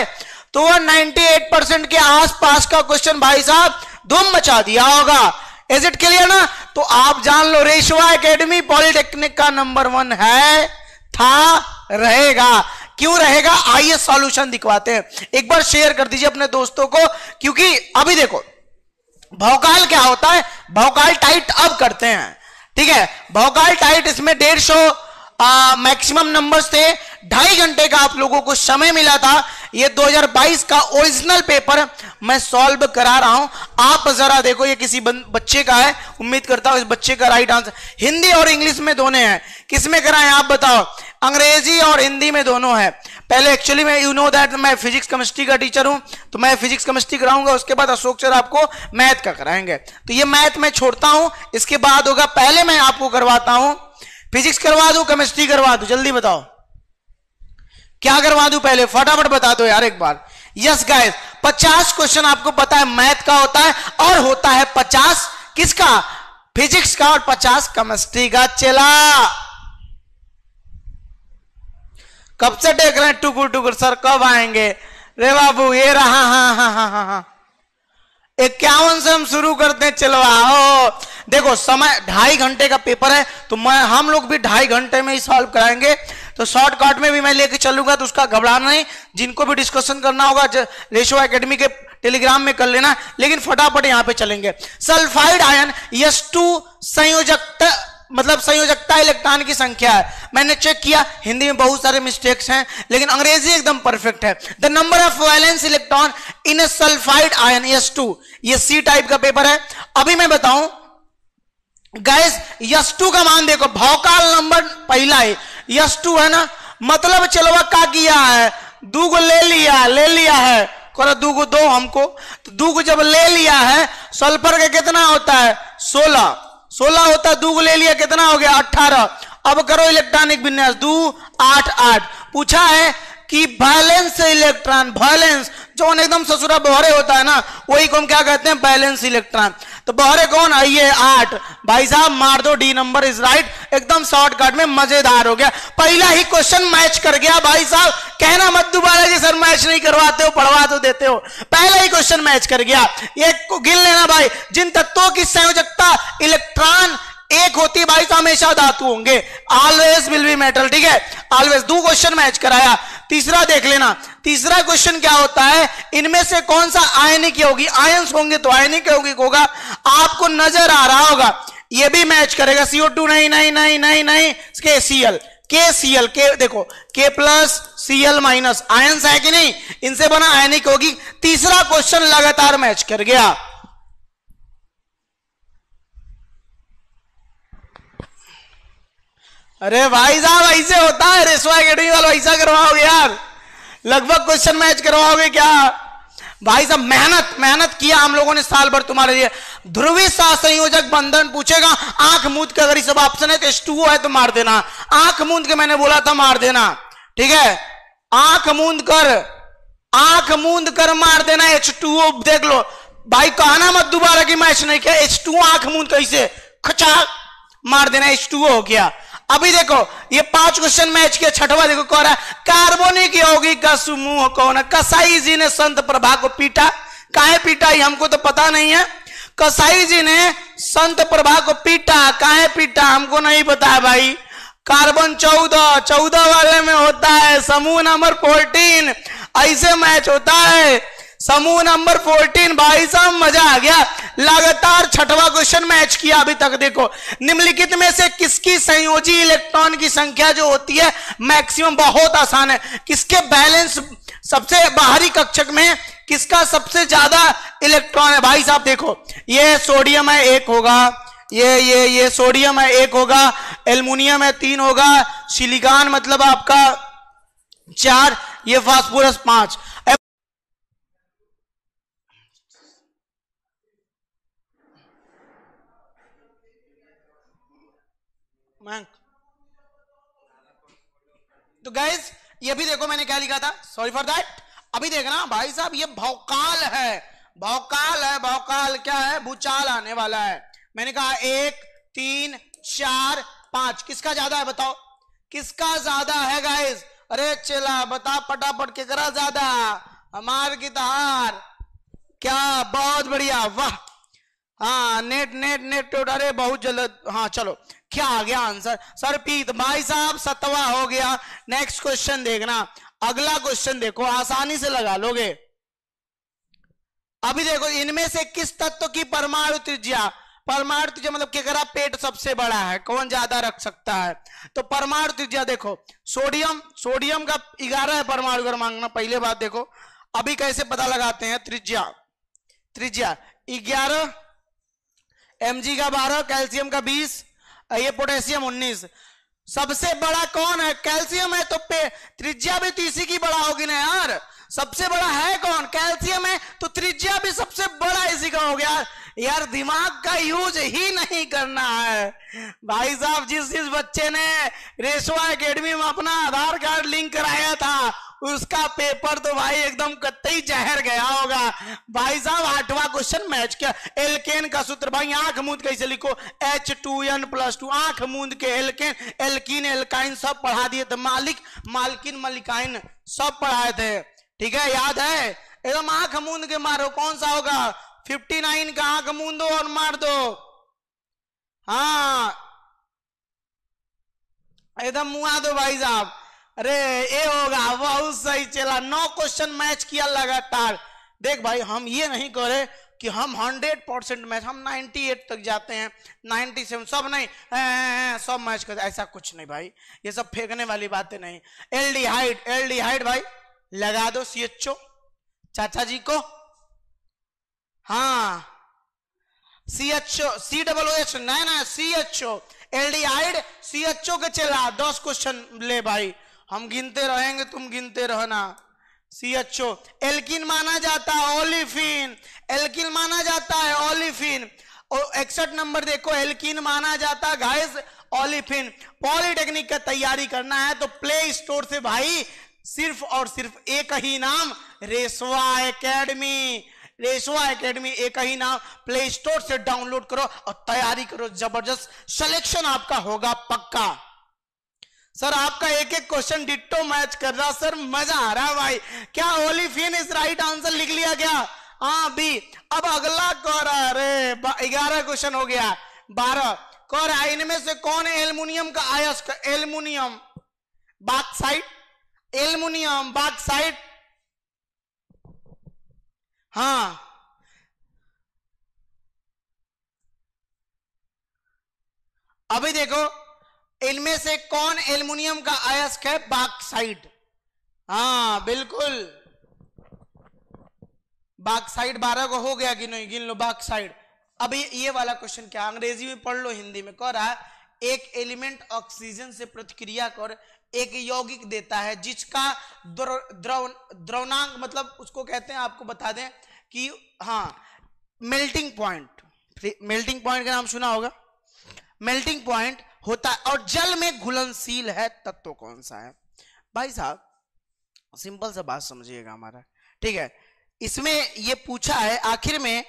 है तो वह 98 परसेंट के आसपास का क्वेश्चन भाई साहब धूम मचा दिया होगा इज इट क्लियर ना तो आप जान लो रेशवा एकेडमी पॉलिटेक्निक का नंबर वन है था रहेगा क्यों रहेगा आइए सॉल्यूशन दिखवाते हैं एक बार शेयर कर दीजिए अपने दोस्तों को क्योंकि अभी देखो भौकाल क्या होता है भौकाल टाइट अब करते हैं ठीक है भौकाल टाइट इसमें डेढ़ सौ मैक्सिमम नंबर्स थे ढाई घंटे का आप लोगों को समय मिला था ये 2022 का ओरिजिनल पेपर मैं सॉल्व करा रहा हूं आप जरा देखो ये किसी बच्चे का है उम्मीद करता हूं इस बच्चे का राइट आंसर हिंदी और इंग्लिश में दोनों है किसमें कराए कराएं आप बताओ अंग्रेजी और हिंदी में दोनों है पहले एक्चुअली मैं यू नो दैट मैं फिजिक्स केमिस्ट्री का टीचर हूं तो मैं फिजिक्स केमिस्ट्री कराऊंगा उसके बाद अशोक सर आपको मैथ का कराएंगे तो ये मैथ मैं छोड़ता हूं इसके बाद होगा पहले मैं आपको करवाता हूं फिजिक्स करवा दू केमिस्ट्री करवा दू जल्दी बताओ क्या करवा दू पहले फटाफट बता दो यार एक बार यस गाइस पचास क्वेश्चन आपको पता है मैथ का होता है और होता है पचास किसका फिजिक्स का और पचास केमिस्ट्री का चला कब से देख रहे हैं टुकुर टुकुर सर कब आएंगे रे बाबू ये रहा हा हा हा हा हा इक्यावन से हम शुरू करते हैं चलवाओ देखो समय ढाई घंटे का पेपर है तो मैं हम लोग भी ढाई घंटे में ही सॉल्व कराएंगे तो शॉर्टकट में भी मैं लेके चलूंगा तो उसका घबराना नहीं जिनको भी डिस्कशन करना होगा रेशो एकेडमी के टेलीग्राम में कर लेना लेकिन फटाफट यहां पे चलेंगे सल्फाइड आयन यस टू संयोजक मतलब संयोजकता इलेक्ट्रॉन की संख्या है मैंने चेक किया हिंदी में बहुत सारे मिस्टेक्स हैं लेकिन अंग्रेजी एकदम परफेक्ट है the number of valence electron in a sulphide ion S two ये सी टाइप का पेपर है अभी मैं बताऊं गैस यस टू का मान देखो भौकाल नंबर पहला है यस e टू है ना मतलब चलो का किया है दू गो ले लिया ले लिया है करो दू गो दो हमको तो दू गो जब ले लिया है सल्फर का कितना होता है सोलह सोलह होता दू ले लिया कितना हो गया अट्ठारह अब करो इलेक्ट्रॉनिक विन्यास दू आठ आठ पूछा है कि बैलेंस इलेक्ट्रॉन बैलेंस इलेक्ट्रॉन एकदम ससुरा बहरे होता है ना वही को हम क्या कहते हैं बैलेंस इलेक्ट्रॉन तो बहरे कौन आइए आठ भाई साहब मार दो डी नंबर इज राइट एकदम शॉर्टकट में मजेदार हो गया पहला ही क्वेश्चन मैच कर गया भाई साहब कहना मत दोबारा कि सर मैच नहीं करवाते हो पढ़वा तो देते हो पहला ही क्वेश्चन मैच कर गया एक को गिन लेना भाई जिन तत्वों की संयोजकता इलेक्ट्रॉन एक होती भाई तो हमेशा धातु होंगे ऑलवेज विल बी मेटल ठीक है ऑलवेज दो क्वेश्चन मैच कराया तीसरा देख लेना तीसरा क्वेश्चन क्या होता है इनमें से कौन सा आयनिक होगी आयन होंगे तो आयनिक यौगिक होगा आपको नजर आ रहा होगा ये भी मैच करेगा सीओ टू नहीं नहीं नहीं नहीं नहीं के सी एल के सी एल के देखो K plus C L minus ion है कि नहीं इनसे बना आयनिक होगी तीसरा क्वेश्चन लगातार मैच कर गया अरे भाई साहब ऐसे होता है रेसवा अकेडमी वालों ऐसा करवाओगे यार लगभग क्वेश्चन मैच करवाओगे क्या भाई साहब मेहनत मेहनत किया हम लोगों ने साल भर तुम्हारे लिए ध्रुवी सा संयोजक बंधन पूछेगा आंख मूंद के अगर सब ऑप्शन है तो स्टू है तो मार देना आंख मूंद के मैंने बोला था मार देना ठीक है आंख मूंद कर आंख मूंद कर मार देना एच टू देख लो भाई कहना मत दोबारा की मैच नहीं किया एच टू आंख मूंद कैसे खचा मार देना एच टू हो गया अभी देखो ये पांच क्वेश्चन मैच के छठवा देखो कह रहा है कार्बोनिक यौगिक का समूह कौन है कसाई जी ने संत प्रभा को पीटा काहे पीटा ही हमको तो पता नहीं है कसाई जी ने संत प्रभा को पीटा काहे पीटा हमको नहीं पता है भाई कार्बन चौदह चौदह वाले में होता है समूह नंबर फोर्टीन ऐसे मैच होता है समूह नंबर 14 भाई साहब मजा आ गया लगातार छठवा क्वेश्चन मैच किया अभी तक देखो निम्नलिखित में से किसकी संयोजी इलेक्ट्रॉन की संख्या जो होती है मैक्सिमम बहुत आसान है किसके बैलेंस सबसे बाहरी कक्षक में किसका सबसे ज्यादा इलेक्ट्रॉन है भाई साहब देखो ये सोडियम है एक होगा ये ये ये सोडियम है एक होगा एल्यूमिनियम है तीन होगा सिलिकॉन मतलब आपका चार ये फास्फोरस पांच मांग तो गैस ये भी देखो मैंने क्या लिखा था सॉरी फॉर दैट अभी देखना भाई साहब ये भौकाल है भौकाल है भौकाल क्या है भूचाल आने वाला है मैंने कहा एक तीन चार पांच किसका ज्यादा है बताओ किसका ज्यादा है गाइज अरे चला बता पटापट के करा ज्यादा हमार की तो क्या बहुत बढ़िया वाह हाँ नेट नेट नेट अरे बहुत जल्द हाँ चलो क्या आ गया आंसर सर पीत भाई साहब सतवा हो गया नेक्स्ट क्वेश्चन देखना अगला क्वेश्चन देखो आसानी से लगा लोगे अभी देखो इनमें से किस तत्व की परमाणु त्रिज्या परमाणु त्रिज्या मतलब क्या पेट सबसे बड़ा है कौन ज्यादा रख सकता है तो परमाणु त्रिज्या देखो सोडियम सोडियम का ग्यारह है परमाणु मांगना पहले बात देखो अभी कैसे पता लगाते हैं त्रिज्या त्रिज्या ग्यारह एमजी का बारह कैल्सियम का बीस ये पोटेशियम उन्नीस सबसे बड़ा कौन है कैल्शियम है तो पे त्रिज्या भी तो इसी की बड़ा होगी ना यार सबसे बड़ा है कौन कैल्शियम है तो त्रिज्या भी सबसे बड़ा इसी का हो गया यार दिमाग का यूज ही नहीं करना है भाई साहब जिस जिस बच्चे ने रेशवा एकेडमी में अपना आधार कार्ड लिंक कराया था उसका पेपर तो भाई एकदम कतई जहर गया होगा भाई साहब आठवा क्वेश्चन मैच क्या एलकेन का सूत्र भाई आंख मूंद कैसे लिखो H two N plus two आंख मूंद के एलकेन एलकिन एलकाइन सब पढ़ा दिए थे मालिक मालकिन मलिकाइन सब पढ़ाए थे ठीक है याद है एकदम आंख मूंद के मारो कौन सा होगा फिफ्टी नाइन का आंख मूंदो और मार दो हाँ एकदम मुआ दो भाई साहब अरे ये होगा बहुत सही चला नौ क्वेश्चन मैच किया लगातार देख भाई हम ये नहीं करे कि हम 100 परसेंट मैच हम 98 तक जाते हैं 97 सब नहीं सब मैच करते ऐसा कुछ नहीं भाई ये सब फेंकने वाली बातें नहीं aldehyde aldehyde भाई लगा दो सी एच ओ चाचा जी को हाँ C H O C double O H ना ना C H O aldehyde C H O के चला दस क्वेश्चन ले भाई हम गिनते रहेंगे तुम गिनते रहना सी एच ओ एल्किन माना जाता है ओलिफिन एल्किन माना जाता है ओलिफिन और इकसठ नंबर देखो एल्किन माना जाता है घास ऑलिफिन पॉलिटेक्निक का तैयारी करना है तो प्ले स्टोर से भाई सिर्फ और सिर्फ एक ही नाम रेसवा एकेडमी रेसवा एकेडमी एक ही नाम प्ले स्टोर से डाउनलोड करो और तैयारी करो जबरदस्त सिलेक्शन आपका होगा पक्का सर आपका एक एक क्वेश्चन डिट्टो मैच कर रहा सर मजा आ रहा भाई क्या ओलिफिन इज राइट आंसर लिख लिया गया हाँ बी अब अगला कौर अरे ग्यारह क्वेश्चन हो गया बारह कौर है इनमें से कौन एल्युमिनियम का आयस्क एल्युमिनियम बाक्साइड एल्युमिनियम बाक्साइड हाँ अभी देखो इनमें से कौन एल्यूमिनियम का अयस्क है बाक्साइड हाँ बिल्कुल बाक्साइड बारह को हो गया गिनो गिन लो बाक्साइड अभी ये, वाला क्वेश्चन क्या अंग्रेजी में पढ़ लो हिंदी में कह रहा है एक एलिमेंट ऑक्सीजन से प्रतिक्रिया कर एक यौगिक देता है जिसका द्रव द्रवनांक मतलब उसको कहते हैं आपको बता दें कि हाँ मेल्टिंग पॉइंट मेल्टिंग पॉइंट का नाम सुना होगा मेल्टिंग पॉइंट होता है और जल में घुलनशील है तत्व कौन सा है भाई साहब सिंपल सा बात समझिएगा हमारा ठीक है इसमें ये पूछा है आखिर में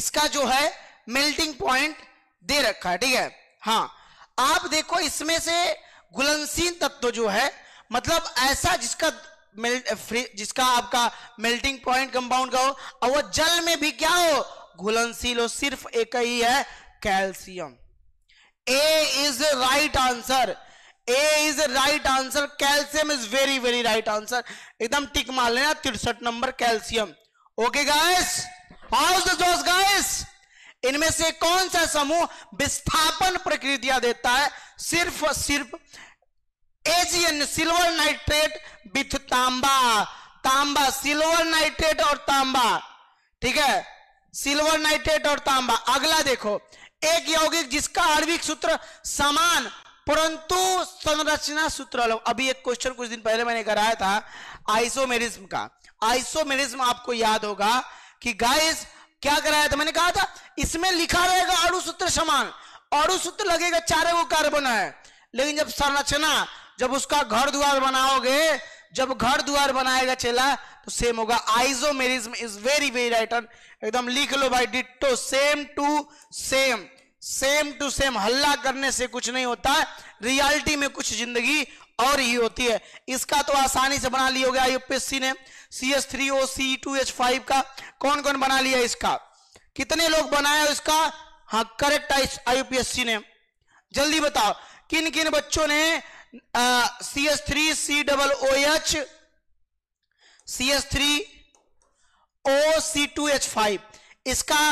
इसका जो है मेल्टिंग पॉइंट दे रखा है ठीक है हाँ आप देखो इसमें से घुलनशील तत्व जो है मतलब ऐसा जिसका मेल्ट जिसका आपका मेल्टिंग पॉइंट कंपाउंड का हो और वह जल में भी क्या हो घुलनशील हो सिर्फ एक ही है calcium A is right answer A is right answer right is very very right answer एकदम टिक मार लेना तिरसठ number calcium okay guys house guys इनमें से कौन सा समूह विस्थापन प्रक्रिया देता है सिर्फ सिर्फ एजियन सिल्वर नाइट्रेट विथ तांबा तांबा सिल्वर नाइट्रेट और तांबा ठीक है सिल्वर नाइट्रेट और तांबा अगला देखो एक यौगिक जिसका आणविक सूत्र समान परंतु संरचना सूत्र अलग अभी एक क्वेश्चन कुछ दिन पहले मैंने कराया था आइसोमेरिज्म का आइसोमेरिज्म आपको याद होगा कि गाइस क्या कराया था मैंने कहा था इसमें लिखा रहेगा अणु सूत्र समान अणु सूत्र लगेगा चारे वो कार्बन है लेकिन जब संरचना जब उसका घर द्वार बनाओगे जब घर द्वार बनाएगा चेला तो सेम होगा isomerism is very very right एकदम लिख लो भाई ditto same to same same to same हल्ला करने से कुछ नहीं होता है रियलिटी में कुछ जिंदगी और ही होती है इसका तो आसानी से बना लिया गया यूपीएससी ने C S three O C two H five का कौन कौन बना लिया इसका कितने लोग बनाया इसका हाँ करेक्ट आईयूपीएससी ने जल्दी बताओ किन किन बच्चों ने C S three C double O H C S three O C two H five इसका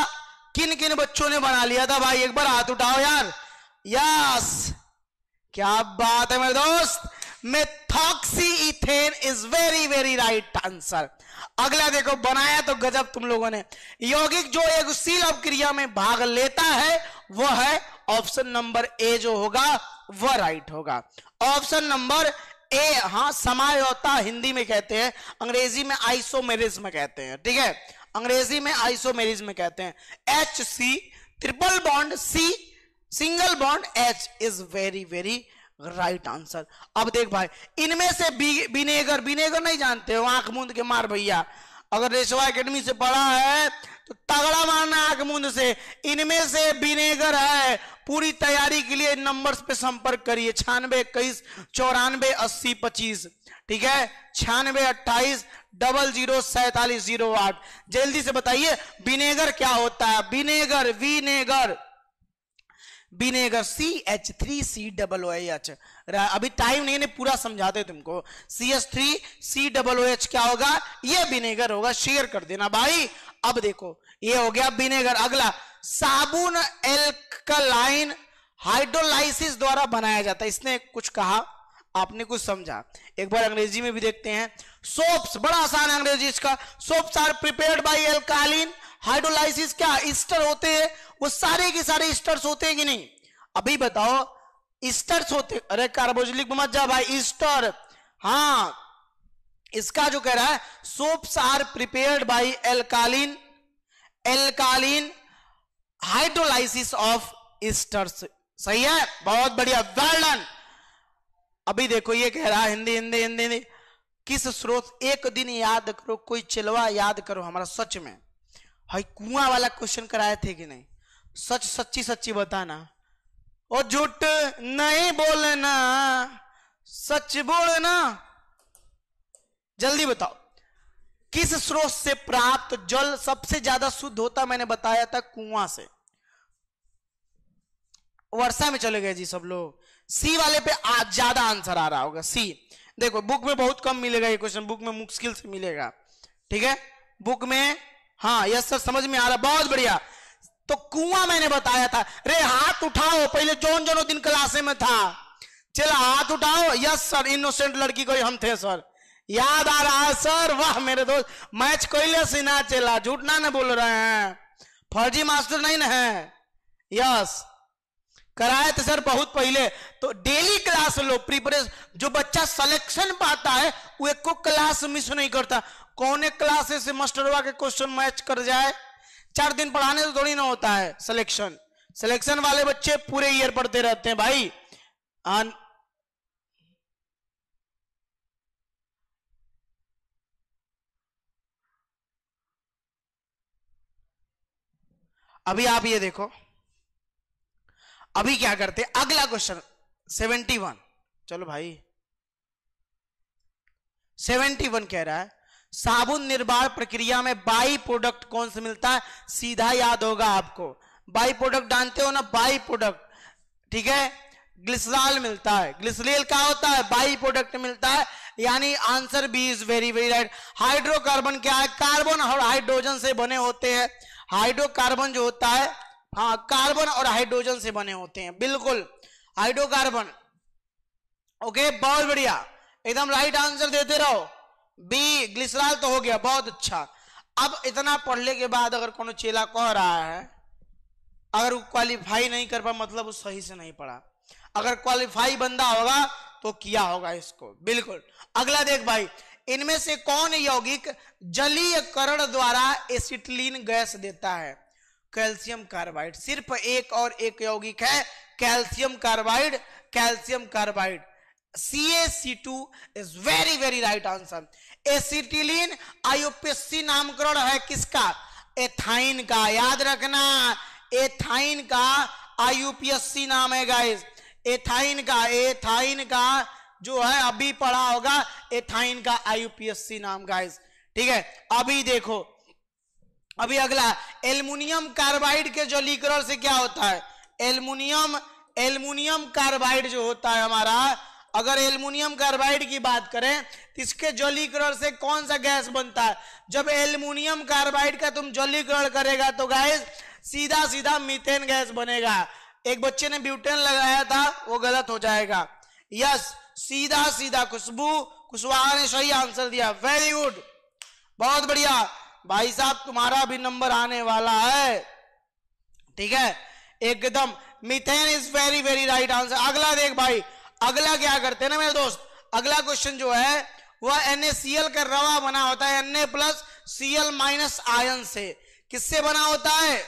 किन किन बच्चों ने बना लिया था भाई एक बार हाथ उठाओ यार यस क्या बात है मेरे दोस्त methoxy ethane is very very right answer अगला देखो बनाया तो गजब तुम लोगों ने यौगिक जो एक सील क्रिया में भाग लेता है वह है ऑप्शन नंबर ए जो होगा वह राइट होगा ऑप्शन नंबर ए हाँ समायोता हिंदी में कहते हैं अंग्रेजी में आइसोमेरिज्म कहते हैं ठीक है अंग्रेजी में आइसोमेरिज में कहते हैं H C triple bond C single bond H is very very right answer अब देख भाई इनमें से बिनेगर बिनेगर नहीं जानते हो आंख मूंद के मार भैया अगर रेशवा एकेडमी से पढ़ा है तो तगड़ा मारना आंख मूंद से इनमें से बिनेगर है पूरी तैयारी के लिए नंबर्स पे संपर्क करिए छियानवे इक्कीस चौरानवे अस्सी पच्चीस ठीक है छियानवे अट्ठाईस डबल जीरो सैतालीस जीरो आठ जल्दी से बताइए विनेगर क्या होता है vinegar vinegar vinegar C H three C double O H अभी टाइम नहीं है पूरा समझाते तुमको C H three C double O H क्या होगा ये विनेगर होगा शेयर कर देना भाई अब देखो ये हो गया विनेगर अगला साबुन एल्कलाइन हाइड्रोलाइसिस द्वारा बनाया जाता है इसने कुछ कहा आपने कुछ समझा एक बार अंग्रेजी में भी देखते हैं सोप्स बड़ा आसान है अंग्रेजी इसका soaps are prepared by alkaline hydrolysis क्या ईस्टर होते हैं वो सारे के सारे ईस्टर्स होते हैं कि नहीं अभी बताओ ईस्टर्स होते अरे कार्बोजिलिक मत जा भाई ईस्टर हाँ इसका जो कह रहा है soaps are prepared by alkaline alkaline hydrolysis of esters सही है बहुत बढ़िया वेल डन अभी देखो ये कह रहा है हिंदी हिंदी हिंदी हिंदी किस स्रोत एक दिन याद करो कोई चिलवा याद करो हमारा सच में भाई कुआं वाला क्वेश्चन कराए थे कि नहीं सच सच्ची सच्ची बताना और झूठ नहीं बोलना सच बोलना जल्दी बताओ किस स्रोत से प्राप्त जल सबसे ज्यादा शुद्ध होता मैंने बताया था कुआं से वर्षा में चले गए जी सब लोग सी वाले पे आज ज्यादा आंसर आ रहा होगा सी देखो बुक में बहुत कम मिलेगा ये क्वेश्चन बुक में मुश्किल से मिलेगा ठीक है बुक में हाँ यस सर समझ में आ रहा बहुत बढ़िया तो कुआ मैंने बताया था रे हाथ उठाओ पहले जोन जोनो दिन क्लासे में था चलो हाथ उठाओ यस सर इनोसेंट लड़की को हम थे सर याद आ रहा है सर वाह मेरे दोस्त मैच कोयले से ना चला झूठ ना बोल रहे हैं फर्जी मास्टर नहीं ना है यस कराए थे सर बहुत पहले तो डेली क्लास लो प्रिपरेशन जो बच्चा सिलेक्शन पाता है वो एक को क्लास मिस नहीं करता कौन एक क्लास से मास्टरवा के क्वेश्चन मैच कर जाए चार दिन पढ़ाने से थोड़ी ना होता है सिलेक्शन सिलेक्शन वाले बच्चे पूरे ईयर पढ़ते रहते हैं भाई आन... अभी आप ये देखो अभी क्या करते अगला क्वेश्चन सेवेंटी वन चलो भाई सेवेंटी वन कह रहा है साबुन निर्माण प्रक्रिया में बाई प्रोडक्ट कौन सा मिलता है सीधा याद होगा आपको बाई प्रोडक्ट डालते हो ना बाई प्रोडक्ट ठीक है ग्लिसराल मिलता है ग्लिसरेल क्या होता है बाई प्रोडक्ट मिलता है यानी answer B is very very right hydrocarbon क्या है कार्बन और हाइड्रोजन से बने होते हैं हाइड्रोकार्बन जो होता है हाँ कार्बन और हाइड्रोजन से बने होते हैं बिल्कुल हाइड्रोकार्बन ओके बहुत बढ़िया एकदम राइट आंसर देते रहो बी ग्लिसराल तो हो गया बहुत अच्छा अब इतना पढ़ने के बाद अगर कोनो चेला कह रहा है अगर वो क्वालिफाई नहीं कर पा मतलब वो सही से नहीं पढ़ा अगर क्वालिफाई बंदा होगा तो किया होगा इसको बिल्कुल अगला देख भाई इनमें से कौन यौगिक जलीयकरण द्वारा एसिटलीन गैस देता है कैल्शियम कार्बाइड सिर्फ एक और एक यौगिक है calcium carbide calcium carbide C C A two is very very right answer acetylene IUPAC नामकरण है किसका एथाइन का याद रखना एथाइन का आईयूपीएससी नाम है गाइस एथाइन का एथाइन का जो है अभी पढ़ा होगा एथाइन का आईयूपीएससी नाम गाइस ठीक है अभी देखो अभी अगला एल्युमिनियम कार्बाइड के जो लीकरण से क्या होता है एल्युमिनियम एल्युमिनियम कार्बाइड जो होता है हमारा अगर एल्युमिनियम कार्बाइड की बात करें तो इसके जलीकरण से कौन सा गैस बनता है जब एल्युमिनियम कार्बाइड का तुम जलीकरण करेगा तो गैस सीधा सीधा मीथेन गैस बनेगा एक बच्चे ने ब्यूटेन लगाया था वो गलत हो जाएगा यस सीधा सीधा खुशबू कुशवाहा ने सही आंसर दिया वेरी गुड बहुत बढ़िया भाई साहब तुम्हारा भी नंबर आने वाला है ठीक है एकदम methane is very very right answer अगला देख भाई अगला क्या करते हैं ना मेरे दोस्त अगला क्वेश्चन जो है वह एन का रवा बना होता है A plus Cl minus ion से किससे बना होता है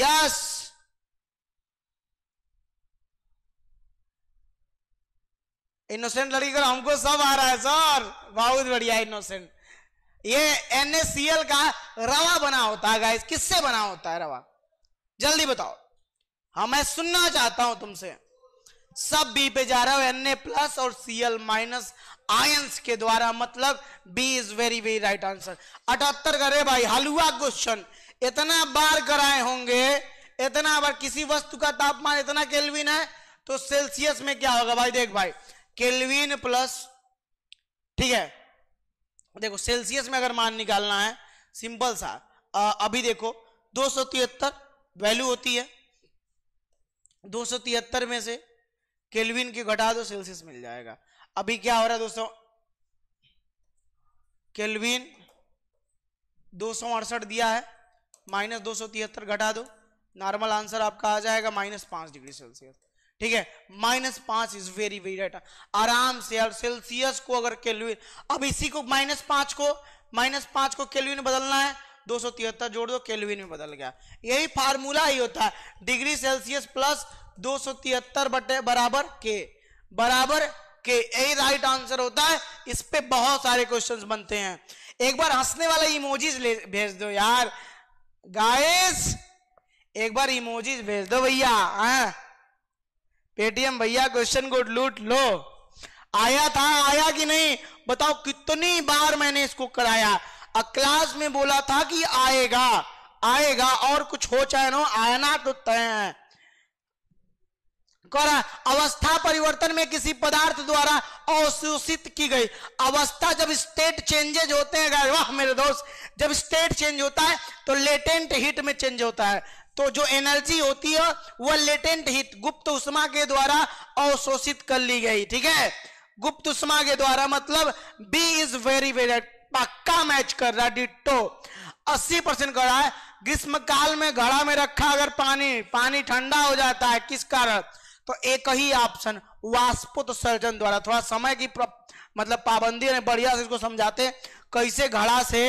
यस इनोसेंट लड़की हमको सब आ रहा है सर बहुत बढ़िया इनोसेंट ये NaCl का रवा बना होता है गाइस किससे बना होता है रवा जल्दी बताओ हाँ मैं सुनना चाहता हूं तुमसे सब बी पे जा रहा हो एन ए प्लस और सी माइनस आयंस के द्वारा मतलब B is very very right answer अठहत्तर करे भाई हलुआ क्वेश्चन इतना बार कराए होंगे इतना बार किसी वस्तु का तापमान इतना केल्विन है तो सेल्सियस में क्या होगा भाई देख भाई केल्विन प्लस ठीक है देखो सेल्सियस में अगर मान निकालना है सिंपल सा आ, अभी देखो दो वैल्यू होती है दो में से केल्विन के घटा दो सेल्सियस मिल जाएगा अभी क्या हो रहा है दोस्तों केल्विन दो दिया है माइनस दो घटा दो नॉर्मल आंसर आपका आ जाएगा माइनस पांच डिग्री सेल्सियस ठीक है माइनस पांच इज वेरी वेरी राइट आराम से और सेल्सियस को अगर केल्विन अब इसी को माइनस पांच को माइनस पांच को केल्विन बदलना है दो सौ तिहत्तर जोड़ दो केल्विन में बदल गया यही फार्मूला ही होता है डिग्री सेल्सियस प्लस दो सौ तिहत्तर बटे बराबर के बराबर के यही राइट आंसर होता है इस पे बहुत सारे क्वेश्चन बनते हैं एक बार हंसने वाला इमोजीज भेज दो यार गाइस एक बार इमोजीज भेज दो भैया हाँ। पेटीएम भैया क्वेश्चन को लूट लो आया था आया कि नहीं बताओ कितनी बार मैंने इसको कराया अक्लास में बोला था कि आएगा आएगा और कुछ हो चाहे ना आना तो तय है करा अवस्था परिवर्तन में किसी पदार्थ द्वारा अवशोषित की गई अवस्था जब स्टेट चेंजेज होते हैं वाह मेरे दोस्त जब स्टेट चेंज होता है तो लेटेंट हीट में चेंज होता है तो जो एनर्जी होती है वह लेटेंट हित गुप्त उष्मा के द्वारा अवशोषित कर ली गई ठीक है गुप्त उष्मा के द्वारा मतलब बी इज वेरी वेरी पक्का मैच कर रहा डिटो 80 परसेंट कर रहा है ग्रीष्म काल में घड़ा में रखा अगर पानी पानी ठंडा हो जाता है किस कारण तो एक ही ऑप्शन सर्जन द्वारा थोड़ा समय की मतलब पाबंदी बढ़िया से इसको समझाते कैसे घड़ा से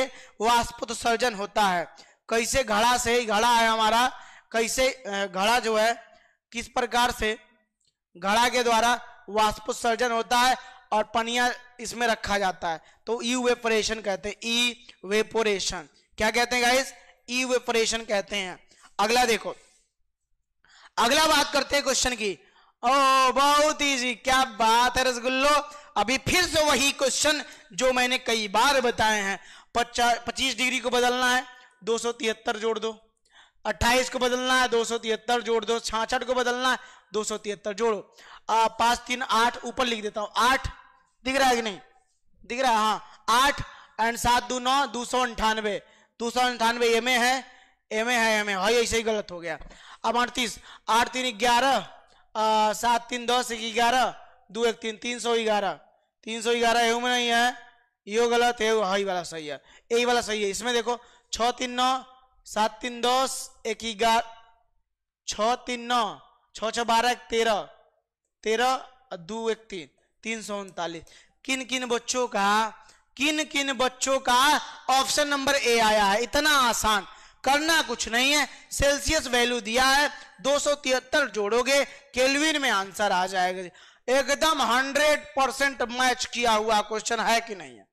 सर्जन होता है कैसे घड़ा से ही घड़ा है हमारा कैसे घड़ा जो है किस प्रकार से घड़ा के द्वारा वाष्पोत्सर्जन होता है और पनिया इसमें रखा जाता है तो ई वेपोरेशन कहते हैं ई वेपोरेशन क्या कहते हैं गाइस ई वेपोरेशन कहते हैं अगला देखो अगला बात करते हैं क्वेश्चन की ओ बहुत इजी क्या बात है रसगुल्लो अभी फिर से वही क्वेश्चन जो मैंने कई बार बताए हैं पच्चीस डिग्री को बदलना है दो जोड़ दो अट्ठाईस को बदलना है दो जोड़ दो छाछठ को बदलना है दो जोड़ो पांच तीन आठ ऊपर लिख देता हूं आठ दिख रहा है कि नहीं दिख रहा है हाँ आठ एंड सात दो नौ दो सौ अंठानवे दो सौ अंठानवे एम ए है एम ए है एम ए हाई ऐसे ही गलत हो गया अब अड़तीस आठ तीन ग्यारह सात तीन दस ग्यारह दो एक तीन तीन सौ ग्यारह तीन सौ ग्यारह एम नहीं है यो गलत है यो हाई वाला सही है यही वाला सही है इसमें देखो छ तीन नौ सात तीन दस एक ग्यारह छ तीन नौ छः छः बारह एक तेरह तेरह दो एक तीन तीन सौ उनतालीस किन किन बच्चों का किन किन बच्चों का ऑप्शन नंबर ए आया है इतना आसान करना कुछ नहीं है सेल्सियस वैल्यू दिया है दो सौ तिहत्तर जोड़ोगे केल्विन में आंसर आ जाएगा एकदम हंड्रेड परसेंट मैच किया हुआ क्वेश्चन है कि नहीं है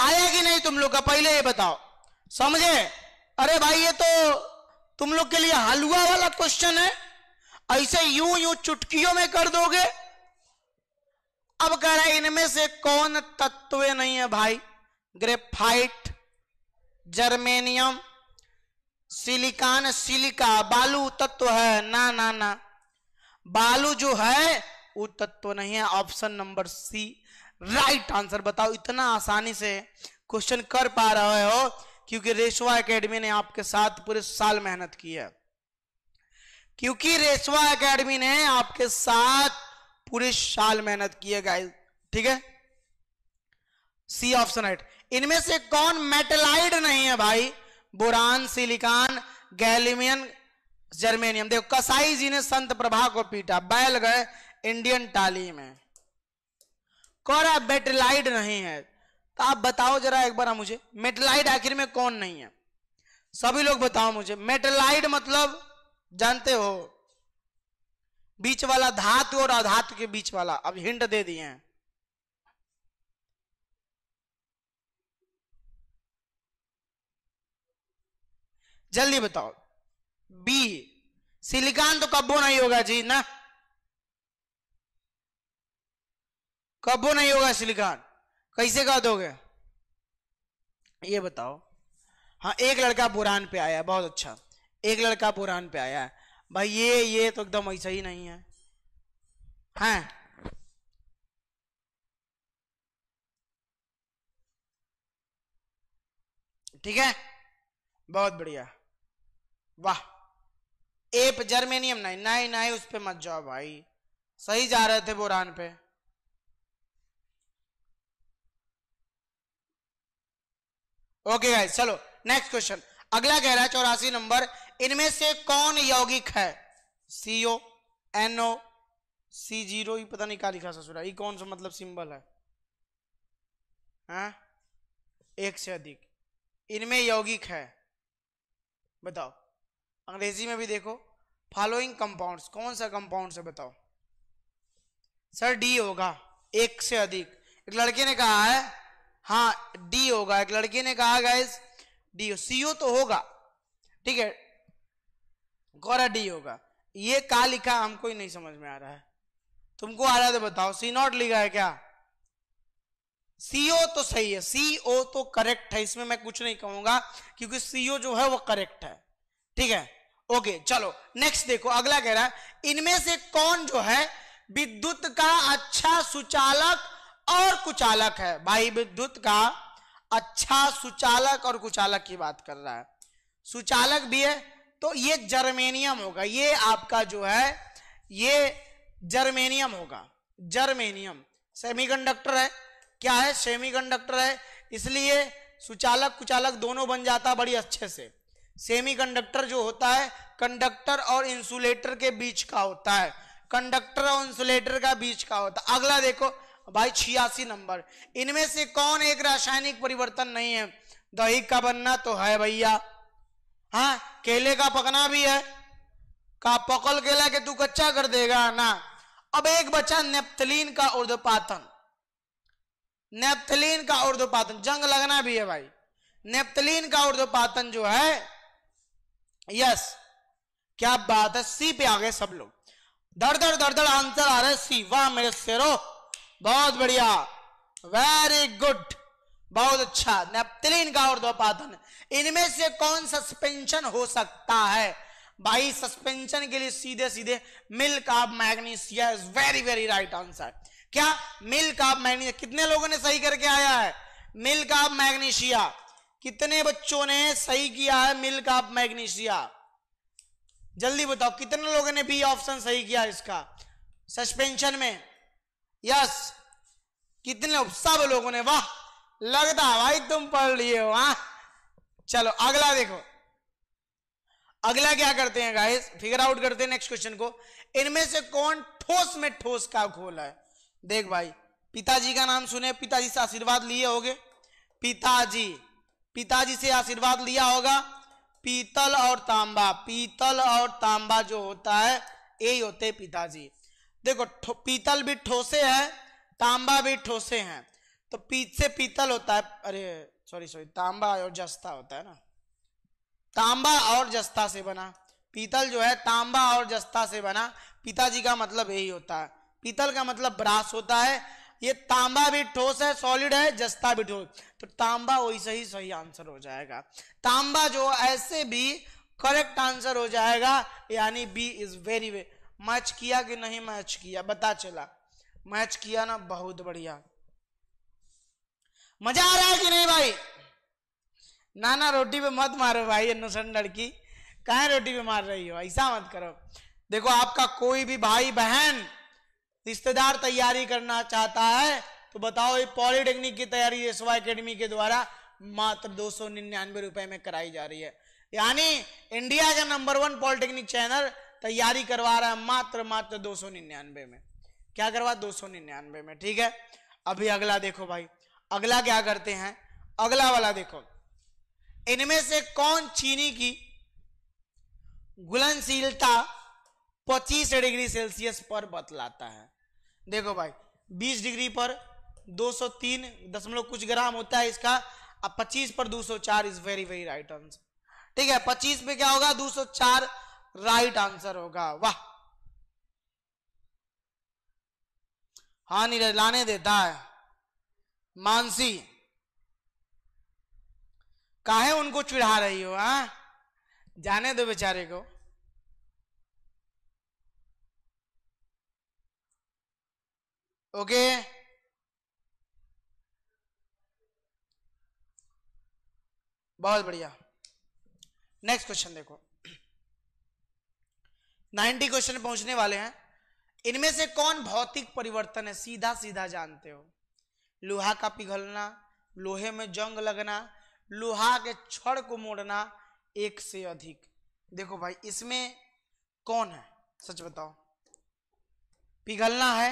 आया कि नहीं तुम लोग का पहले ये बताओ समझे अरे भाई ये तो तुम लोग के लिए हलवा वाला क्वेश्चन है ऐसे यूं यूं चुटकियों में कर दोगे अब कह रहे इनमें से कौन तत्व नहीं है भाई ग्रेफाइट जर्मेनियम सिलिकॉन सिलिका बालू तत्व है ना ना ना बालू जो है वो तत्व नहीं है option number C right answer बताओ इतना आसानी से क्वेश्चन कर पा रहे हो क्योंकि रेशवा एकेडमी ने आपके साथ पूरे साल मेहनत की है क्योंकि रेशवा एकेडमी ने आपके साथ पूरे साल मेहनत की है गाइस ठीक है सी ऑप्शन राइट इनमें से कौन मेटेलाइड नहीं है भाई बोरान सिलिकॉन गैलिमियन जर्मेनियम देखो कसाई जी ने संत प्रभा को पीटा बैल गए इंडियन टाली में है बेटलाइड नहीं है तो आप बताओ जरा एक बार मुझे मेटेलाइड आखिर में कौन नहीं है सभी लोग बताओ मुझे मेटेलाइड मतलब जानते हो बीच वाला धातु और अधातु के बीच वाला अब हिंट दे दिए हैं जल्दी बताओ बी सिलिकॉन तो कब्बो नहीं होगा जी ना कबो नहीं होगा सिलिकॉन कैसे कह दोगे ये बताओ हाँ एक लड़का बुरान पे आया बहुत अच्छा एक लड़का बुरान पे आया है भाई ये ये तो एकदम ऐसा ही नहीं है हाँ ठीक है बहुत बढ़िया वाह एप जर्मेनियम नहीं नहीं नहीं उस पर मत जाओ भाई सही जा रहे थे बुरान पे ओके गाइस चलो नेक्स्ट क्वेश्चन अगला कह रहा है चौरासी नंबर इनमें से कौन यौगिक है सीओ एनओ सी जीरो पता नहीं क्या लिखा ससुरा ये कौन सा मतलब सिंबल है हा? एक से अधिक इनमें यौगिक है बताओ अंग्रेजी में भी देखो फॉलोइंग कंपाउंड्स कौन सा कंपाउंड्स है बताओ सर डी होगा एक से अधिक एक लड़के ने कहा है हाँ डी होगा एक लड़की ने कहा गाइज डी सीओ तो होगा ठीक है गौरा डी होगा ये का लिखा हमको ही नहीं समझ में आ रहा है तुमको आ रहा है तो बताओ सी नॉट लिखा है क्या सीओ तो सही है सीओ तो करेक्ट है इसमें मैं कुछ नहीं कहूंगा क्योंकि सीओ जो है वो करेक्ट है ठीक है ओके चलो नेक्स्ट देखो अगला कह रहा है इनमें से कौन जो है विद्युत का अच्छा सुचालक और कुचालक है भाई विद्युत का अच्छा सुचालक और कुचालक की बात कर रहा है सुचालक भी है तो ये जर्मेनियम होगा ये आपका जो है ये जर्मेनियम होगा जर्मेनियम सेमीकंडक्टर है क्या है सेमीकंडक्टर है इसलिए सुचालक कुचालक दोनों बन जाता है बड़ी अच्छे से सेमीकंडक्टर जो होता है कंडक्टर और इंसुलेटर के बीच का होता है कंडक्टर और इंसुलेटर का बीच का होता है अगला देखो भाई छियासी नंबर इनमें से कौन एक रासायनिक परिवर्तन नहीं है दही का बनना तो है भैया हाँ केले का पकना भी है का पकल केला के तू कच्चा कर देगा ना अब एक बचा नेप्थलीन का उर्धपातन नेप्थलीन का उर्धपातन जंग लगना भी है भाई नेप्थलीन का उर्धपातन जो है यस क्या बात है सी पे आ गए सब लोग धड़ धड़ धड़ धड़ आंसर आ रहे सी वाह मेरे शेरो बहुत बढ़िया वेरी गुड बहुत अच्छा नेप्तलीन का और दोपाधन इनमें से कौन सस्पेंशन हो सकता है भाई सस्पेंशन के लिए सीधे सीधे milk of magnesia is very very right answer क्या मिल्क ऑफ मैग्नीशिया कितने लोगों ने सही करके आया है मिल्क ऑफ मैग्नीशिया कितने बच्चों ने सही किया है मिल्क ऑफ मैग्नीशिया जल्दी बताओ कितने लोगों ने बी ऑप्शन सही किया इसका सस्पेंशन में यस कितने सब लोगों ने वाह लगता भाई तुम पढ़ लिए हो हाँ चलो अगला देखो अगला क्या करते हैं गाइस फिगर आउट करते हैं नेक्स्ट क्वेश्चन को इनमें से कौन ठोस में ठोस का घोल है देख भाई पिताजी का नाम सुने पिताजी से आशीर्वाद लिए होगे पिताजी पिताजी से आशीर्वाद लिया होगा पीतल और तांबा पीतल और तांबा जो होता है यही होते पिताजी देखो पीतल भी ठोसे है तांबा भी ठोसे हैं तो पीत से पीतल होता है अरे सॉरी सॉरी तांबा और जस्ता होता है ना तांबा और जस्ता से बना पीतल जो है तांबा और जस्ता से बना पिताजी का मतलब यही होता है पीतल का मतलब ब्रास होता है ये तांबा भी ठोस है सॉलिड है जस्ता भी ठोस तो तांबा वैसे ही सही आंसर हो जाएगा तांबा जो ऐसे भी करेक्ट आंसर हो जाएगा यानी B is very very match किया कि नहीं मैच किया बता चला मैच किया ना बहुत बढ़िया मजा आ रहा है कि नहीं भाई नाना रोटी पे मत मारो भाई अनुसरण लड़की कहा रोटी पे मार रही हो ऐसा मत करो देखो आपका कोई भी भाई बहन रिश्तेदार तैयारी करना चाहता है तो बताओ ये पॉलिटेक्निक की तैयारी एस एकेडमी के द्वारा मात्र दो सौ निन्यानवे रुपए में कराई जा रही है यानी इंडिया का नंबर वन पॉलिटेक्निक चैनल तैयारी करवा रहा है मात्र मात्र दो सौ निन्यानवे में क्या करवा दो सौ निन्यानवे में ठीक है अभी अगला देखो भाई अगला क्या करते हैं अगला वाला देखो इनमें से कौन चीनी की घुलनशीलता 25 डिग्री सेल्सियस पर बतलाता है देखो भाई 20 डिग्री पर 203 दशमलव कुछ ग्राम होता है इसका पर 25 पर 204 is very very right answer ठीक है 25 पे क्या होगा 204 राइट आंसर होगा वाह हाँ नीरज लाने देता है मानसी काहे उनको चिढ़ा रही हो आ? हाँ? जाने दो बेचारे को ओके बहुत बढ़िया नेक्स्ट क्वेश्चन देखो 90 क्वेश्चन पहुंचने वाले हैं इनमें से कौन भौतिक परिवर्तन है सीधा सीधा जानते हो लोहा का पिघलना लोहे में जंग लगना लोहा के छड़ को मोड़ना एक से अधिक देखो भाई इसमें कौन है सच बताओ पिघलना है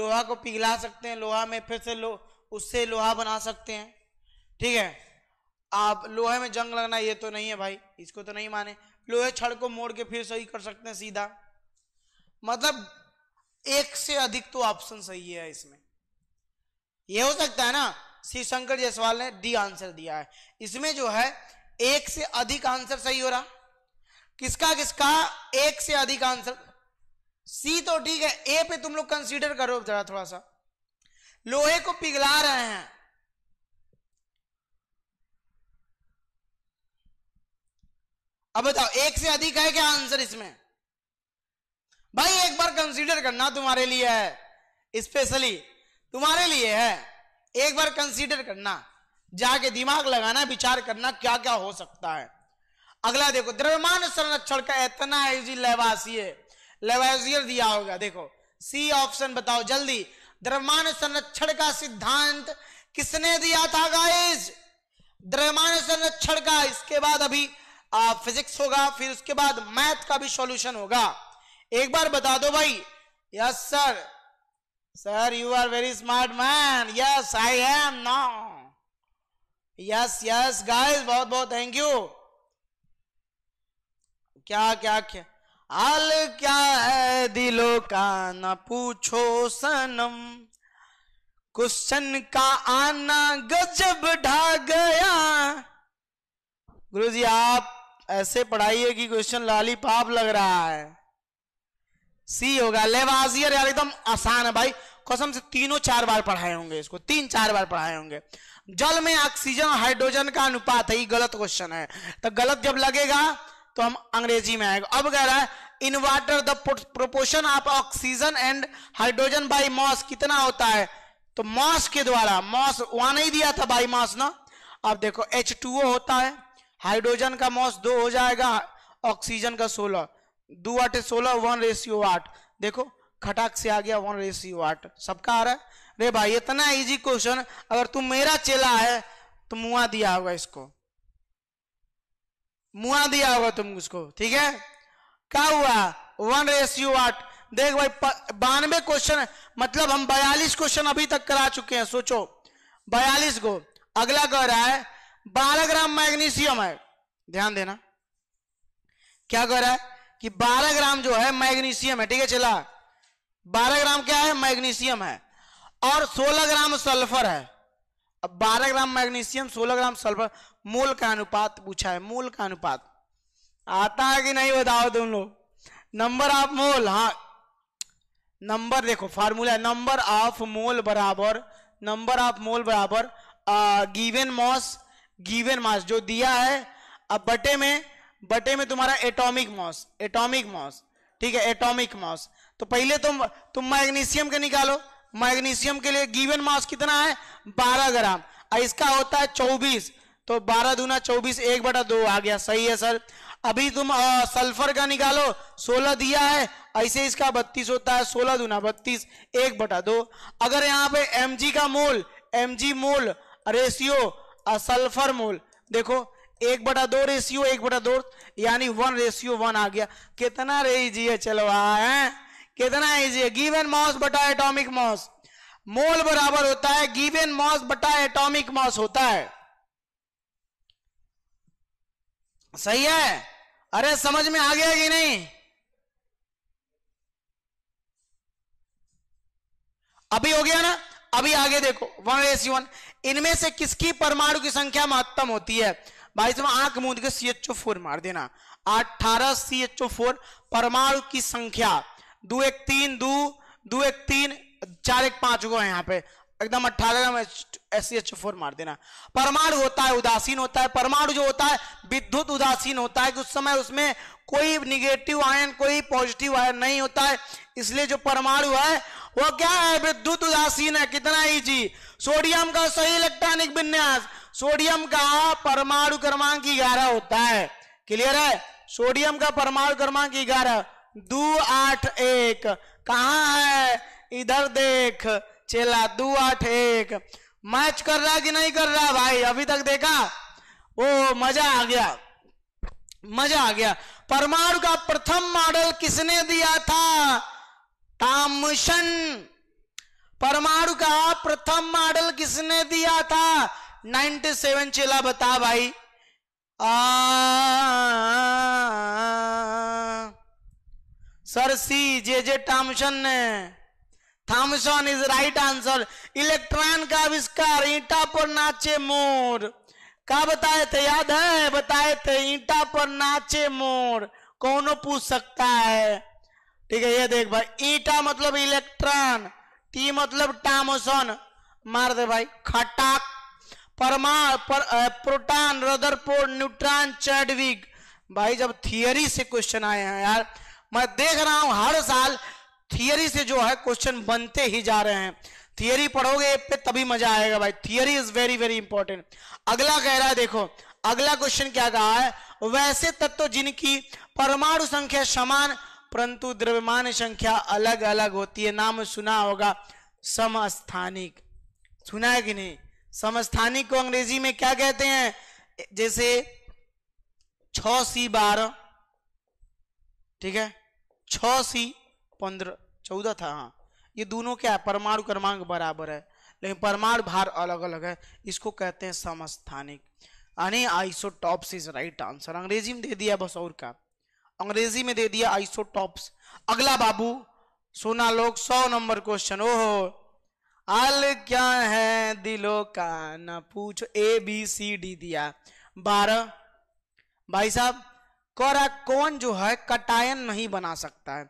लोहा को पिघला सकते हैं लोहा में फिर से लो उससे लोहा बना सकते हैं ठीक है आप लोहे में जंग लगना ये तो नहीं है भाई इसको तो नहीं माने लोहे छड़ को मोड़ के फिर सही कर सकते हैं सीधा मतलब एक से अधिक तो ऑप्शन सही है इसमें यह हो सकता है ना श्री शंकर जायसवाल ने डी आंसर दिया है इसमें जो है एक से अधिक आंसर सही हो रहा किसका किसका एक से अधिक आंसर सी तो ठीक है ए पे तुम लोग कंसीडर करो जरा थोड़ा सा लोहे को पिघला रहे हैं अब बताओ एक से अधिक है क्या आंसर इसमें भाई एक बार कंसीडर करना तुम्हारे लिए है स्पेशली तुम्हारे लिए है एक बार कंसीडर करना जाके दिमाग लगाना विचार करना क्या क्या हो सकता है अगला देखो द्रव्यमान संरक्षण का इतना इजी लेवासियर दिया होगा देखो सी ऑप्शन बताओ जल्दी द्रव्यमान संरक्षण का सिद्धांत किसने दिया था गाइस द्रव्यमान संरक्षण का इसके बाद अभी फिजिक्स होगा फिर उसके बाद मैथ का भी सॉल्यूशन होगा एक बार बता दो भाई yes sir sir you are very smart man yes I am no yes yes guys बहुत बहुत थैंक यू क्या क्या क्या हाल क्या है दिलो का ना पूछो सनम क्वेश्चन का आना गजब ढा गया गुरु जी आप ऐसे पढ़ाइए कि क्वेश्चन लाली पाप लग रहा है सी होगा लेवाजियर यार एकदम आसान है भाई कसम से तीनों चार बार पढ़ाए होंगे इसको तीन चार बार पढ़ाए होंगे जल में ऑक्सीजन हाइड्रोजन का अनुपात है ये गलत क्वेश्चन है तो गलत जब लगेगा तो हम अंग्रेजी में आएगा अब कह रहा है in water the proportion of oxygen and hydrogen by mass कितना होता है तो मॉस के द्वारा मॉस वहां नहीं दिया था बाई मॉस ना अब देखो एच होता है हाइड्रोजन का मॉस दो हो जाएगा ऑक्सीजन का सोलह दो आटे सोलह वन रेशियो आठ देखो खटाक से आ गया वन रेशियो आठ सबका आ रहा है रे भाई इतना इजी क्वेश्चन अगर तुम मेरा चेला है तो मुआ दिया होगा इसको मुआ दिया होगा तुम उसको ठीक है क्या हुआ वन रेशियो आठ देख भाई बानवे क्वेश्चन मतलब हम बयालीस क्वेश्चन अभी तक करा चुके हैं सोचो बयालीस को अगला कह रहा है बारह ग्राम मैग्नीशियम है ध्यान देना क्या कह रहा है कि 12 ग्राम जो है मैग्नीशियम है ठीक है चला 12 ग्राम क्या है मैग्नीशियम है और 16 ग्राम सल्फर है अब 12 ग्राम मैग्नीशियम 16 ग्राम सल्फर मोल का अनुपात पूछा है मूल का अनुपात आता है कि नहीं बताओ तुम लोग नंबर ऑफ मोल हाँ नंबर देखो फार्मूला नंबर ऑफ मोल बराबर नंबर ऑफ मोल बराबर गिवेन मॉस गिवन मास जो दिया है अब बटे में बटे में तुम्हारा एटॉमिक मॉस एटॉमिक मॉस ठीक है एटॉमिक मॉस तो पहले तुम तुम मैग्नीशियम के निकालो मैग्नीशियम के लिए गिवन मास कितना है 12 ग्राम और इसका होता है 24 तो 12 दूना 24 एक बटा दो आ गया सही है सर अभी तुम आ, सल्फर का निकालो 16 दिया है ऐसे इसका 32 होता है 16 दूना 32 एक बटा दो अगर यहाँ पे एम का mole M mole ratio sulphur mole देखो एक बटा दो रेशियो एक बटा दो यानी वन रेशियो वन आ गया कितना रेजी है चलो है कितना इजी है गिवन मॉस बटा एटॉमिक मॉस मोल बराबर होता है गिवन मॉस बटा एटॉमिक मॉस होता है सही है अरे समझ में आ गया कि नहीं अभी हो गया ना अभी आगे देखो वन एस वन इनमें से किसकी परमाणु की संख्या महत्तम होती है भाई साहब आंख मूंद के सी एच ओ फोर मार देना अठारह सी एच ओ फोर परमाणु की संख्या दो एक तीन दो दो एक तीन चार एक पांच गो है यहाँ पे एकदम अठारह में एस एच फोर मार देना परमाणु होता है उदासीन होता है परमाणु जो होता है विद्युत उदासीन होता है कि उस समय उसमें कोई निगेटिव आयन कोई पॉजिटिव आयन नहीं होता है इसलिए जो परमाणु है वो क्या है विद्युत उदासीन है कितना इजी सोडियम का सही इलेक्ट्रॉनिक विन्यास सोडियम का परमाणु क्रमांक ग्यारह होता है क्लियर है सोडियम का परमाणु क्रमांक ग्यारह दो आठ एक कहा है इधर देख चेला दो आठ एक मैच कर रहा कि नहीं कर रहा भाई अभी तक देखा ओ मजा आ गया मजा आ गया परमाणु का प्रथम मॉडल किसने दिया था तामसन परमाणु का प्रथम मॉडल किसने दिया था 97 चिला बता भाई आ, sir C J J Thomson ने Thomson is right answer electron का आविष्कार ईटा पर नाचे मोर का बताए थे याद है बताए थे ईटा पर नाचे मोर कौन पूछ सकता है ठीक है ये देख भाई ईटा मतलब इलेक्ट्रॉन टी मतलब टामोसन मार दे भाई खटाक परमाणु पर, प्रोटॉन रदरपोर न्यूट्रॉन चैडविग भाई जब थियरी से क्वेश्चन आए हैं यार मैं देख रहा हूं हर साल थियरी से जो है क्वेश्चन बनते ही जा रहे हैं थियरी पढ़ोगे पे तभी मजा आएगा भाई theory is very very important अगला कह रहा है देखो अगला क्वेश्चन क्या कहा है वैसे तत्व तो जिनकी परमाणु संख्या समान परंतु द्रव्यमान संख्या अलग अलग होती है नाम सुना होगा समस्थानिक सुना है कि नहीं समस्थानिक को अंग्रेजी में क्या कहते हैं जैसे छ सी बारह ठीक है छ सी पंद्रह चौदह था हाँ ये दोनों क्या है परमाणु क्रमांक बराबर है लेकिन परमाणु भार अलग अलग है इसको कहते हैं समस्थानिक यानी आइसोटॉप्स इज राइट आंसर अंग्रेजी में दे दिया बस और का अंग्रेजी में दे दिया आइसोटॉप्स अगला बाबू सोना लोग सौ नंबर क्वेश्चन ओहो आल क्या है दिलो का ना पूछो ए बी सी डी दिया बारह भाई साहब कौन जो है कटायन नहीं बना सकता है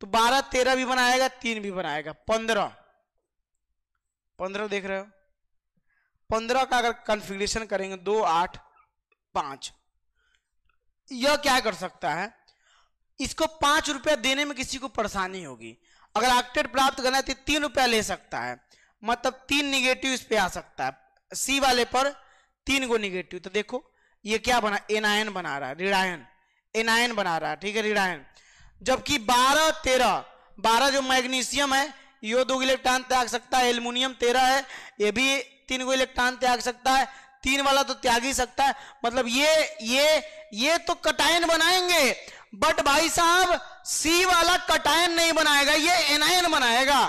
तो बारह तेरह भी बनाएगा तीन भी बनाएगा पंद्रह पंद्रह देख रहे हो पंद्रह का अगर कॉन्फ़िगरेशन करेंगे दो आठ पांच यह क्या कर सकता है इसको पांच रुपया देने में किसी को परेशानी होगी अगर आक्टेट प्राप्त करना है तो तीन रुपया ले सकता है मतलब तीन निगेटिव इस पे आ सकता है सी वाले पर तीन गो निगेटिव तो देखो ये क्या बना एनायन बना रहा है रिडायन एनायन बना रहा है ठीक है रिडायन जबकि बारह तेरह बारह जो मैग्नीशियम है यो दो इलेक्ट्रॉन त्याग सकता है एल्यूमिनियम 13 है ये भी तीन को इलेक्ट्रॉन त्याग सकता है तीन वाला तो त्याग ही सकता है मतलब ये ये ये तो कटायन बनाएंगे बट भाई साहब सी वाला कटायन नहीं बनाएगा ये एनायन बनाएगा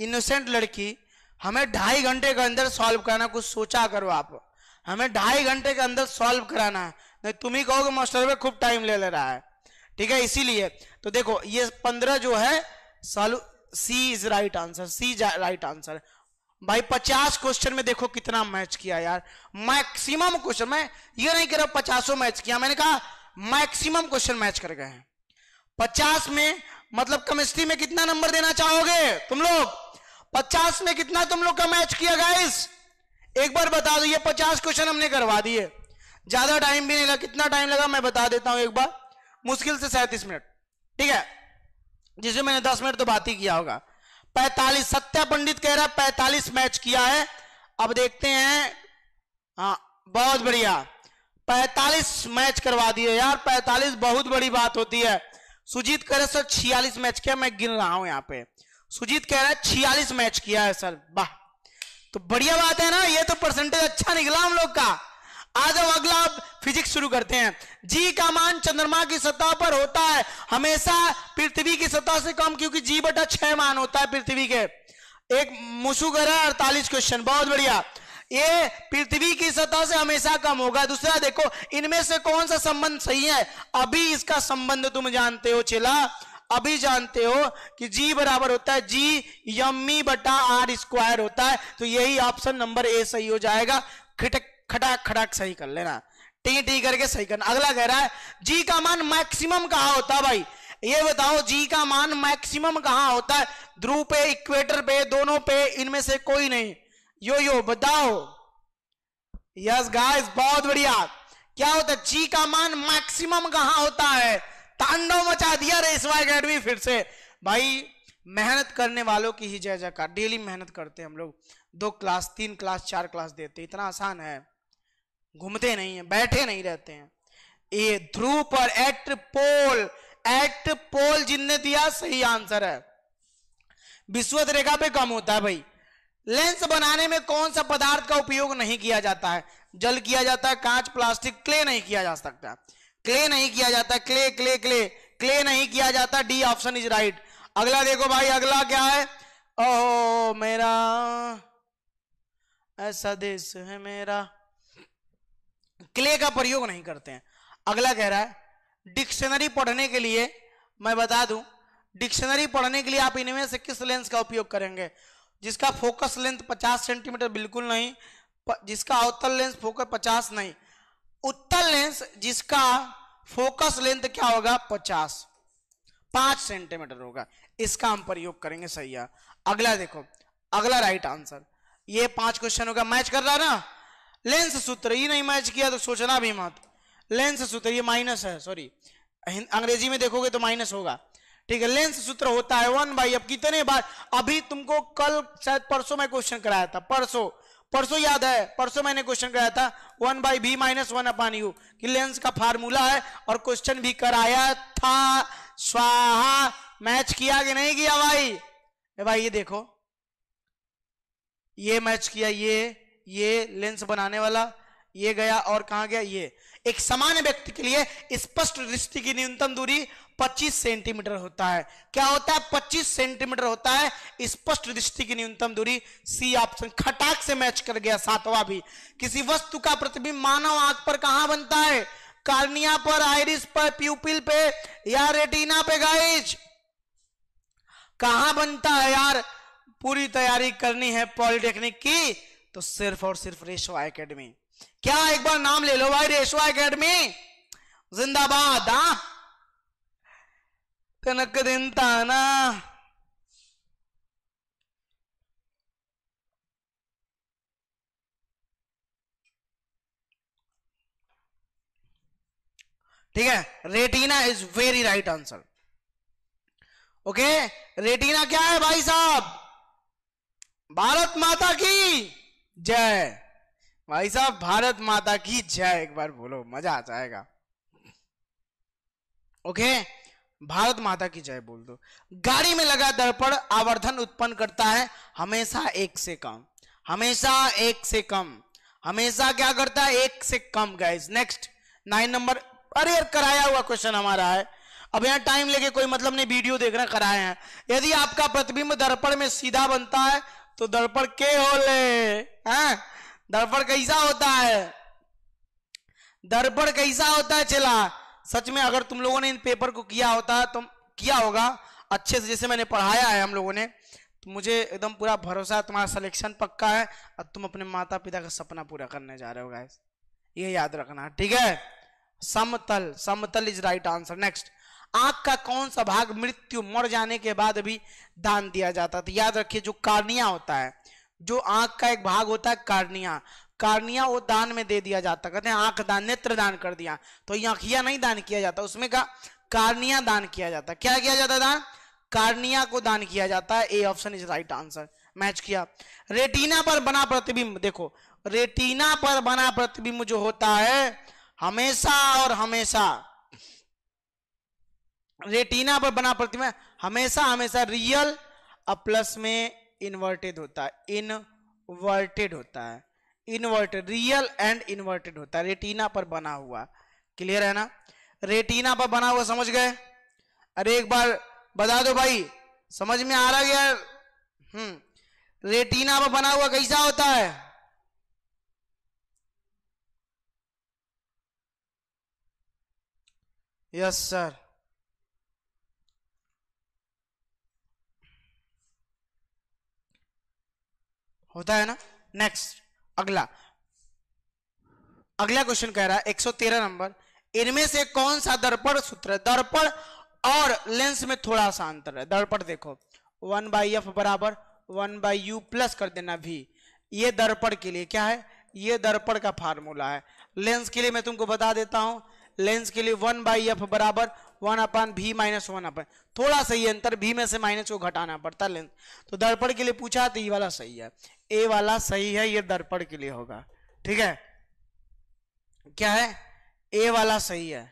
इनोसेंट लड़की हमें ढाई घंटे के अंदर सॉल्व कराना कुछ सोचा करो आप हमें ढाई घंटे के अंदर सॉल्व कराना है नहीं तुम ही कहोगे मास्टर भाई खूब टाइम ले ले रहा है ठीक है इसीलिए तो देखो ये पंद्रह जो है सालू C is right answer C right answer भाई पचास क्वेश्चन में देखो कितना मैच किया यार मैक्सिमम क्वेश्चन मैं ये नहीं कह रहा पचासों मैच किया मैंने कहा मैक्सिमम क्वेश्चन मैच कर गए हैं पचास में मतलब केमिस्ट्री में कितना नंबर देना चाहोगे तुम लोग पचास में कितना तुम लोग का मैच किया गाइस एक बार बता दो ये पचास क्वेश्चन हमने करवा दिए ज्यादा टाइम भी नहीं लगा कितना टाइम लगा मैं बता देता हूं एक बार मुश्किल से सैंतीस मिनट ठीक है जिसमें मैंने दस मिनट तो बात ही किया होगा पैतालीस सत्या पंडित कह रहा है पैतालीस मैच किया है अब देखते हैं हाँ बहुत बढ़िया पैतालीस मैच करवा दिए यार पैतालीस बहुत बड़ी बात होती है सुजीत कह रहे सर छियालीस मैच किया मैं गिन रहा हूं यहाँ पे सुजीत कह रहा है छियालीस मैच किया है सर वाह तो बढ़िया बात है ना ये तो परसेंटेज अच्छा निकला हम लोग का आज हम अगला फिजिक्स शुरू करते हैं जी का मान चंद्रमा की सतह पर होता है हमेशा पृथ्वी की सतह से कम क्योंकि जी बटा छह मान होता है पृथ्वी के एक मुसु है अड़तालीस क्वेश्चन बहुत बढ़िया ये पृथ्वी की सतह से हमेशा कम होगा दूसरा देखो इनमें से कौन सा संबंध सही है अभी इसका संबंध तुम जानते हो चेला अभी जानते हो कि जी बराबर होता है जी यम्मी e बटा आर स्क्वायर होता है तो यही ऑप्शन नंबर ए सही हो जाएगा खिटक खटाक खटाक सही कर लेना टी टी करके सही करना अगला कह रहा है जी का मान मैक्सिमम कहा होता है भाई ये बताओ जी का मान मैक्सिमम कहा होता है ध्रुव पे इक्वेटर पे दोनों पे इनमें से कोई नहीं यो यो बताओ यस गाइस बहुत बढ़िया क्या होता है जी का मान मैक्सिमम कहा होता है तांडव मचा दिया रेसवा अकेडमी फिर से भाई मेहनत करने वालों की ही जय जयकार डेली मेहनत करते हैं हम लोग दो क्लास तीन क्लास चार क्लास देते इतना आसान है घूमते नहीं है बैठे नहीं रहते हैं ए ध्रुव पर एट पोल एट पोल जिनने दिया सही आंसर है विश्वत रेखा पे कम होता है भाई लेंस बनाने में कौन सा पदार्थ का उपयोग नहीं किया जाता है जल किया जाता है कांच प्लास्टिक क्ले नहीं किया जा सकता क्ले नहीं किया जाता क्ले क्ले क्ले क्ले नहीं किया जाता डी ऑप्शन इज राइट अगला देखो भाई अगला क्या है ओ मेरा ऐसा देश है मेरा क्ले का प्रयोग नहीं करते हैं अगला कह रहा है डिक्शनरी पढ़ने के लिए मैं बता दूं डिक्शनरी पढ़ने के लिए आप इनमें से किस लेंस का उपयोग करेंगे जिसका फोकस लेंथ 50 सेंटीमीटर बिल्कुल नहीं जिसका अवतल लेंस फोकस 50 नहीं उत्तल लेंस जिसका फोकस लेंथ क्या होगा 50 पांच सेंटीमीटर होगा इसका हम प्रयोग करेंगे सही है अगला देखो अगला राइट आंसर ये पांच क्वेश्चन होगा मैच कर रहा ना लेंस सूत्र ये नहीं मैच किया तो सोचना भी मत लेंस सूत्र ये माइनस है सॉरी अंग्रेजी में देखोगे तो माइनस होगा ठीक है लेंस सूत्र होता है वन बाई अब कितने बार अभी तुमको कल शायद परसों में क्वेश्चन कराया था परसों परसों याद है परसों मैंने क्वेश्चन कराया था one by v minus one upon u कि लेंस का फार्मूला है और क्वेश्चन भी कराया था स्वाहा मैच किया कि नहीं किया भाई भाई ये देखो ये मैच किया ये ये लेंस बनाने वाला ये गया और कहा गया ये एक सामान्य व्यक्ति के लिए स्पष्ट दृष्टि की न्यूनतम दूरी 25 सेंटीमीटर होता है क्या होता है 25 सेंटीमीटर होता है स्पष्ट दृष्टि की न्यूनतम दूरी सी ऑप्शन खटाक से मैच कर गया सातवां भी किसी वस्तु का प्रतिबिंब मानव आंख पर कहा बनता है कार्निया पर आयरिस पर प्यूपिल पे या रेटिना पे गाइज कहा बनता है यार पूरी तैयारी करनी है पॉलिटेक्निक की तो सिर्फ और सिर्फ रेशवा एकेडमी क्या एक बार नाम ले लो भाई रेशवा एकेडमी जिंदाबाद हाँ दिन ताना ठीक है retina is very right answer okay retina क्या है भाई साहब भारत माता की जय भाई साहब भारत माता की जय एक बार बोलो मजा आ जाएगा ओके भारत माता की जय बोल दो गाड़ी में लगा दर्पण आवर्धन उत्पन्न करता है हमेशा एक से कम हमेशा एक से कम हमेशा क्या करता है एक से कम गाइस नेक्स्ट नाइन नंबर अरे यार कराया हुआ क्वेश्चन हमारा है अब यहां टाइम लेके कोई मतलब नहीं वीडियो देखना कराए हैं यदि आपका प्रतिबिंब दर्पण में सीधा बनता है तो दर्पण के होले हैं हाँ? दर्पण कैसा होता है दर्पण कैसा होता है चला सच में अगर तुम लोगों ने इन पेपर को किया होता तो किया होगा अच्छे से जैसे मैंने पढ़ाया है हम लोगों ने तो मुझे एकदम पूरा भरोसा है तुम्हारा सिलेक्शन पक्का है और तुम अपने माता पिता का सपना पूरा करने जा रहे हो गाइस ये याद रखना ठीक है समतल समतल इज राइट आंसर नेक्स्ट आंख का कौन सा भाग मृत्यु मर जाने के बाद भी दान दिया जाता था याद रखिए जो कार्निया होता है जो आंख का एक भाग होता है कार्निया कार्निया वो दान में दे दिया जाता कहते हैं आंख दान नेत्र दान कर दिया तो ये आंखिया नहीं दान किया जाता उसमें का कार्निया दान किया जाता क्या किया जाता दान कार्निया को दान किया जाता है A option is right answer match किया रेटिना पर बना प्रतिबिंब देखो रेटिना पर बना प्रतिबिंब जो होता है हमेशा और हमेशा रेटिना पर बना प्रतिमा हमेशा हमेशा रियल और प्लस में इन्वर्टेड होता है इनवर्टेड होता है इन्वर्टेड रियल एंड इन्वर्टेड होता है रेटिना पर बना हुआ क्लियर है ना रेटिना पर बना हुआ समझ गए अरे एक बार बता दो भाई समझ में आ रहा है यार हम्म रेटिना पर बना हुआ कैसा होता है यस सर होता है ना नेक्स्ट अगला अगला क्वेश्चन कह रहा है 113 नंबर इनमें से कौन सा दर्पण सूत्र दर्पण और लेंस में थोड़ा सा अंतर है दर्पण देखो वन बाई एफ बराबर वन बाई यू प्लस कर देना भी ये दर्पण के लिए क्या है ये दर्पण का फार्मूला है लेंस के लिए मैं तुमको बता देता हूं लेंस के लिए वन बाई एफ बराबर one upon v minus one अपान थोड़ा सही अंतर भी में से माइनस को घटाना पड़ता लेंथ तो दर्पण के लिए पूछा तो ये वाला सही है ए वाला सही है ये दर्पण के लिए होगा ठीक है क्या है ए वाला सही है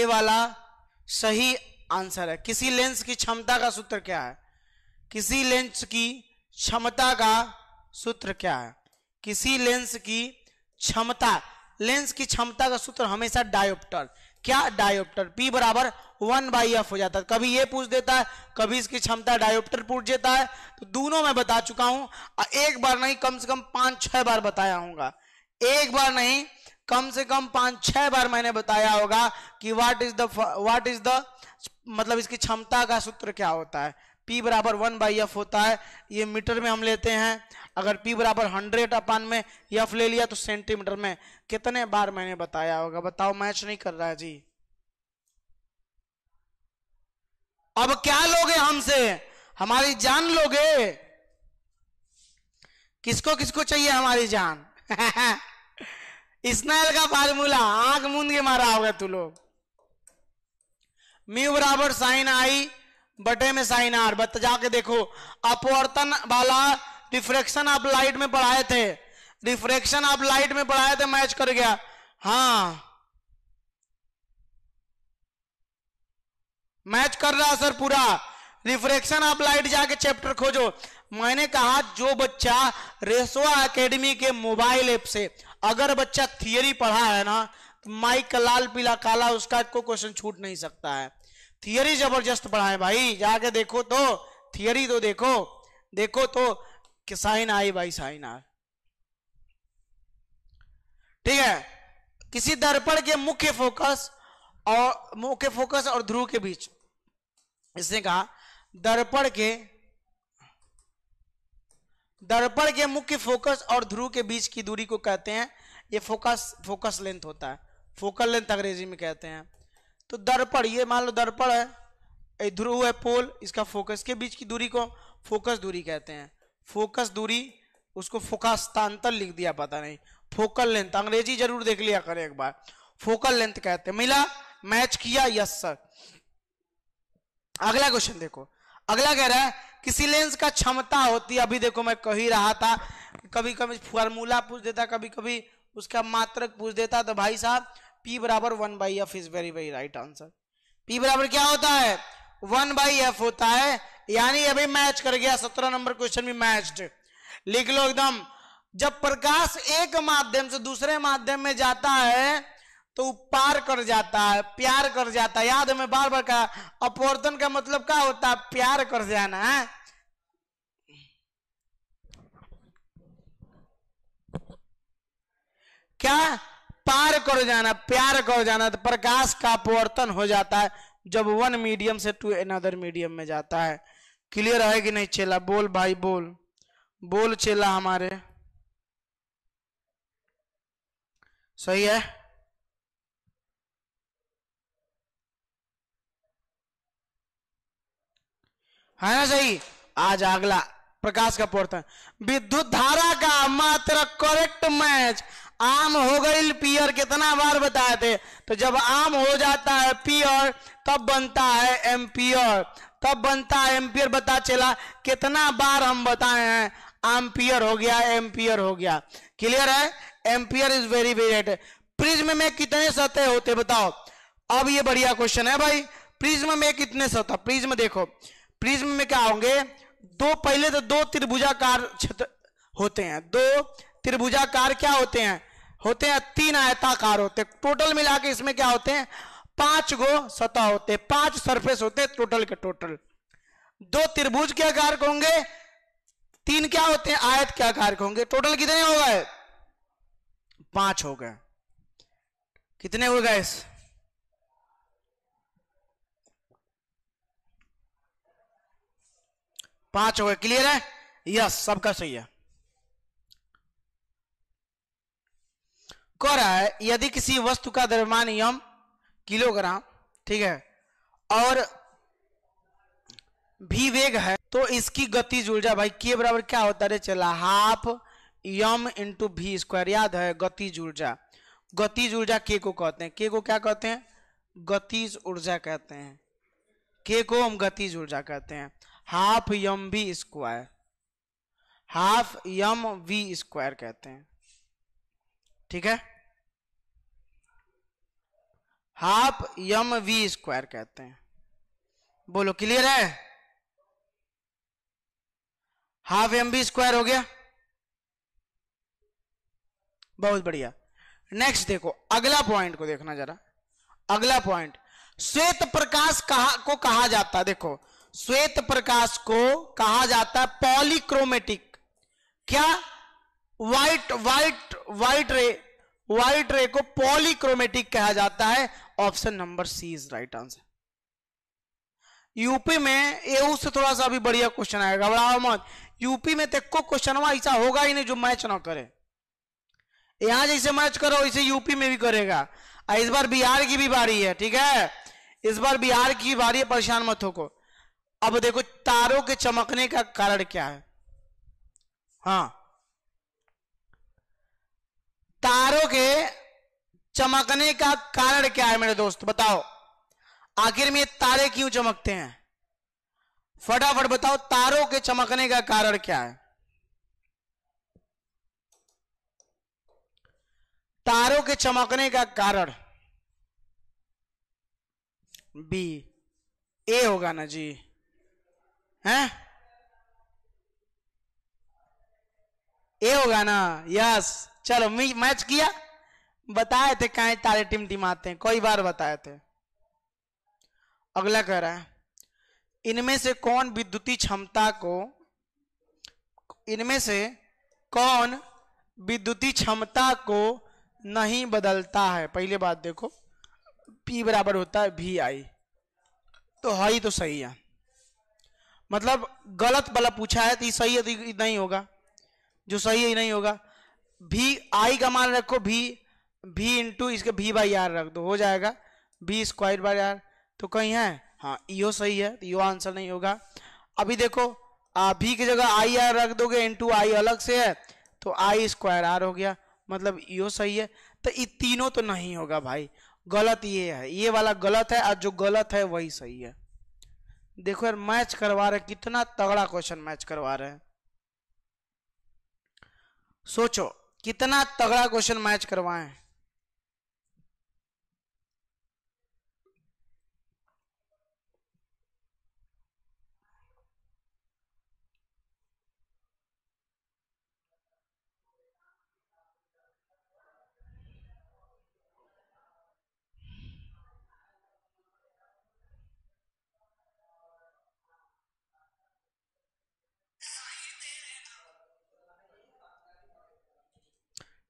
ए वाला सही आंसर है किसी लेंस की क्षमता का सूत्र क्या है किसी लेंस की क्षमता का सूत्र क्या है किसी लेंस की क्षमता लेंस की क्षमता का सूत्र हमेशा डायोप्टर क्या डायोप्टर पी बराबर वन बाई एफ हो जाता है कभी ये पूछ देता है कभी इसकी क्षमता डायोप्टर पूछ देता है तो दोनों में बता चुका हूं एक बार नहीं कम से कम पांच छह बार बताया होगा एक बार नहीं कम से कम पांच छह बार मैंने बताया होगा कि what is the what is the मतलब इसकी क्षमता का सूत्र क्या होता है P बराबर वन बाई एफ होता है ये मीटर में हम लेते हैं अगर P बराबर हंड्रेड अपान में यफ ले लिया तो सेंटीमीटर में कितने बार मैंने बताया होगा बताओ मैच नहीं कर रहा है जी अब क्या लोगे हमसे हमारी जान लोगे किसको किसको चाहिए हमारी जान स्नैल का फार्मूला आग मूंद के मारा होगा तू लोग म्यू बराबर साइन आई बटे में साइन आर बत जाके देखो अपवर्तन वाला रिफ्रेक्शन आप लाइट में पढ़ाए थे रिफ्रेक्शन आप लाइट में पढ़ाए थे मैच कर गया हाँ मैच कर रहा सर पूरा रिफ्रेक्शन आप लाइट जाके चैप्टर खोजो मैंने कहा जो बच्चा रेसोआ एकेडमी के मोबाइल ऐप से अगर बच्चा थियरी पढ़ा है ना तो माइक लाल पीला काला उसका को क्वेश्चन छूट नहीं सकता है थियरी जबरदस्त पढ़ाए भाई जाके देखो तो थियरी तो देखो देखो तो कि साइन आई भाई साइन आई ठीक है किसी दर्पण के मुख्य फोकस और मुख्य फोकस और ध्रुव के बीच इसने कहा दर्पण के दर्पण के मुख्य फोकस और ध्रुव के बीच की दूरी को कहते हैं ये फोकस फोकस लेंथ होता है फोकल लेंथ अंग्रेजी में कहते हैं तो दर्पण ये मान लो दर्पण है ध्रुव है पोल इसका फोकस के बीच की दूरी को फोकस दूरी कहते हैं फोकस दूरी उसको फोकास्तांतर लिख दिया पता नहीं फोकल लेंथ अंग्रेजी जरूर देख लिया करें एक बार फोकल लेंथ कहते हैं मिला मैच किया यस सर अगला क्वेश्चन देखो अगला कह रहा है किसी लेंस का क्षमता होती है अभी देखो मैं कह ही रहा था कभी कभी फॉर्मूला पूछ देता कभी कभी उसका मात्रक पूछ देता तो भाई साहब p बराबर one by F is very very right answer p बराबर क्या होता है वन बाई एफ होता है यानी अभी मैच कर गया सत्रह नंबर क्वेश्चन भी मैच्ड लिख लो एकदम जब प्रकाश एक माध्यम से दूसरे माध्यम में जाता है तो पार कर जाता है प्यार कर जाता है याद हमें बार बार कहा अपवर्तन का मतलब क्या होता है प्यार कर जाना है क्या पार कर जाना प्यार कर जाना तो प्रकाश का अपवर्तन हो जाता है जब वन मीडियम से टू अदर मीडियम में जाता है क्लियर है कि नहीं चेला बोल भाई बोल बोल चेला हमारे सही है हाँ ना सही आज अगला प्रकाश का पोर्तन विद्युत धारा का मात्र करेक्ट मैच आम हो गई पियर कितना बार बताए थे तो जब आम हो जाता है पियर तब बनता है एम्पियर तब बनता है एम्पियर बता चला कितना बार हम बताए हैं पियर हो गया एम्पियर हो गया क्लियर है ampere is very very prism में कितने सतह होते बताओ अब ये बढ़िया क्वेश्चन है भाई प्रिज्म में कितने सतह प्रिज्म देखो प्रिज्म में क्या होंगे दो पहले तो दो त्रिभुजाकार होते हैं दो त्रिभुजाकार क्या होते हैं होते हैं तीन आयताकार होते टोटल मिला के इसमें क्या होते हैं पांच गो सतह होते पांच सरफेस होते टोटल के टोटल दो त्रिभुज के आकार के होंगे तीन क्या होते हैं आयत के आकार के होंगे टोटल कितने हो गए पांच हो गए कितने हो गए पांच हो गए क्लियर है यस सबका सही है कह रहा है यदि किसी वस्तु का द्रव्यमान यम किलोग्राम ठीक है और भी वेग है तो इसकी गति ऊर्जा भाई के बराबर क्या होता है चला half M into v square याद है गति ऊर्जा गति ऊर्जा के को कहते हैं के को क्या कहते हैं गतिज ऊर्जा कहते हैं के को हम गतिज ऊर्जा कहते हैं half M v square half M v square कहते हैं ठीक है हाफ यम वी स्क्वायर कहते हैं बोलो क्लियर है हाफ एम बी स्क्वायर हो गया बहुत बढ़िया नेक्स्ट देखो अगला पॉइंट को देखना जरा अगला पॉइंट श्वेत प्रकाश कहा को कहा जाता है देखो श्वेत प्रकाश को कहा जाता है पॉलीक्रोमेटिक क्या white white white ray white ray को पॉलीक्रोमेटिक कहा जाता है option number C is right answer UP में एयू से थोड़ा सा अभी बढ़िया क्वेश्चन आएगा बड़ा मत यूपी में तक तो को क्वेश्चन ऐसा होगा ही नहीं जो मैच ना करे यहां जैसे मैच करो वैसे यूपी में भी करेगा इस बार बिहार की भी बारी है ठीक है इस बार बिहार की बारी है परेशान मत हो अब देखो तारों के चमकने का कारण क्या है हाँ तारों के चमकने का कारण क्या है मेरे दोस्त बताओ आखिर में ये तारे क्यों चमकते हैं फटाफट बताओ तारों के चमकने का कारण क्या है तारों के चमकने का कारण बी ए होगा ना जी हैं ए होगा ना यस चलो मैच किया बताए थे कहा तारे टीम टीम आते हैं कई बार बताए थे अगला कह रहा है इनमें से कौन विद्युतीय क्षमता को इनमें से कौन विद्युतीय क्षमता को नहीं बदलता है पहले बात देखो P बराबर होता है वी आई तो हाई तो सही है मतलब गलत वाला पूछा है तो ये सही है तो नहीं होगा जो सही है नहीं होगा भी आई का मान रखो भी भी इंटू इसके भी बाई आर रख दो हो जाएगा भी स्क्वायर बाई आर तो कहीं है हाँ यो सही है तो यो आंसर नहीं होगा अभी देखो भी की जगह आई आर रख दोगे इंटू आई अलग से है तो आई स्क्वायर आर हो गया मतलब यो सही है तो ये तीनों तो नहीं होगा भाई गलत ये है ये वाला गलत है और जो गलत है वही सही है देखो यार मैच करवा रहे कितना तगड़ा क्वेश्चन मैच करवा रहे हैं सोचो कितना तगड़ा क्वेश्चन मैच करवाएं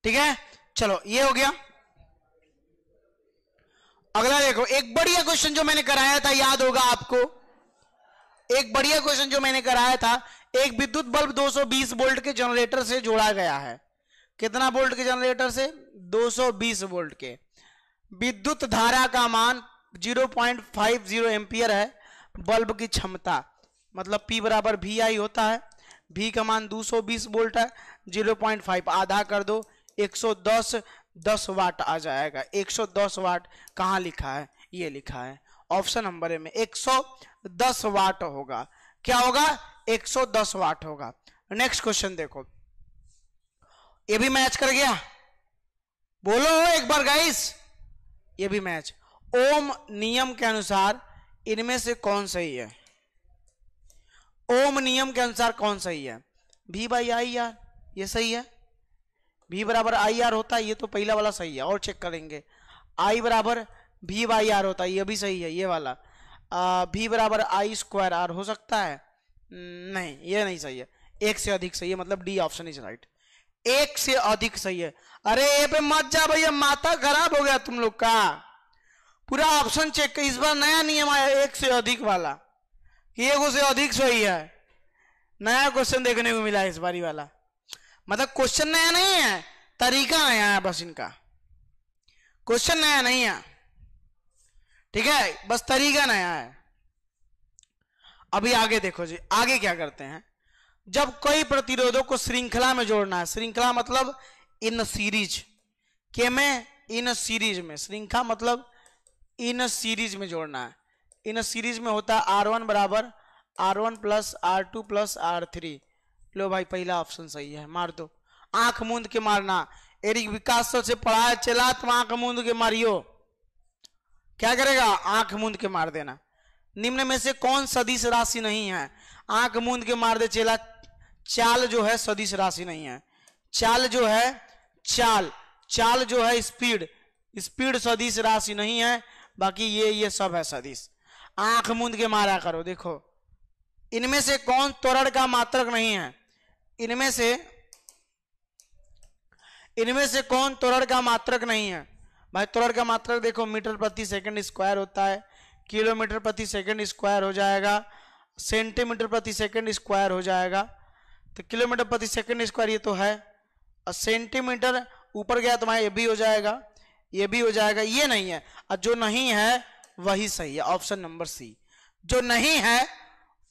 ठीक है चलो ये हो गया अगला देखो एक बढ़िया क्वेश्चन जो मैंने कराया था याद होगा आपको एक बढ़िया क्वेश्चन जो मैंने कराया था एक विद्युत बल्ब 220 वोल्ट के जनरेटर से जोड़ा गया है कितना वोल्ट के जनरेटर से 220 वोल्ट के विद्युत धारा का मान 0.50 एम्पियर है बल्ब की क्षमता मतलब P बराबर वी आई होता है वी का मान 220 वोल्ट है 0.5 आधा कर दो 110 दस वाट आ जाएगा 110 वाट कहाँ लिखा है ये लिखा है ऑप्शन नंबर ए में 110 वाट होगा क्या होगा 110 वाट होगा नेक्स्ट क्वेश्चन देखो ये भी मैच कर गया बोलो एक बार गाइस ये भी मैच ओम नियम के अनुसार इनमें से कौन सही है ओम नियम के अनुसार कौन सही है भी भाई आई यार ये सही है v बराबर आई आर होता है ये तो पहला वाला सही है और चेक करेंगे आई बराबर v वाई आर होता है ये भी सही है ये वाला v बराबर आई स्क्वायर आर हो सकता है hmm, नहीं ये नहीं सही है एक से अधिक सही है मतलब डी ऑप्शन इज राइट एक से अधिक सही है अरे ये पे मत जा भैया माता खराब हो गया तुम लोग का पूरा ऑप्शन चेक इस बार नया नियम आया एक से अधिक वाला कि एक से अधिक सही है नया क्वेश्चन देखने को मिला इस बारी वाला मतलब क्वेश्चन नया नहीं है तरीका नया है बस इनका क्वेश्चन नया नहीं है ठीक है बस तरीका नया है अभी आगे देखो जी आगे क्या करते हैं जब कई प्रतिरोधों को श्रृंखला में जोड़ना है श्रृंखला मतलब इन सीरीज के में इन सीरीज में श्रृंखला मतलब इन सीरीज में जोड़ना है इन सीरीज में होता है आर वन बराबर R one plus R two plus R three लो भाई पहला ऑप्शन सही है मार दो आंख मूंद के मारना एरिक विकास से पढ़ा है चला तुम तो आंख मूंद के मारियो क्या करेगा आंख मूंद के मार देना निम्न में से कौन सदिश राशि नहीं है आंख मूंद के मार दे चेला चाल जो है सदिश राशि नहीं है चाल जो है चाल चाल जो है स्पीड स्पीड सदिश राशि नहीं है बाकी ये ये सब है सदिश आंख मूंद के मारा करो देखो इनमें से कौन त्वरण का मात्रक नहीं है इनमें से इनमें से कौन त्वरण का मात्रक नहीं है भाई त्वरण का मात्रक देखो मीटर प्रति सेकंड स्क्वायर होता है किलोमीटर प्रति सेकंड स्क्वायर हो जाएगा सेंटीमीटर प्रति सेकंड स्क्वायर हो जाएगा तो किलोमीटर प्रति सेकंड स्क्वायर ये तो है और सेंटीमीटर ऊपर गया तो भाई ये भी हो जाएगा ये भी हो जाएगा ये नहीं है और जो नहीं है वही सही है ऑप्शन नंबर सी जो नहीं है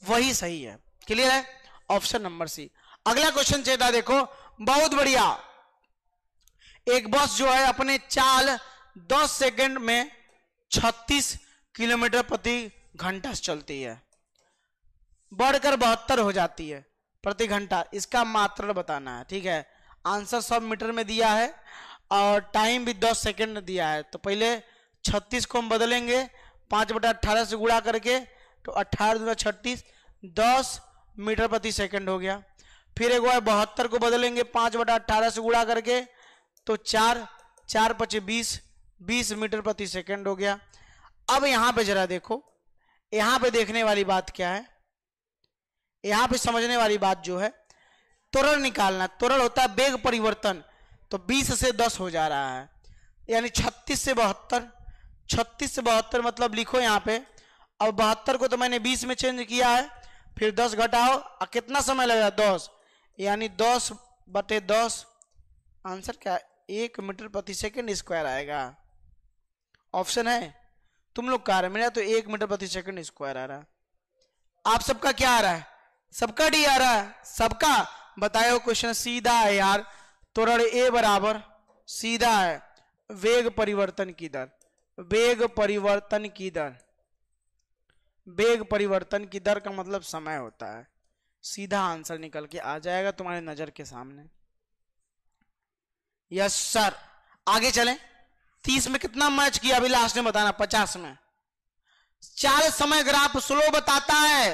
वही सही है क्लियर है ऑप्शन नंबर सी अगला क्वेश्चन चेता देखो बहुत बढ़िया एक बस जो है अपने चाल 10 सेकंड में 36 किलोमीटर प्रति घंटा चलती है बढ़कर बहत्तर हो जाती है प्रति घंटा इसका मात्र बताना है ठीक है आंसर सब मीटर में दिया है और टाइम भी 10 सेकंड दिया है तो पहले 36 को हम बदलेंगे पाँच बटा अट्ठारह से गुड़ा करके तो अट्ठारह दूना छत्तीस दस मीटर प्रति सेकंड हो गया फिर एक बार बहत्तर को बदलेंगे पांच बटा अट्ठारह से गुड़ा करके तो चार चार पचे बीस बीस मीटर प्रति सेकंड हो गया अब यहां पे जरा देखो यहां पे देखने वाली बात क्या है यहां पे समझने वाली बात जो है तुरल निकालना तुरल होता है वेग परिवर्तन तो बीस से दस हो जा रहा है यानी छत्तीस से बहत्तर छत्तीस से बहत्तर मतलब लिखो यहाँ पे अब बहत्तर को तो मैंने बीस में चेंज किया है फिर दस घटाओ कितना समय लगेगा दस यानी दस बटे दस आंसर क्या एक मीटर प्रति सेकंड स्क्वायर आएगा ऑप्शन है तुम लोग कार में तो एक मीटर प्रति सेकंड स्क्वायर आ रहा है आप सबका क्या आ रहा है सबका डी आ रहा है सबका बताओ क्वेश्चन सीधा है यार त्वरण ए बराबर सीधा है वेग परिवर्तन की दर वेग परिवर्तन की दर वेग परिवर्तन की दर का मतलब समय होता है सीधा आंसर निकल के आ जाएगा तुम्हारी नजर के सामने यस सर आगे चलें तीस में कितना मैच किया अभी लास्ट में बताना पचास में चाल समय ग्राफ स्लो बताता है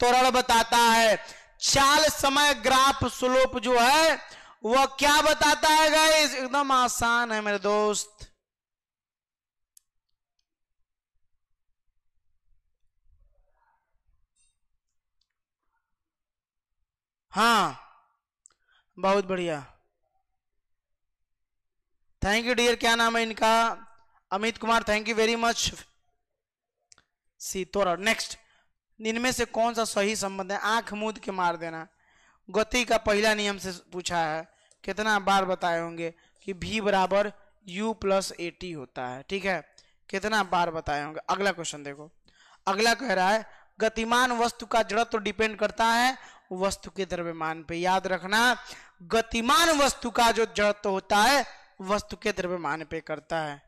तोरण बताता है चाल समय ग्राफ स्लोप जो है वह क्या बताता है गाइस एकदम आसान है मेरे दोस्त हाँ बहुत बढ़िया थैंक यू डियर क्या नाम है इनका Amit Kumar thank you very much सी तो नेक्स्ट इनमें से कौन सा सही संबंध है आंख मूद के मार देना गति का पहला नियम से पूछा है कितना बार बताए होंगे कि भी बराबर यू प्लस ए टी होता है ठीक है कितना बार बताए होंगे अगला क्वेश्चन देखो अगला कह रहा है गतिमान वस्तु का जड़त्व डिपेंड करता है वस्तु के द्रव्यमान पे याद रखना गतिमान वस्तु का जो जड़त्व होता है वस्तु के द्रव्यमान पे करता है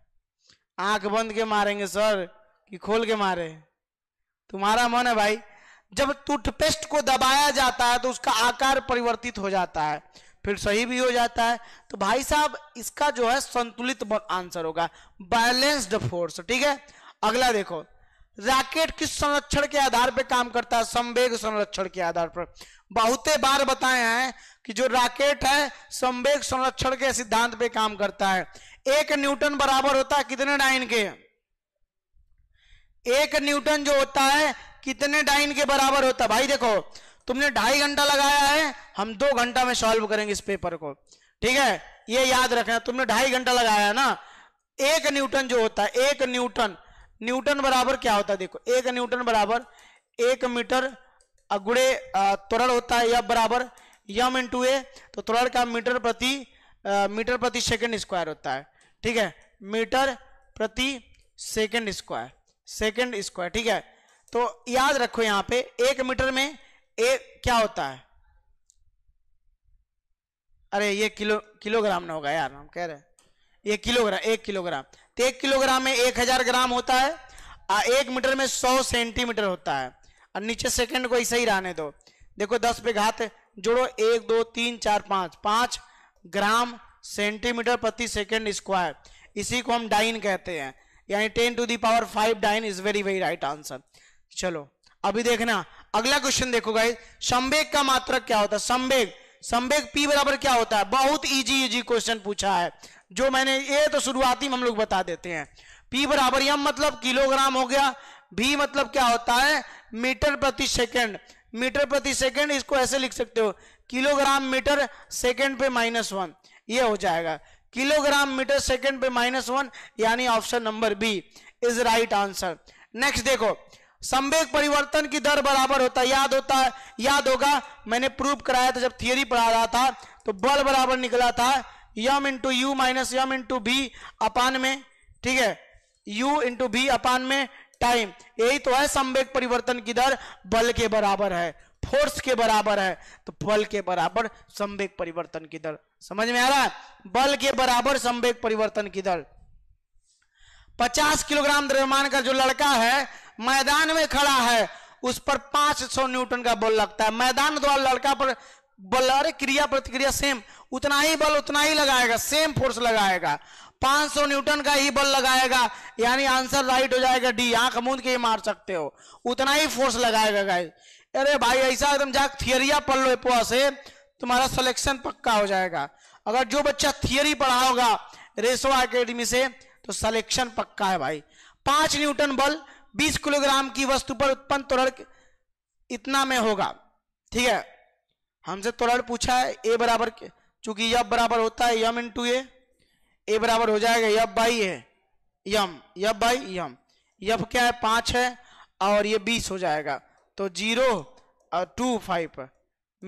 आंख बंद के मारेंगे सर कि खोल के मारे तुम्हारा मन है भाई जब टूथपेस्ट को दबाया जाता है तो उसका आकार परिवर्तित हो जाता है फिर सही भी हो जाता है तो भाई साहब इसका जो है संतुलित आंसर होगा बैलेंस्ड फोर्स ठीक है अगला देखो रैकेट किस संरक्षण के आधार पर काम करता है संवेग संरक्षण के आधार पर बहुते बार बताए हैं कि जो रैकेट है संवेग संरक्षण के सिद्धांत पे काम करता है एक न्यूटन बराबर होता है कितने डाइन के एक न्यूटन जो होता है कितने डाइन के बराबर होता है भाई देखो तुमने ढाई घंटा लगाया है हम दो घंटा में सॉल्व करेंगे इस पेपर को ठीक है ये याद रखना तुमने ढाई घंटा लगाया है ना एक न्यूटन जो होता है एक न्यूटन न्यूटन बराबर क्या होता है देखो एक न्यूटन बराबर एक मीटर अगुड़े त्वरण होता है या बराबर यम इंटू ए तो त्वरण का मीटर प्रति मीटर प्रति सेकंड स्क्वायर होता है ठीक है मीटर प्रति सेकंड स्क्वायर सेकंड स्क्वायर ठीक है तो याद रखो यहां पे एक मीटर में एक क्या होता है अरे ये किलो किलोग्राम ना होगा यार हम कह रहे ये किलोग्राम एक किलोग्राम तो एक किलोग्राम में एक हजार ग्राम होता है और एक मीटर में सौ सेंटीमीटर होता है और नीचे सेकंड को ऐसे ही रहने दो देखो दस पे घात जोड़ो एक दो तीन चार पाँच पाँच ग्राम सेंटीमीटर प्रति सेकेंड स्क्वायर इसी को हम डाइन कहते हैं यानी ten to the power five dyne is very very right answer चलो अभी देखना अगला क्वेश्चन देखो गाई संवेग का मात्रक क्या होता है संवेग संवेग पी बराबर क्या होता है बहुत इजी इजी क्वेश्चन पूछा है जो मैंने ये तो शुरुआती में हम लोग बता देते हैं पी बराबर यम मतलब किलोग्राम हो गया भी मतलब क्या होता है मीटर प्रति सेकेंड मीटर प्रति सेकेंड इसको ऐसे लिख सकते हो किलोग्राम मीटर सेकेंड पे माइनस वन ये हो जाएगा किलोग्राम मीटर सेकेंड पे माइनस वन यानी option number B is right answer next देखो संवेग परिवर्तन की दर बराबर होता है याद होता है याद होगा मैंने प्रूव कराया था जब थियोरी पढ़ा रहा था तो बल बराबर निकला था M into u minus M into v upon में ठीक है यू इंटू बी अपान में टाइम यही तो है संवेग परिवर्तन की दर बल के बराबर है फोर्स के बराबर है तो बल के बराबर संवेग परिवर्तन की दर समझ में आ रहा है बल के बराबर संवेग परिवर्तन की दर 50 किलोग्राम द्रव्यमान का जो लड़का है मैदान में खड़ा है उस पर 500 न्यूटन का बल लगता है मैदान द्वारा लड़का पर बल अरे क्रिया प्रतिक्रिया सेम उतना ही बल उतना ही लगाएगा सेम फोर्स लगाएगा 500 न्यूटन का ही बल लगाएगा यानी आंसर राइट हो जाएगा डी आंख मूंद के ही मार सकते हो उतना ही फोर्स लगाएगा गाइस अरे भाई ऐसा एकदम जाकर थियरिया पढ़ लो पोआ से तुम्हारा सिलेक्शन पक्का हो जाएगा अगर जो बच्चा थियरी पढ़ा होगा रेसो अकेडमी से तो सिलेक्शन पक्का है भाई पांच न्यूटन बल बीस किलोग्राम की वस्तु पर उत्पन्न त्वरण इतना में होगा ठीक है हमसे त्वरण पूछा है ए बराबर के चूंकि यब बराबर होता है यम इंटू ए ए बराबर हो जाएगा यब बाई है यम यब बाई यम यब क्या है पाँच है और ये बीस हो जाएगा तो जीरो और टू फाइव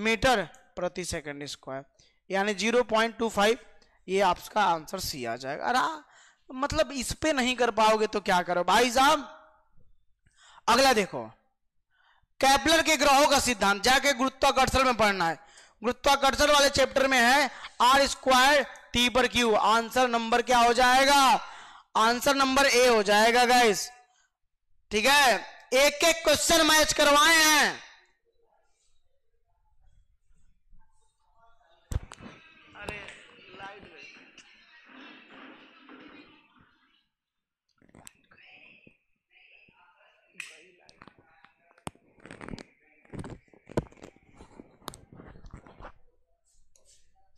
मीटर प्रति सेकंड स्क्वायर यानी जीरो पॉइंट टू फाइव ये आपका आंसर सी आ जाएगा अरे मतलब इस पे नहीं कर पाओगे तो क्या करो भाई साहब अगला देखो कैपलर के ग्रहों का सिद्धांत जाके गुरुत्वाकर्षण में पढ़ना है गुरुत्वाकर्षण वाले चैप्टर में है आर स्क्वायर टी पर क्यू आंसर नंबर क्या हो जाएगा आंसर नंबर ए हो जाएगा गाइस ठीक है एक एक क्वेश्चन मैच करवाए हैं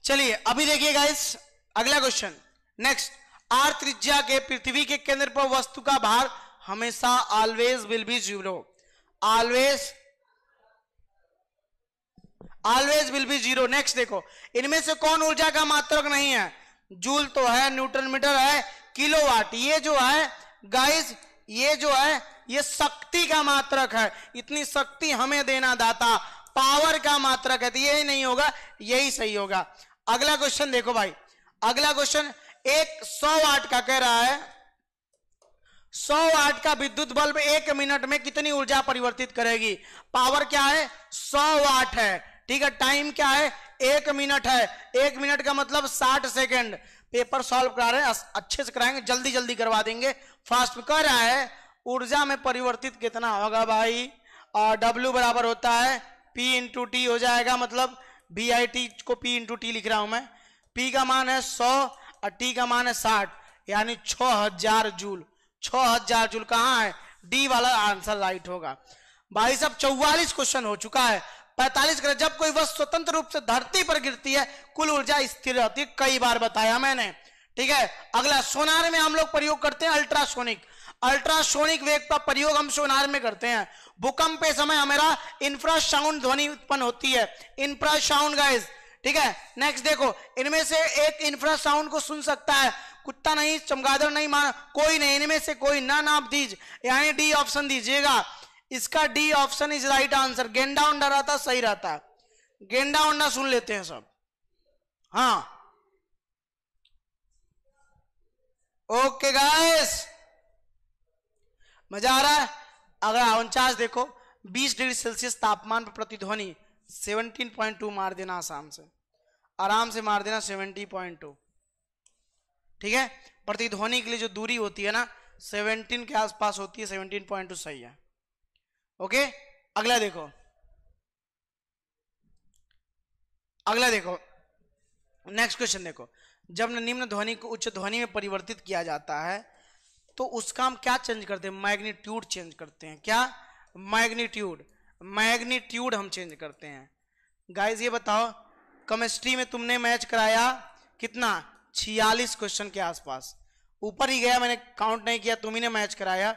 चलिए अभी देखिए गाइस अगला क्वेश्चन नेक्स्ट आर त्रिज्या के पृथ्वी के केंद्र पर वस्तु का भार हमेशा always will be zero always always will be zero next देखो इनमें से कौन ऊर्जा का मात्रक नहीं है जूल तो है न्यूटन मीटर है किलोवाट ये जो है गाइस ये जो है ये शक्ति का मात्रक है इतनी शक्ति हमें देना दाता पावर का मात्रक है तो यही नहीं होगा यही सही होगा अगला क्वेश्चन देखो भाई अगला क्वेश्चन एक सौ वाट का कह रहा है सौ वाट का विद्युत बल्ब एक मिनट में कितनी ऊर्जा परिवर्तित करेगी पावर क्या है सौ वाट है ठीक है टाइम क्या है एक मिनट है एक मिनट का मतलब साठ सेकेंड पेपर सॉल्व करा रहे हैं अच्छे से कराएंगे जल्दी जल्दी करवा देंगे फास्ट में कह रहा है ऊर्जा में परिवर्तित कितना होगा भाई और डब्ल्यू बराबर होता है पी इंटू टी हो जाएगा मतलब बी आई टी को पी इंटू टी लिख रहा हूं मैं पी का मान है सौ और टी का मान है साठ यानी छ हजार जूल छ हजार जूल कहाँ है डी वाला आंसर राइट होगा भाई साहब चौवालीस क्वेश्चन हो चुका है पैतालीस कर जब कोई वस्तु स्वतंत्र रूप से धरती पर गिरती है कुल ऊर्जा स्थिर रहती है कई बार बताया मैंने ठीक है अगला सोनार में हम लोग प्रयोग करते हैं अल्ट्रासोनिक अल्ट्रासोनिक वेग का प्रयोग हम सोनार में करते हैं भूकंप के समय हमारा इंफ्रासाउंड ध्वनि उत्पन्न होती है इंफ्रासाउंड गाइज ठीक है नेक्स्ट देखो इनमें से एक इंफ्रासाउंड को सुन सकता है कुत्ता नहीं चमगादड़ नहीं माना कोई नहीं इनमें से कोई ना नाप दीज यानी डी ऑप्शन दीजिएगा इसका D option is right answer गेंडा उंडा रहता सही रहता गेंडा उंडा सुन लेते हैं सब हाँ ओके गाइस मजा आ रहा है अगर उनचास देखो 20 डिग्री सेल्सियस तापमान पर प्रतिध्वनि 17.2 मार देना आसान से आराम से मार देना 17.2 ठीक है प्रतिध्वनि के लिए जो दूरी होती है ना 17 के आसपास होती है 17.2 सही है ओके अगला देखो अगला देखो नेक्स्ट क्वेश्चन देखो जब निम्न ध्वनि को उच्च ध्वनि में परिवर्तित किया जाता है तो उसका हम क्या चेंज करते हैं मैग्नीट्यूड चेंज करते हैं क्या मैग्नीट्यूड मैग्नीट्यूड हम चेंज करते हैं गाइज ये बताओ केमिस्ट्री में तुमने मैच कराया कितना छियालीस क्वेश्चन के आसपास ऊपर ही गया मैंने काउंट नहीं किया तुम ही ने मैच कराया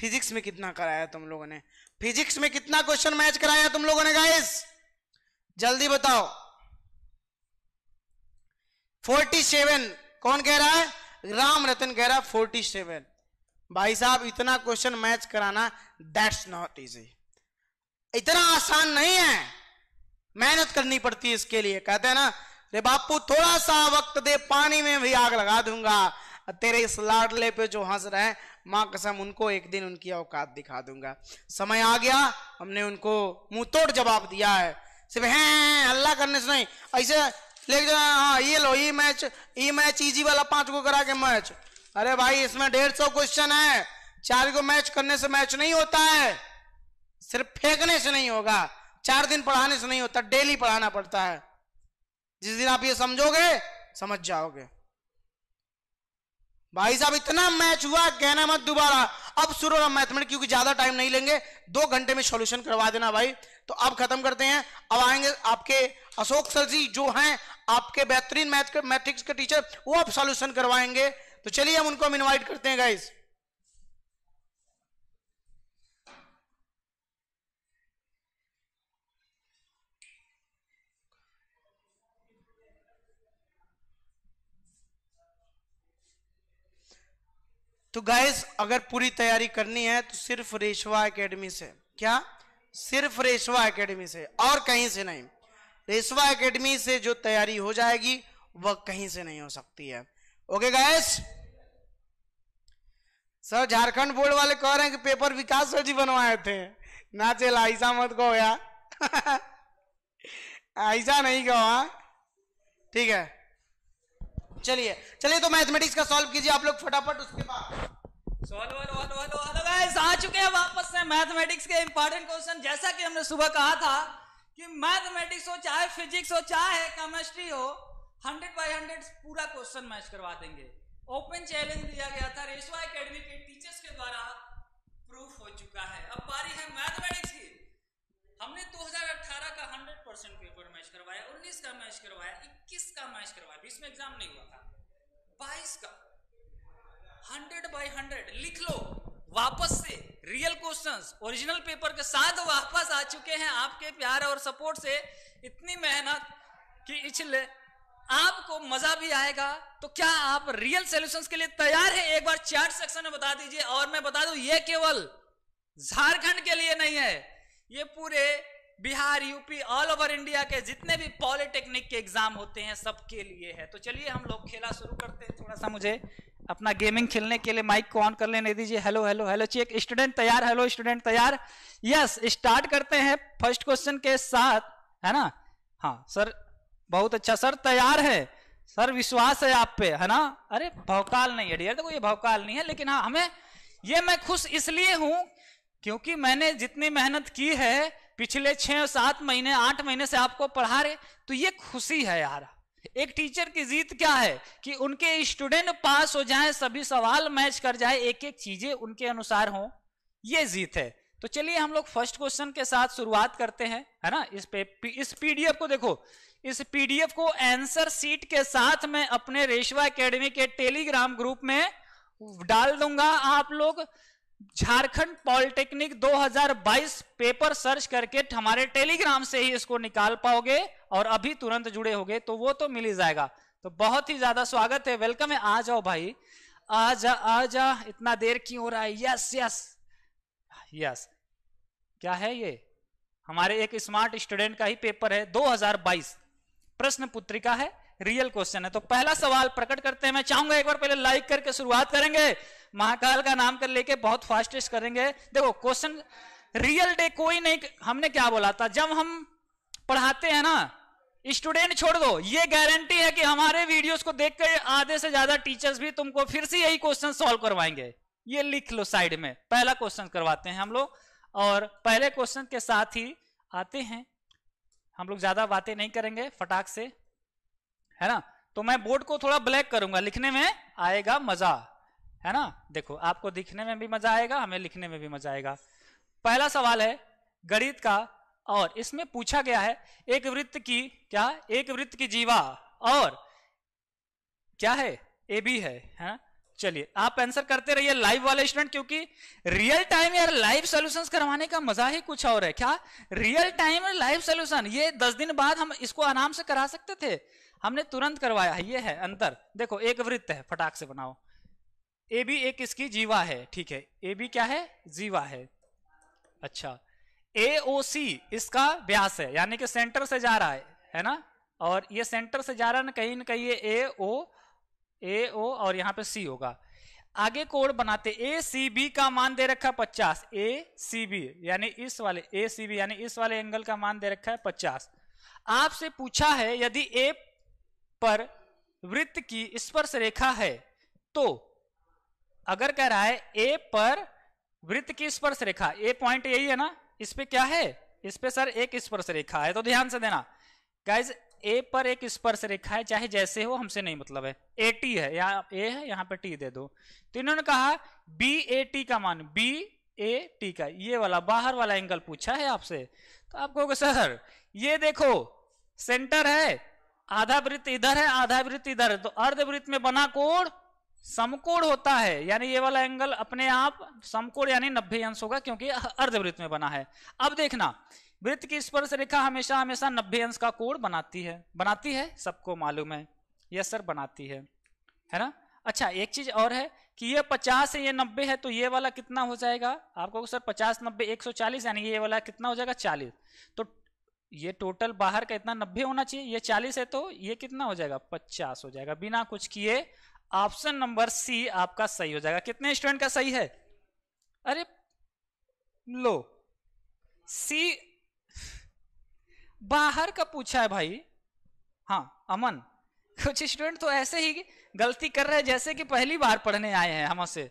फिजिक्स में कितना कराया तुम लोगों ने फिजिक्स में कितना क्वेश्चन मैच कराया तुम लोगों ने गाइस जल्दी बताओ 47 कौन कह रहा है राम रतन कह रहा है 47 भाई साहब इतना क्वेश्चन मैच कराना दैट्स नॉट इजी इतना आसान नहीं है मेहनत करनी पड़ती है इसके लिए कहते हैं ना रे बापू थोड़ा सा वक्त दे पानी में भी आग लगा दूंगा तेरे इस लाडले पे जो हंस रहे हैं माँ कसम उनको एक दिन उनकी औकात दिखा दूंगा समय आ गया हमने उनको मुंह तोड़ जवाब दिया है सिर्फ है हाँ, हाँ, हाँ, हल्ला करने से नहीं ऐसे लेके हाँ ये लो ये मैच ये मैच इजी वाला पांच को करा के मैच अरे भाई इसमें डेढ़ सौ क्वेश्चन है चार को मैच करने से मैच नहीं होता है सिर्फ फेंकने से नहीं होगा चार दिन पढ़ाने से नहीं होता डेली पढ़ाना पड़ता है जिस दिन आप ये समझोगे समझ जाओगे भाई साहब इतना मैच हुआ कहना मत दोबारा अब शुरू होगा मैथमेटिक्स क्योंकि ज्यादा टाइम नहीं लेंगे दो घंटे में सॉल्यूशन करवा देना भाई तो अब खत्म करते हैं अब आएंगे आपके अशोक सर जी जो हैं आपके बेहतरीन मैथ मैथमेटिक्स के टीचर वो अब सॉल्यूशन करवाएंगे तो चलिए हम उनको हम इन्वाइट करते हैं गाइस तो गाइस अगर पूरी तैयारी करनी है तो सिर्फ रेशवा एकेडमी से क्या सिर्फ रेशवा एकेडमी से और कहीं से नहीं रेशवा एकेडमी से जो तैयारी हो जाएगी वह कहीं से नहीं हो सकती है okay guess sir Jharkhand board वाले कह रहे हैं कि पेपर विकास सर जी बनवाए थे ना चला ऐसा मत कहो यार ऐसा नहीं कहो हाँ ठीक है चलिए चलिए तो मैथमेटिक्स का सॉल्व कीजिए आप लोग फटाफट उसके बाद आ चुके हैं वापस से मैथमेटिक्स के इंपॉर्टेंट क्वेश्चन जैसा कि हमने सुबह कहा था कि मैथमेटिक्स हो चाहे फिजिक्स हो चाहे केमिस्ट्री हो हंड्रेड बाई हंड्रेड पूरा क्वेश्चन मैच करवा देंगे ओपन चैलेंज दिया गया था रेशवा एकेडमी के टीचर्स के द्वारा प्रूफ हो चुका है अब बारी है मैथमेटिक्स की हमने 2018 का 100 परसेंट पेपर मैच करवाया 19 का मैच करवाया 21 का मैच करवाया बीस में एग्जाम नहीं हुआ था 22 का 100 बाय 100 लिख लो वापस से रियल क्वेश्चंस ओरिजिनल पेपर के साथ वापस आ चुके हैं आपके प्यार और सपोर्ट से इतनी मेहनत कि पिछले आपको मजा भी आएगा तो क्या आप रियल सोल्यूशन के लिए तैयार है एक बार चैट सेक्शन में बता दीजिए और मैं बता दू ये केवल झारखंड के लिए नहीं है ये पूरे Bihar UP all over India के जितने भी पॉलिटेक्निक के एग्जाम होते हैं सबके लिए है तो चलिए हम लोग खेला शुरू करते हैं थोड़ा सा मुझे अपना गेमिंग खेलने के लिए माइक को ऑन कर लेने दीजिए hello hello hello check student तैयार हेलो स्टूडेंट तैयार यस स्टार्ट करते हैं फर्स्ट क्वेश्चन के साथ है ना हाँ सर बहुत अच्छा सर तैयार है सर विश्वास है आप पे है ना अरे भवकाल नहीं है डियर देखो ये भवकाल नहीं है लेकिन हाँ हमें ये मैं खुश इसलिए हूं क्योंकि मैंने जितनी मेहनत की है पिछले छह सात महीने आठ महीने से आपको पढ़ा रहे तो ये खुशी है यार एक टीचर की जीत क्या है कि उनके स्टूडेंट पास हो जाए सभी सवाल मैच कर जाए एक एक चीजें उनके अनुसार हो ये जीत है तो चलिए हम लोग फर्स्ट क्वेश्चन के साथ शुरुआत करते हैं है ना इस पे इस पीडीएफ को देखो इस पीडीएफ को आंसर सीट के साथ मैं अपने रेशवा एकेडमी के टेलीग्राम ग्रुप में डाल दूंगा आप लोग झारखंड पॉलिटेक्निक 2022 पेपर सर्च करके हमारे टेलीग्राम से ही इसको निकाल पाओगे और अभी तुरंत जुड़े होगे तो वो तो मिल ही जाएगा तो बहुत ही ज्यादा स्वागत है वेलकम है आ जाओ भाई आ जा आ जा इतना देर क्यों हो रहा है यस यस यस क्या है ये हमारे एक स्मार्ट स्टूडेंट का ही पेपर है 2022 प्रश्न पुत्रिका है रियल क्वेश्चन है तो पहला सवाल प्रकट करते हैं मैं चाहूंगा एक बार पहले लाइक करके शुरुआत करेंगे महाकाल का नाम कर लेके बहुत फास्टेस्ट करेंगे देखो क्वेश्चन रियल डे कोई नहीं हमने क्या बोला था जब हम पढ़ाते हैं ना स्टूडेंट छोड़ दो ये गारंटी है कि हमारे वीडियोस को देख कर आधे से ज्यादा टीचर्स भी तुमको फिर से यही क्वेश्चन सॉल्व करवाएंगे ये लिख लो साइड में पहला क्वेश्चन करवाते हैं हम लोग और पहले क्वेश्चन के साथ ही आते हैं हम लोग ज्यादा बातें नहीं करेंगे फटाक से है ना तो मैं बोर्ड को थोड़ा ब्लैक करूंगा लिखने में आएगा मजा है ना देखो आपको दिखने में भी मजा आएगा हमें लिखने में भी मजा आएगा पहला सवाल है गणित का और इसमें पूछा गया है एक वृत्त की क्या एक वृत्त की जीवा और क्या है ए बी है है ना चलिए आप आंसर करते रहिए लाइव वाले स्टूडेंट क्योंकि रियल टाइम यार लाइव सॉल्यूशंस करवाने का मजा ही कुछ और है क्या रियल टाइम और लाइव सॉल्यूशन ये दस दिन बाद हम इसको आराम से करा सकते थे हमने तुरंत करवाया ये है अंतर देखो एक वृत्त है फटाक से बनाओ ए बी एक इसकी जीवा है ठीक है ए बी क्या है जीवा है अच्छा ए ओ सी इसका व्यास है यानी कि सेंटर से जा रहा है है ना और ये सेंटर से जा रहा है ना कहीं ना कहीं ये ए ओ ए ओ और यहां पे सी होगा आगे कोड बनाते ए सी बी का मान दे रखा है पचास ए सी बी यानी इस वाले ए सी बी यानी इस वाले एंगल का मान दे रखा है पचास आपसे पूछा है यदि ए पर वृत्त की स्पर्श रेखा है तो अगर कह रहा है ए पर वृत्त की स्पर्श रेखा ए पॉइंट यही है ना इस पे क्या है इस पे सर एक स्पर्श रेखा है तो ध्यान से देना गाइज ए पर एक स्पर्श रेखा है चाहे जैसे हो हमसे नहीं मतलब है ए टी है यहाँ ए है यहाँ पे टी दे दो तो इन्होंने कहा बी ए टी का मान बी ए टी का ये वाला बाहर वाला एंगल पूछा है आपसे तो आप कहोगे सर ये देखो सेंटर है आधा वृत्त इधर है आधा वृत्त इधर है तो अर्धवृत्त में बना कोण समकोण होता है यानी ये वाला एंगल अपने आप समकोण यानी नब्बे अंश होगा क्योंकि अर्धवृत्त में बना है अब देखना वृत्त की स्पर्श रेखा हमेशा हमेशा नब्बे अंश का कोण बनाती है बनाती है सबको मालूम है यस सर बनाती है है ना अच्छा एक चीज और है कि ये पचास है ये नब्बे है तो ये वाला कितना हो जाएगा आपको सर पचास नब्बे एक सौ चालीस यानी ये वाला कितना हो जाएगा चालीस तो ये टोटल बाहर का इतना नब्बे होना चाहिए ये चालीस है तो ये कितना हो जाएगा पचास हो जाएगा बिना कुछ किए ऑप्शन नंबर सी आपका सही हो जाएगा कितने स्टूडेंट का सही है अरे लो सी बाहर का पूछा है भाई हाँ अमन कुछ स्टूडेंट तो ऐसे ही गलती कर रहे हैं जैसे कि पहली बार पढ़ने आए हैं हमसे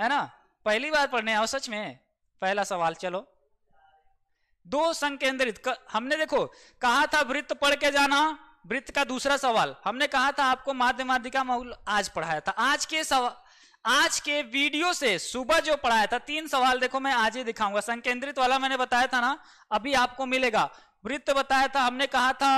है ना पहली बार पढ़ने आओ सच में पहला सवाल चलो दो संकेंद्रित हमने देखो कहा था वृत्त पढ़ के जाना वृत्त का दूसरा सवाल हमने कहा था आपको माध्यमाधिका माहौल आज पढ़ाया था आज के सवाल आज के वीडियो से सुबह जो पढ़ाया था तीन सवाल देखो मैं आज ही दिखाऊंगा संकेंद्रित वाला मैंने बताया था ना अभी आपको मिलेगा वृत्त बताया था हमने कहा था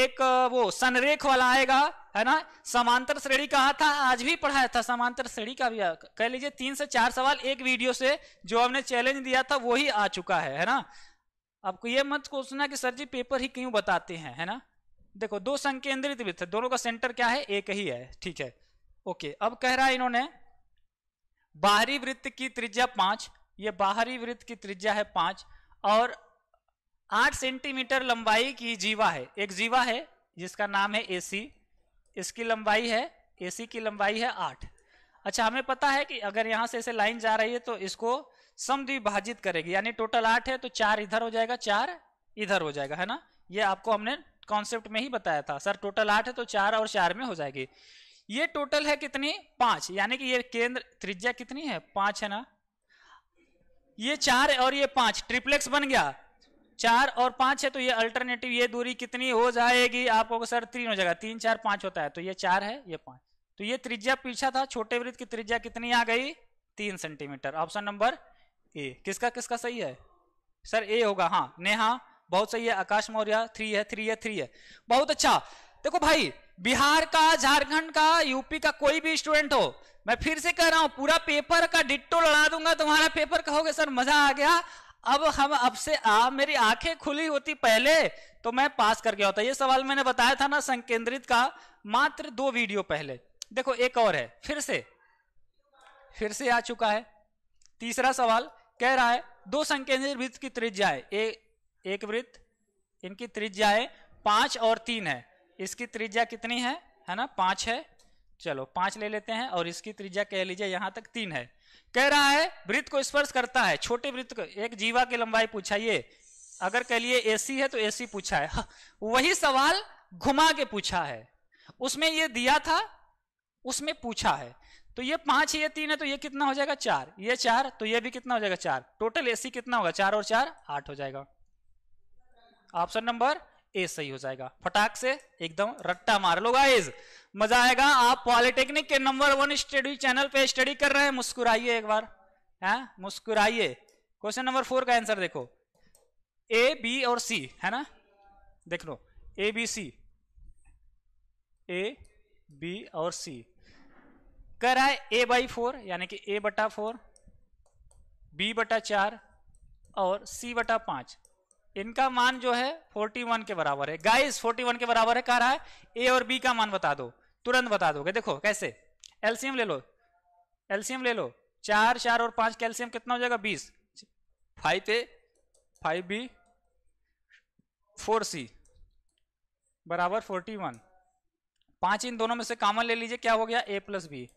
एक वो सनरेख वाला आएगा है ना समांतर श्रेणी कहा था आज भी पढ़ाया था समांतर श्रेणी का भी कह लीजिए तीन से चार सवाल एक वीडियो से जो हमने चैलेंज दिया था वो ही आ चुका है है ना आपको ये मत सोचना कि सर जी पेपर ही क्यों बताते हैं है ना देखो दो संकेंद्रित वृत्त दोनों का सेंटर क्या है एक ही है ठीक है ओके अब कह रहा है इन्होंने बाहरी वृत्त की त्रिज्या पांच ये बाहरी वृत्त की त्रिज्या है पांच और आठ सेंटीमीटर लंबाई की जीवा है एक जीवा है जिसका नाम है एसी इसकी लंबाई है एसी की लंबाई है आठ अच्छा हमें पता है कि अगर यहां से ऐसे लाइन जा रही है तो इसको समद्विभाजित करेगी यानी टोटल आठ है तो चार इधर हो जाएगा चार इधर हो जाएगा है ना ये आपको हमने कॉन्सेप्ट में ही बताया था सर टोटल आठ है तो चार और चार में हो जाएगी ये टोटल है कितनी पांच यानी कि ये केंद्र त्रिज्या कितनी है पांच है ना ये चार और ये पांच ट्रिप्लेक्स बन गया चार और पांच है तो ये अल्टरनेटिव ये दूरी कितनी हो जाएगी आपको सर तीन हो जाएगा तीन चार पांच होता है तो ये चार है ये पांच तो ये त्रिज्या पीछा था छोटे वृत्त की त्रिज्या कितनी आ गई तीन सेंटीमीटर ऑप्शन नंबर ए किसका किसका सही है सर ए होगा हाँ नेहा बहुत सही है आकाश मौर्य थ्री है थ्री है थ्री है बहुत अच्छा देखो भाई बिहार का झारखंड का यूपी का कोई भी स्टूडेंट हो मैं फिर से कह रहा हूं पूरा पेपर का डिट्टो लड़ा दूंगा तुम्हारा पेपर कहोगे सर मजा आ गया अब हम अब से आ, मेरी आंखें खुली होती पहले तो मैं पास कर गया होता ये सवाल मैंने बताया था ना संकेंद्रित का मात्र दो वीडियो पहले देखो एक और है फिर से फिर से आ चुका है तीसरा सवाल कह रहा है दो संकेंद्रित वृत्त की त्रिज्या है ए, एक वृत्त इनकी त्रिज्या है पांच और तीन है इसकी त्रिज्या कितनी है है ना पांच है चलो पांच ले लेते हैं और इसकी त्रिज्या कह लीजिए यहां तक तीन है कह रहा है वृत्त को स्पर्श करता है छोटे वृत्त को एक जीवा की लंबाई पूछा ये अगर कह लिए एसी है तो एसी पूछा है हाँ, वही सवाल घुमा के पूछा है उसमें ये दिया था उसमें पूछा है तो ये पांच ये तीन है तो ये कितना हो जाएगा चार ये चार तो ये भी कितना हो जाएगा चार टोटल एसी कितना होगा चार और चार आठ हो जाएगा ऑप्शन नंबर ए सही हो जाएगा फटाक से एकदम रट्टा मार लो गाइज मजा आएगा आप पॉलिटेक्निक के नंबर वन स्टडी चैनल पे स्टडी कर रहे हैं मुस्कुराइए एक बार है मुस्कुराइए क्वेश्चन नंबर फोर का आंसर देखो ए बी और सी है ना देख लो A B C A B और सी कर रहा है ए बाई फोर यानी कि ए बटा फोर बी बटा चार और सी बटा पांच इनका मान जो है 41 के बराबर है गाइस 41 के बराबर है कह रहा है ए और बी का मान बता दो तुरंत बता दोगे देखो कैसे एल्सियम ले लो एल्सियम ले लो चार चार और पांच का कितना हो जाएगा बीस five A five B four C बराबर फोर्टी वन पांच इन दोनों में से कॉमन ले लीजिए क्या हो गया ए प्लस बी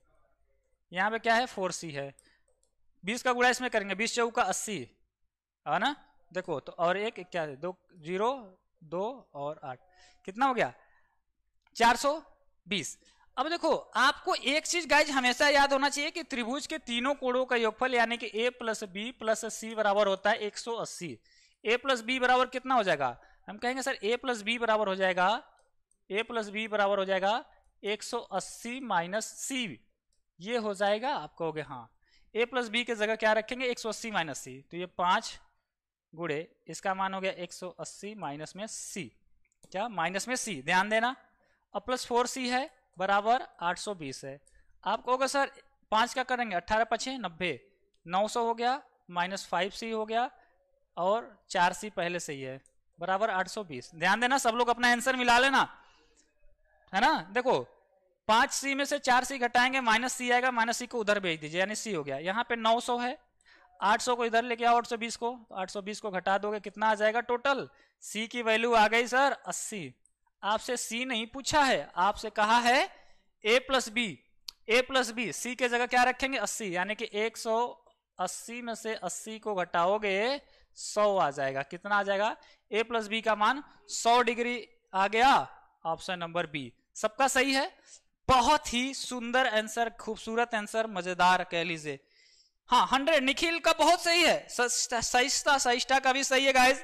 यहाँ पे क्या है फोर सी है बीस का गुड़ा इसमें करेंगे बीस चौका अस्सी है ना देखो तो और एक क्या दो जीरो दो और आठ कितना हो गया चार सौ बीस अब देखो आपको एक चीज गाइज हमेशा याद होना चाहिए कि त्रिभुज के तीनों कोणों का योगफल यानी कि a plus B plus C बराबर होता है 180 ए प्लस बी बराबर कितना हो जाएगा हम कहेंगे सर a प्लस बी बराबर हो जाएगा a प्लस बी बराबर हो जाएगा 180 माइनस सी ये हो जाएगा आप कहोगे हाँ ए प्लस बी की जगह क्या रखेंगे 180 माइनस सी तो ये पांच गुड़े इसका मान हो गया 180 माइनस में सी क्या माइनस में सी ध्यान देना अब प्लस फोर सी है बराबर 820 है आप कहोगे सर पाँच का करेंगे अट्ठारह पचे नब्बे नौ सौ हो गया माइनस फाइव सी हो गया और चार सी पहले से ही है बराबर 820 ध्यान देना सब लोग अपना आंसर मिला लेना है ना देखो पांच सी में से चार सी घटाएंगे माइनस सी आएगा माइनस सी को उधर भेज दीजिए यानी सी हो गया यहाँ पे 900 है 800 को इधर लेके आओ 820 को तो 820 को घटा दोगे कितना आ जाएगा टोटल सी की वैल्यू आ गई सर 80 आपसे सी नहीं पूछा है आपसे कहा है A plus B A plus B C के जगह क्या रखेंगे 80 यानी कि 180 में से 80 को घटाओगे 100 आ जाएगा कितना आ जाएगा ए प्लस बी का मान 100 डिग्री आ गया ऑप्शन नंबर बी सबका सही है बहुत ही सुंदर आंसर खूबसूरत आंसर मजेदार कह लीजिए हाँ हंड्रेड निखिल का बहुत सही है सहिष्ठा सहिष्ठा का भी सही है गाइज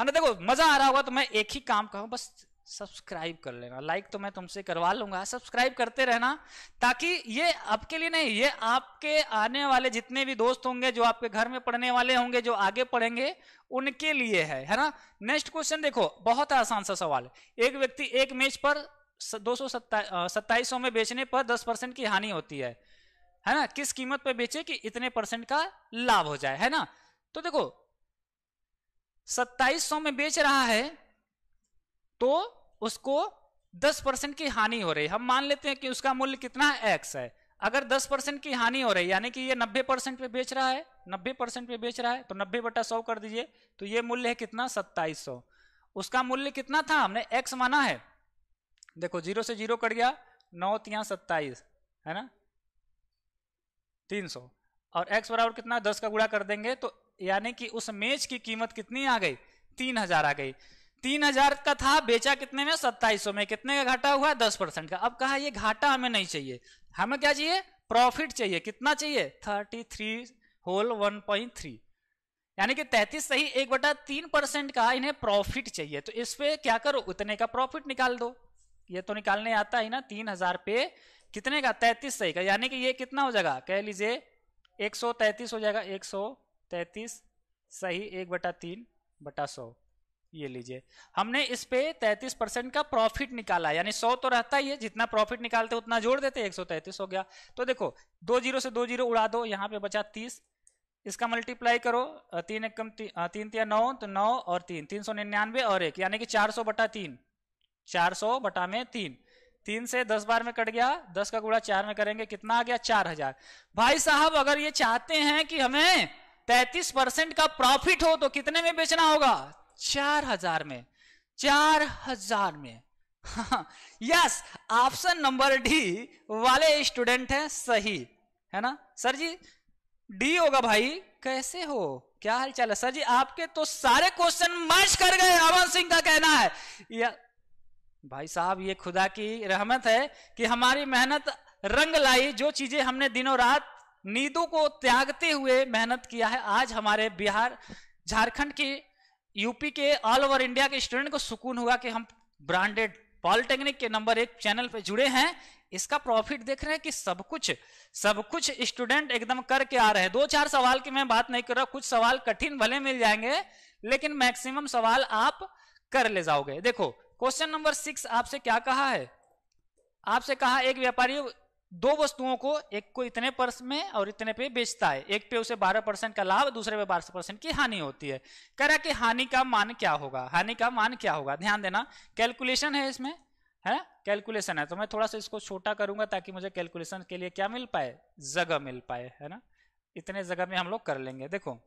हंड्रेड हाँ, देखो मजा आ रहा होगा तो मैं एक ही काम कहूँ बस सब्सक्राइब कर लेना लाइक तो मैं तुमसे करवा लूंगा सब्सक्राइब करते रहना ताकि ये आपके लिए नहीं ये आपके आने वाले जितने भी दोस्त होंगे जो आपके घर में पढ़ने वाले होंगे जो आगे पढ़ेंगे उनके लिए है है ना नेक्स्ट क्वेश्चन देखो बहुत आसान सा सवाल एक व्यक्ति एक मैच पर दो सौ में बेचने पर दस परसेंट की हानि होती है है ना किस कीमत पर बेचे कि इतने परसेंट का लाभ हो जाए है ना तो देखो सत्ताईस सौ में बेच रहा है तो उसको दस परसेंट की हानि हो रही है हम मान लेते हैं कि उसका मूल्य कितना है एक्स है अगर दस परसेंट की हानि हो रही है यानी कि ये नब्बे परसेंट पे बेच रहा है नब्बे परसेंट पे बेच रहा है तो नब्बे बटा सौ कर दीजिए तो ये मूल्य है कितना सत्ताईस सौ उसका मूल्य कितना था हमने एक्स माना है देखो जीरो से जीरो कट गया नौ तिया सत्ताईस है ना तीन सौ और एक्स बराबर कितना दस का गुणा कर देंगे तो यानी कि उस मेज की कीमत कितनी आ गई तीन हजार आ गई तीन हजार का था बेचा कितने में सत्ताईस में कितने का घाटा हुआ दस परसेंट का अब कहा ये घाटा हमें नहीं चाहिए हमें क्या चाहिए प्रॉफिट चाहिए कितना चाहिए thirty three whole one point three यानी कि तैतीस सही एक बटा तीन परसेंट का इन्हें प्रॉफिट चाहिए तो इस पे क्या करो उतने का प्रॉफिट निकाल दो ये तो निकालने आता ही ना तीन हजार पे कितने का तैतीस सही का यानी कि ये कितना हो जाएगा कह लीजिए एक सौ तैतीस हो जाएगा एक सौ तैतीस सही एक बटा तीन बटा सौ ये लीजिए हमने इस पे तैतीस परसेंट का प्रॉफिट निकाला यानी सौ तो रहता ही है जितना प्रॉफिट निकालते उतना जोड़ देते एक सौ तैतीस हो गया तो देखो दो जीरो से दो जीरो उड़ा दो यहाँ पे बचा तीस इसका मल्टीप्लाई करो तीन एक कम तीन तीन नौ तो नौ और तीन तीन सौ निन्यानवे और एक यानी कि चार सौ बटा तीन चार सौ बटा में तीन तीन से दस बार में कट गया दस का गुड़ा चार में करेंगे कितना आ गया चार हजार भाई साहब अगर ये चाहते हैं कि हमें तैतीस परसेंट का प्रॉफिट हो तो कितने में बेचना होगा चार हजार में चार हजार में यस ऑप्शन नंबर डी वाले स्टूडेंट हैं सही है ना सर जी डी होगा भाई कैसे हो क्या हाल चाल है सर जी आपके तो सारे क्वेश्चन मैच कर गए अमन सिंह का कहना है या भाई साहब ये खुदा की रहमत है कि हमारी मेहनत रंग लाई जो चीजें हमने दिनों रात नींदों को त्यागते हुए मेहनत किया है आज हमारे बिहार झारखंड के यूपी के ऑल ओवर इंडिया के स्टूडेंट को सुकून हुआ कि हम ब्रांडेड पॉलिटेक्निक के नंबर एक चैनल पे जुड़े हैं इसका प्रॉफिट देख रहे हैं कि सब कुछ सब कुछ स्टूडेंट एकदम करके आ रहे हैं दो चार सवाल की मैं बात नहीं कर रहा कुछ सवाल कठिन भले मिल जाएंगे लेकिन मैक्सिमम सवाल आप कर ले जाओगे देखो क्वेश्चन नंबर सिक्स आपसे क्या कहा है आपसे कहा एक व्यापारी दो वस्तुओं को एक को इतने पर्स में और इतने पे बेचता है एक पे उसे 12 परसेंट का लाभ दूसरे पे 12 परसेंट की हानि होती है कह रहा कि हानि का मान क्या होगा हानि का मान क्या होगा ध्यान देना कैलकुलेशन है इसमें है कैलकुलेशन है तो मैं थोड़ा सा इसको छोटा करूंगा ताकि मुझे कैलकुलेशन के लिए क्या मिल पाए जगह मिल पाए है ना इतने जगह में हम लोग कर लेंगे देखो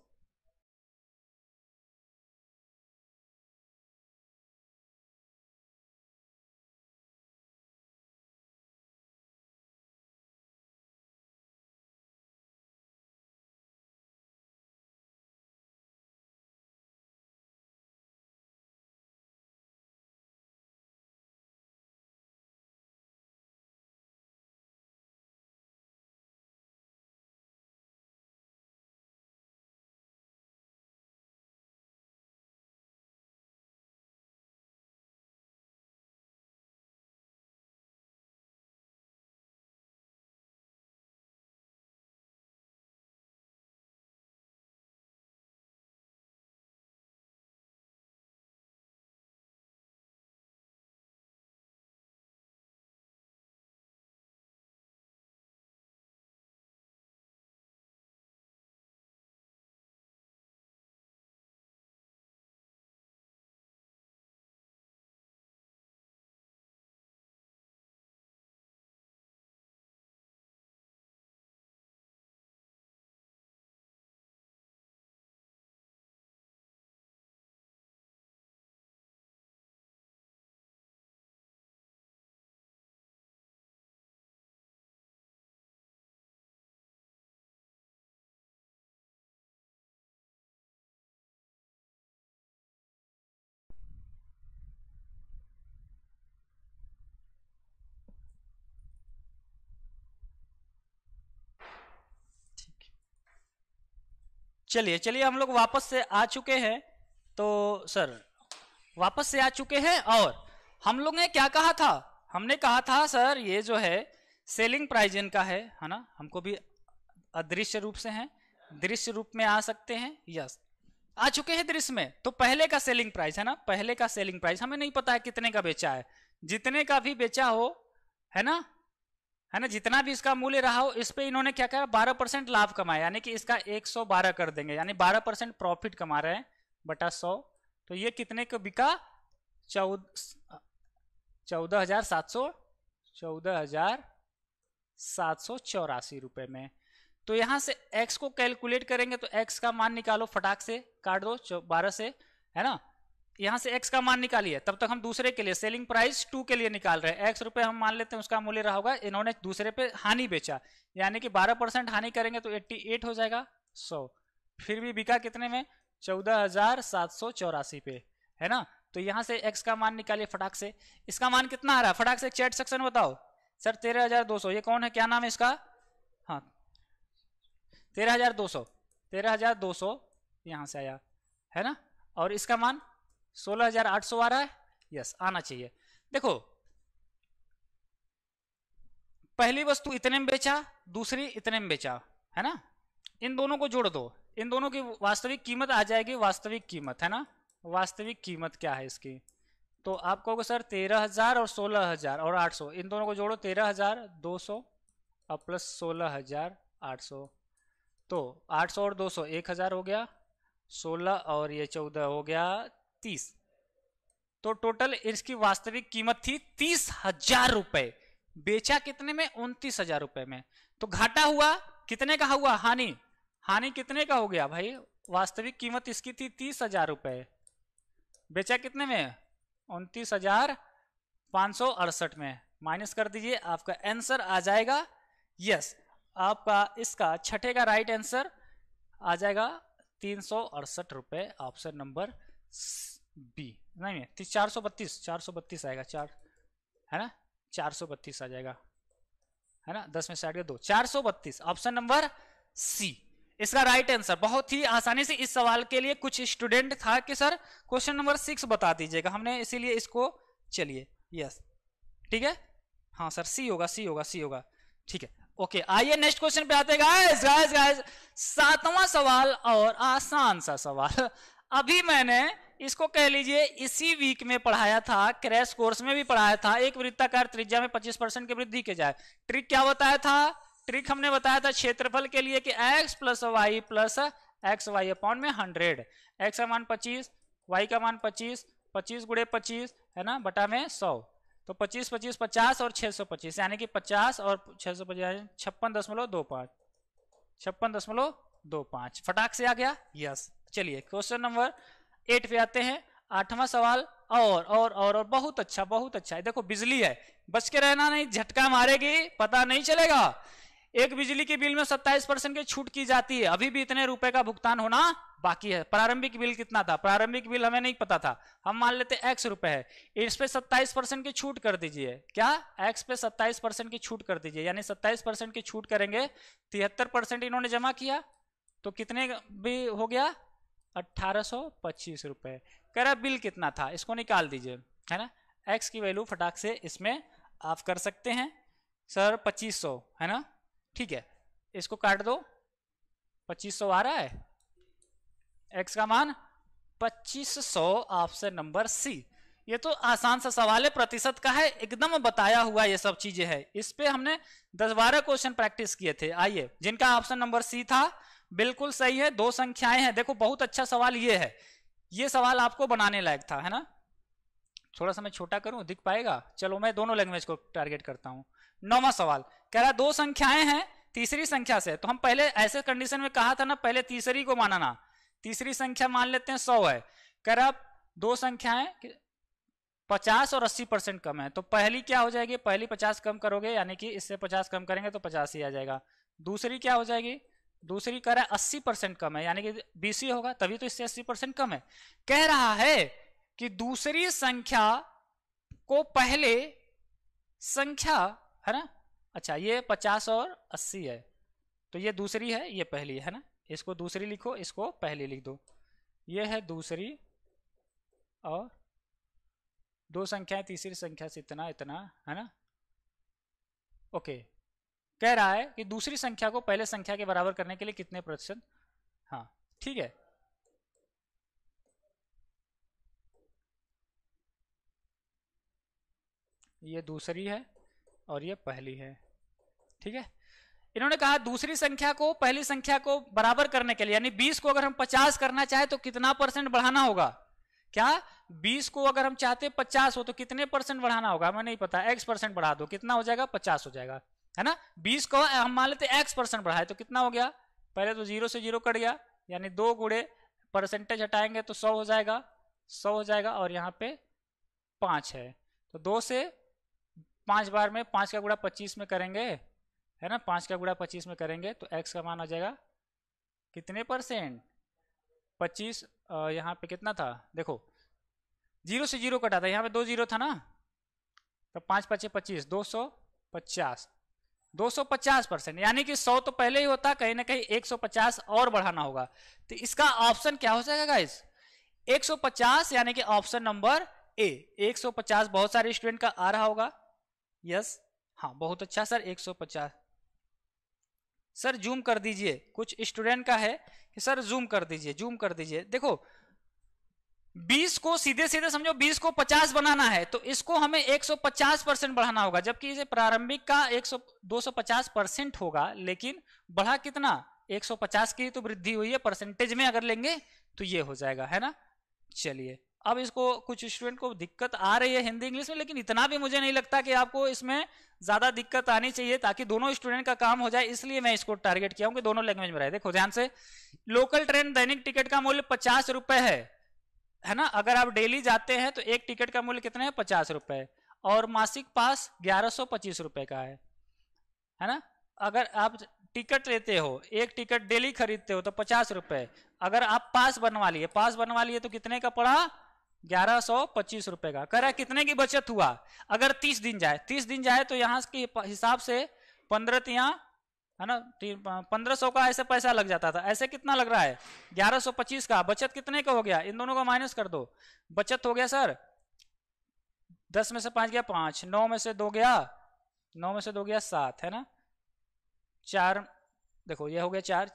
चलिए चलिए हम लोग वापस से आ चुके हैं तो सर वापस से आ चुके हैं और हम लोग ने क्या कहा था हमने कहा था सर ये जो है सेलिंग प्राइज इनका है है ना हमको भी अदृश्य रूप से हैं दृश्य रूप में आ सकते हैं यस आ चुके हैं दृश्य में तो पहले का सेलिंग प्राइस है ना पहले का सेलिंग प्राइस हमें नहीं पता है कितने का बेचा है जितने का भी बेचा हो है ना है ना जितना भी इसका मूल्य रहा हो इस पे इन्होंने क्या करा बारह परसेंट लाभ कमाया यानी कि इसका 112 कर देंगे यानी 12 परसेंट प्रॉफिट कमा रहे हैं बटा 100 तो ये कितने को बिका चौदह चौदह हजार सात सौ चौदह हजार सात सौ चौरासी रुपये में तो यहां से x को कैलकुलेट करेंगे तो x का मान निकालो फटाक से काट दो बारह से है ना यहां से एक्स का मान निकालिए तब तक हम दूसरे के लिए सेलिंग प्राइस टू के लिए निकाल रहे हैं एक्स रुपए हम मान लेते हैं उसका मूल्य रहा होगा इन्होंने दूसरे पे हानि बेचा यानी कि बारह परसेंट हानि करेंगे तो एट्टी एट हो जाएगा सौ फिर भी बिका कितने में चौदह हजार सात सौ चौरासी पे है ना तो यहां से एक्स का मान निकालिए फटाक से इसका मान कितना आ रहा है फटाक से चैट सेक्शन बताओ सर तेरह हजार दो सौ ये कौन है क्या नाम है इसका हाँ तेरह हजार दो सौ तेरह हजार दो सौ यहां से आया है ना और इसका मान सोलह हजार आठ सौ आ रहा है यस आना चाहिए देखो पहली वस्तु इतने में बेचा दूसरी इतने में बेचा है ना इन दोनों को जोड़ दो इन दोनों की वास्तविक कीमत आ जाएगी वास्तविक कीमत है ना वास्तविक कीमत क्या है इसकी तो आप कहोगे सर तेरह हजार और सोलह हजार और आठ सौ इन दोनों को जोड़ो तेरह हजार दो सौ और प्लस सोलह हजार आठ सौ तो आठ सौ और दो सौ एक हजार हो गया सोलह और ये चौदह हो गया तीस तो टोटल इसकी वास्तविक कीमत थी तीस हजार रुपए बेचा कितने में उनतीस हजार रुपए में तो घाटा हुआ कितने का हुआ हानि हानि कितने का हो गया भाई वास्तविक कीमत इसकी थी तीस हजार रुपए बेचा कितने में उनतीस हजार पांच सौ अड़सठ में माइनस कर दीजिए आपका आंसर आ जाएगा यस आपका इसका छठे का राइट आंसर आ जाएगा तीन सौ अड़सठ रुपए ऑप्शन नंबर बी नहीं तो चार सौ बत्तीस चार सौ बत्तीस आएगा चार है ना चार सौ बत्तीस आ जाएगा है ना दस में से हट गया दो चार सौ बत्तीस ऑप्शन नंबर सी इसका राइट आंसर बहुत ही आसानी से इस सवाल के लिए कुछ स्टूडेंट था कि सर क्वेश्चन नंबर सिक्स बता दीजिएगा हमने इसीलिए इसको चलिए यस ठीक है हाँ सर सी होगा सी होगा सी होगा ठीक है ओके आइए नेक्स्ट क्वेश्चन पे आते गाइस गाइस गाइस सातवां सवाल और आसान सा सवाल अभी मैंने इसको कह लीजिए इसी वीक में पढ़ाया था क्रैश कोर्स में भी पढ़ाया था एक वृत्ताकार त्रिज्या में 25 परसेंट की वृद्धि के जाए ट्रिक क्या बताया था ट्रिक हमने बताया था क्षेत्रफल के लिए कि x plus Y plus X Y upon में हंड्रेड एक्स का मान पच्चीस वाई का मान पच्चीस पच्चीस गुड़े पच्चीस है ना बटा में सौ तो पच्चीस पच्चीस पचास और छः सौ पच्चीस यानी कि पचास और छः सौ पचास छप्पन दशमलव दो पाँच छप्पन दशमलव दो पाँच फटाक से आ गया यस चलिए क्वेश्चन नंबर एट पे आते हैं आठवां सवाल और और और और बहुत अच्छा बहुत अच्छा है देखो बिजली है बच के रहना नहीं झटका मारेगी पता नहीं चलेगा एक बिजली के बिल में 27 परसेंट की छूट की जाती है अभी भी इतने रुपए का भुगतान होना बाकी है प्रारंभिक बिल कितना था प्रारंभिक बिल हमें नहीं पता था हम मान लेते एक्स रुपए है इस पे 27 परसेंट की छूट कर दीजिए क्या एक्स पे 27 परसेंट की छूट कर दीजिए यानी 27 परसेंट की छूट करेंगे तिहत्तर परसेंट इन्होंने जमा किया तो कितने भी हो गया अट्ठारह रुपए पच्चीस कह रहा बिल कितना था इसको निकाल दीजिए है ना एक्स की वैल्यू फटाक से इसमें आप कर सकते हैं सर पच्चीस है ना ठीक है इसको काट दो पच्चीस आ रहा है एक्स का मान पच्चीस सौ ऑप्शन नंबर सी ये तो आसान सा सवाल है प्रतिशत का है एकदम बताया हुआ ये सब चीजें है इस पे हमने दस बारह क्वेश्चन प्रैक्टिस किए थे आइए जिनका ऑप्शन नंबर सी था बिल्कुल सही है दो संख्याएं हैं देखो बहुत अच्छा सवाल ये है ये सवाल आपको बनाने लायक था है ना थोड़ा सा मैं छोटा करूं दिख पाएगा चलो मैं दोनों लैंग्वेज को टारगेट करता हूं नौवा सवाल कह रहा दो संख्याएं हैं तीसरी संख्या से तो हम पहले ऐसे कंडीशन में कहा था ना पहले तीसरी को मानना तीसरी संख्या मान लेते हैं सौ है कह रहा दो संख्याएं पचास और अस्सी परसेंट कम है तो पहली क्या हो जाएगी पहली पचास कम करोगे यानी कि इससे पचास कम करेंगे तो पचास ही आ जाएगा दूसरी क्या हो जाएगी दूसरी कह रहा है अस्सी परसेंट कम है यानी कि बीसी होगा तभी तो इससे अस्सी परसेंट कम है कह रहा है कि दूसरी संख्या को पहले संख्या है ना अच्छा ये पचास और अस्सी है तो ये दूसरी है ये पहली है ना इसको दूसरी लिखो इसको पहली लिख दो ये है दूसरी और दो संख्याएं तीसरी संख्या से इतना इतना है ना ओके कह रहा है कि दूसरी संख्या को पहले संख्या के बराबर करने के लिए कितने प्रतिशत हाँ ठीक है ये दूसरी है और ये पहली है ठीक है इन्होंने कहा दूसरी संख्या को पहली संख्या को बराबर करने के लिए यानी 20 को अगर हम 50 करना चाहे तो कितना परसेंट बढ़ाना होगा क्या 20 को अगर हम चाहते 50 हो तो कितने परसेंट बढ़ाना होगा हमें नहीं पता x परसेंट बढ़ा दो कितना हो जाएगा 50 हो जाएगा है ना बीस को हम मान लेते एक्स परसेंट बढ़ाए तो कितना हो गया पहले तो जीरो से जीरो कट गया यानी दो गुड़े परसेंटेज हटाएंगे तो सौ हो जाएगा सौ हो जाएगा और यहाँ पे पांच है तो दो से पांच बार में पांच का गुड़ा पच्चीस में करेंगे है ना पांच का गुड़ा पच्चीस में करेंगे तो एक्स का मान हो जाएगा कितने परसेंट पच्चीस यहाँ पे कितना था देखो जीरो से जीरो कटा था यहाँ पे दो जीरो था ना तो पांच पच्चीस पच्चीस दो सौ पचास 250 परसेंट यानी कि 100 तो पहले ही होता कहीं ना कहीं 150 और बढ़ाना होगा तो इसका ऑप्शन क्या हो जाएगा गाइस 150 यानी कि ऑप्शन नंबर ए 150 बहुत सारे स्टूडेंट का आ रहा होगा यस हाँ बहुत अच्छा सर 150 सर जूम कर दीजिए कुछ स्टूडेंट का है कि सर जूम कर दीजिए जूम कर दीजिए देखो 20 को सीधे सीधे समझो 20 को 50 बनाना है तो इसको हमें 150 परसेंट बढ़ाना होगा जबकि इसे प्रारंभिक का 100 250 परसेंट होगा लेकिन बढ़ा कितना 150 की तो वृद्धि हुई है परसेंटेज में अगर लेंगे तो ये हो जाएगा है ना चलिए अब इसको कुछ स्टूडेंट को दिक्कत आ रही है हिंदी इंग्लिश में लेकिन इतना भी मुझे नहीं लगता कि आपको इसमें ज्यादा दिक्कत आनी चाहिए ताकि दोनों स्टूडेंट का काम हो जाए इसलिए मैं इसको टारगेट किया हूं कि दोनों लैंग्वेज में रहे देखो ध्यान से लोकल ट्रेन दैनिक टिकट का मूल्य पचास रुपए है है ना अगर आप डेली जाते हैं तो एक टिकट का मूल्य कितना है पचास रुपए और मासिक पास ग्यारह सौ पच्चीस रुपए का है है ना अगर आप टिकट लेते हो एक टिकट डेली खरीदते हो तो पचास रुपए अगर आप पास बनवा लिए पास बनवा लिए तो कितने का पड़ा ग्यारह सौ पच्चीस रुपए का करा कितने की बचत हुआ अगर तीस दिन जाए तीस दिन जाए तो यहाँ के हिसाब से पंद्रह है ना पंद्रह सौ का ऐसे पैसा लग जाता था ऐसे कितना लग रहा है ग्यारह सौ पच्चीस का बचत कितने का हो गया इन दोनों का माइनस कर दो बचत हो गया सर दस में से पांच गया पांच नौ में से दो गया नौ में से दो गया सात है ना चार देखो ये हो गया चार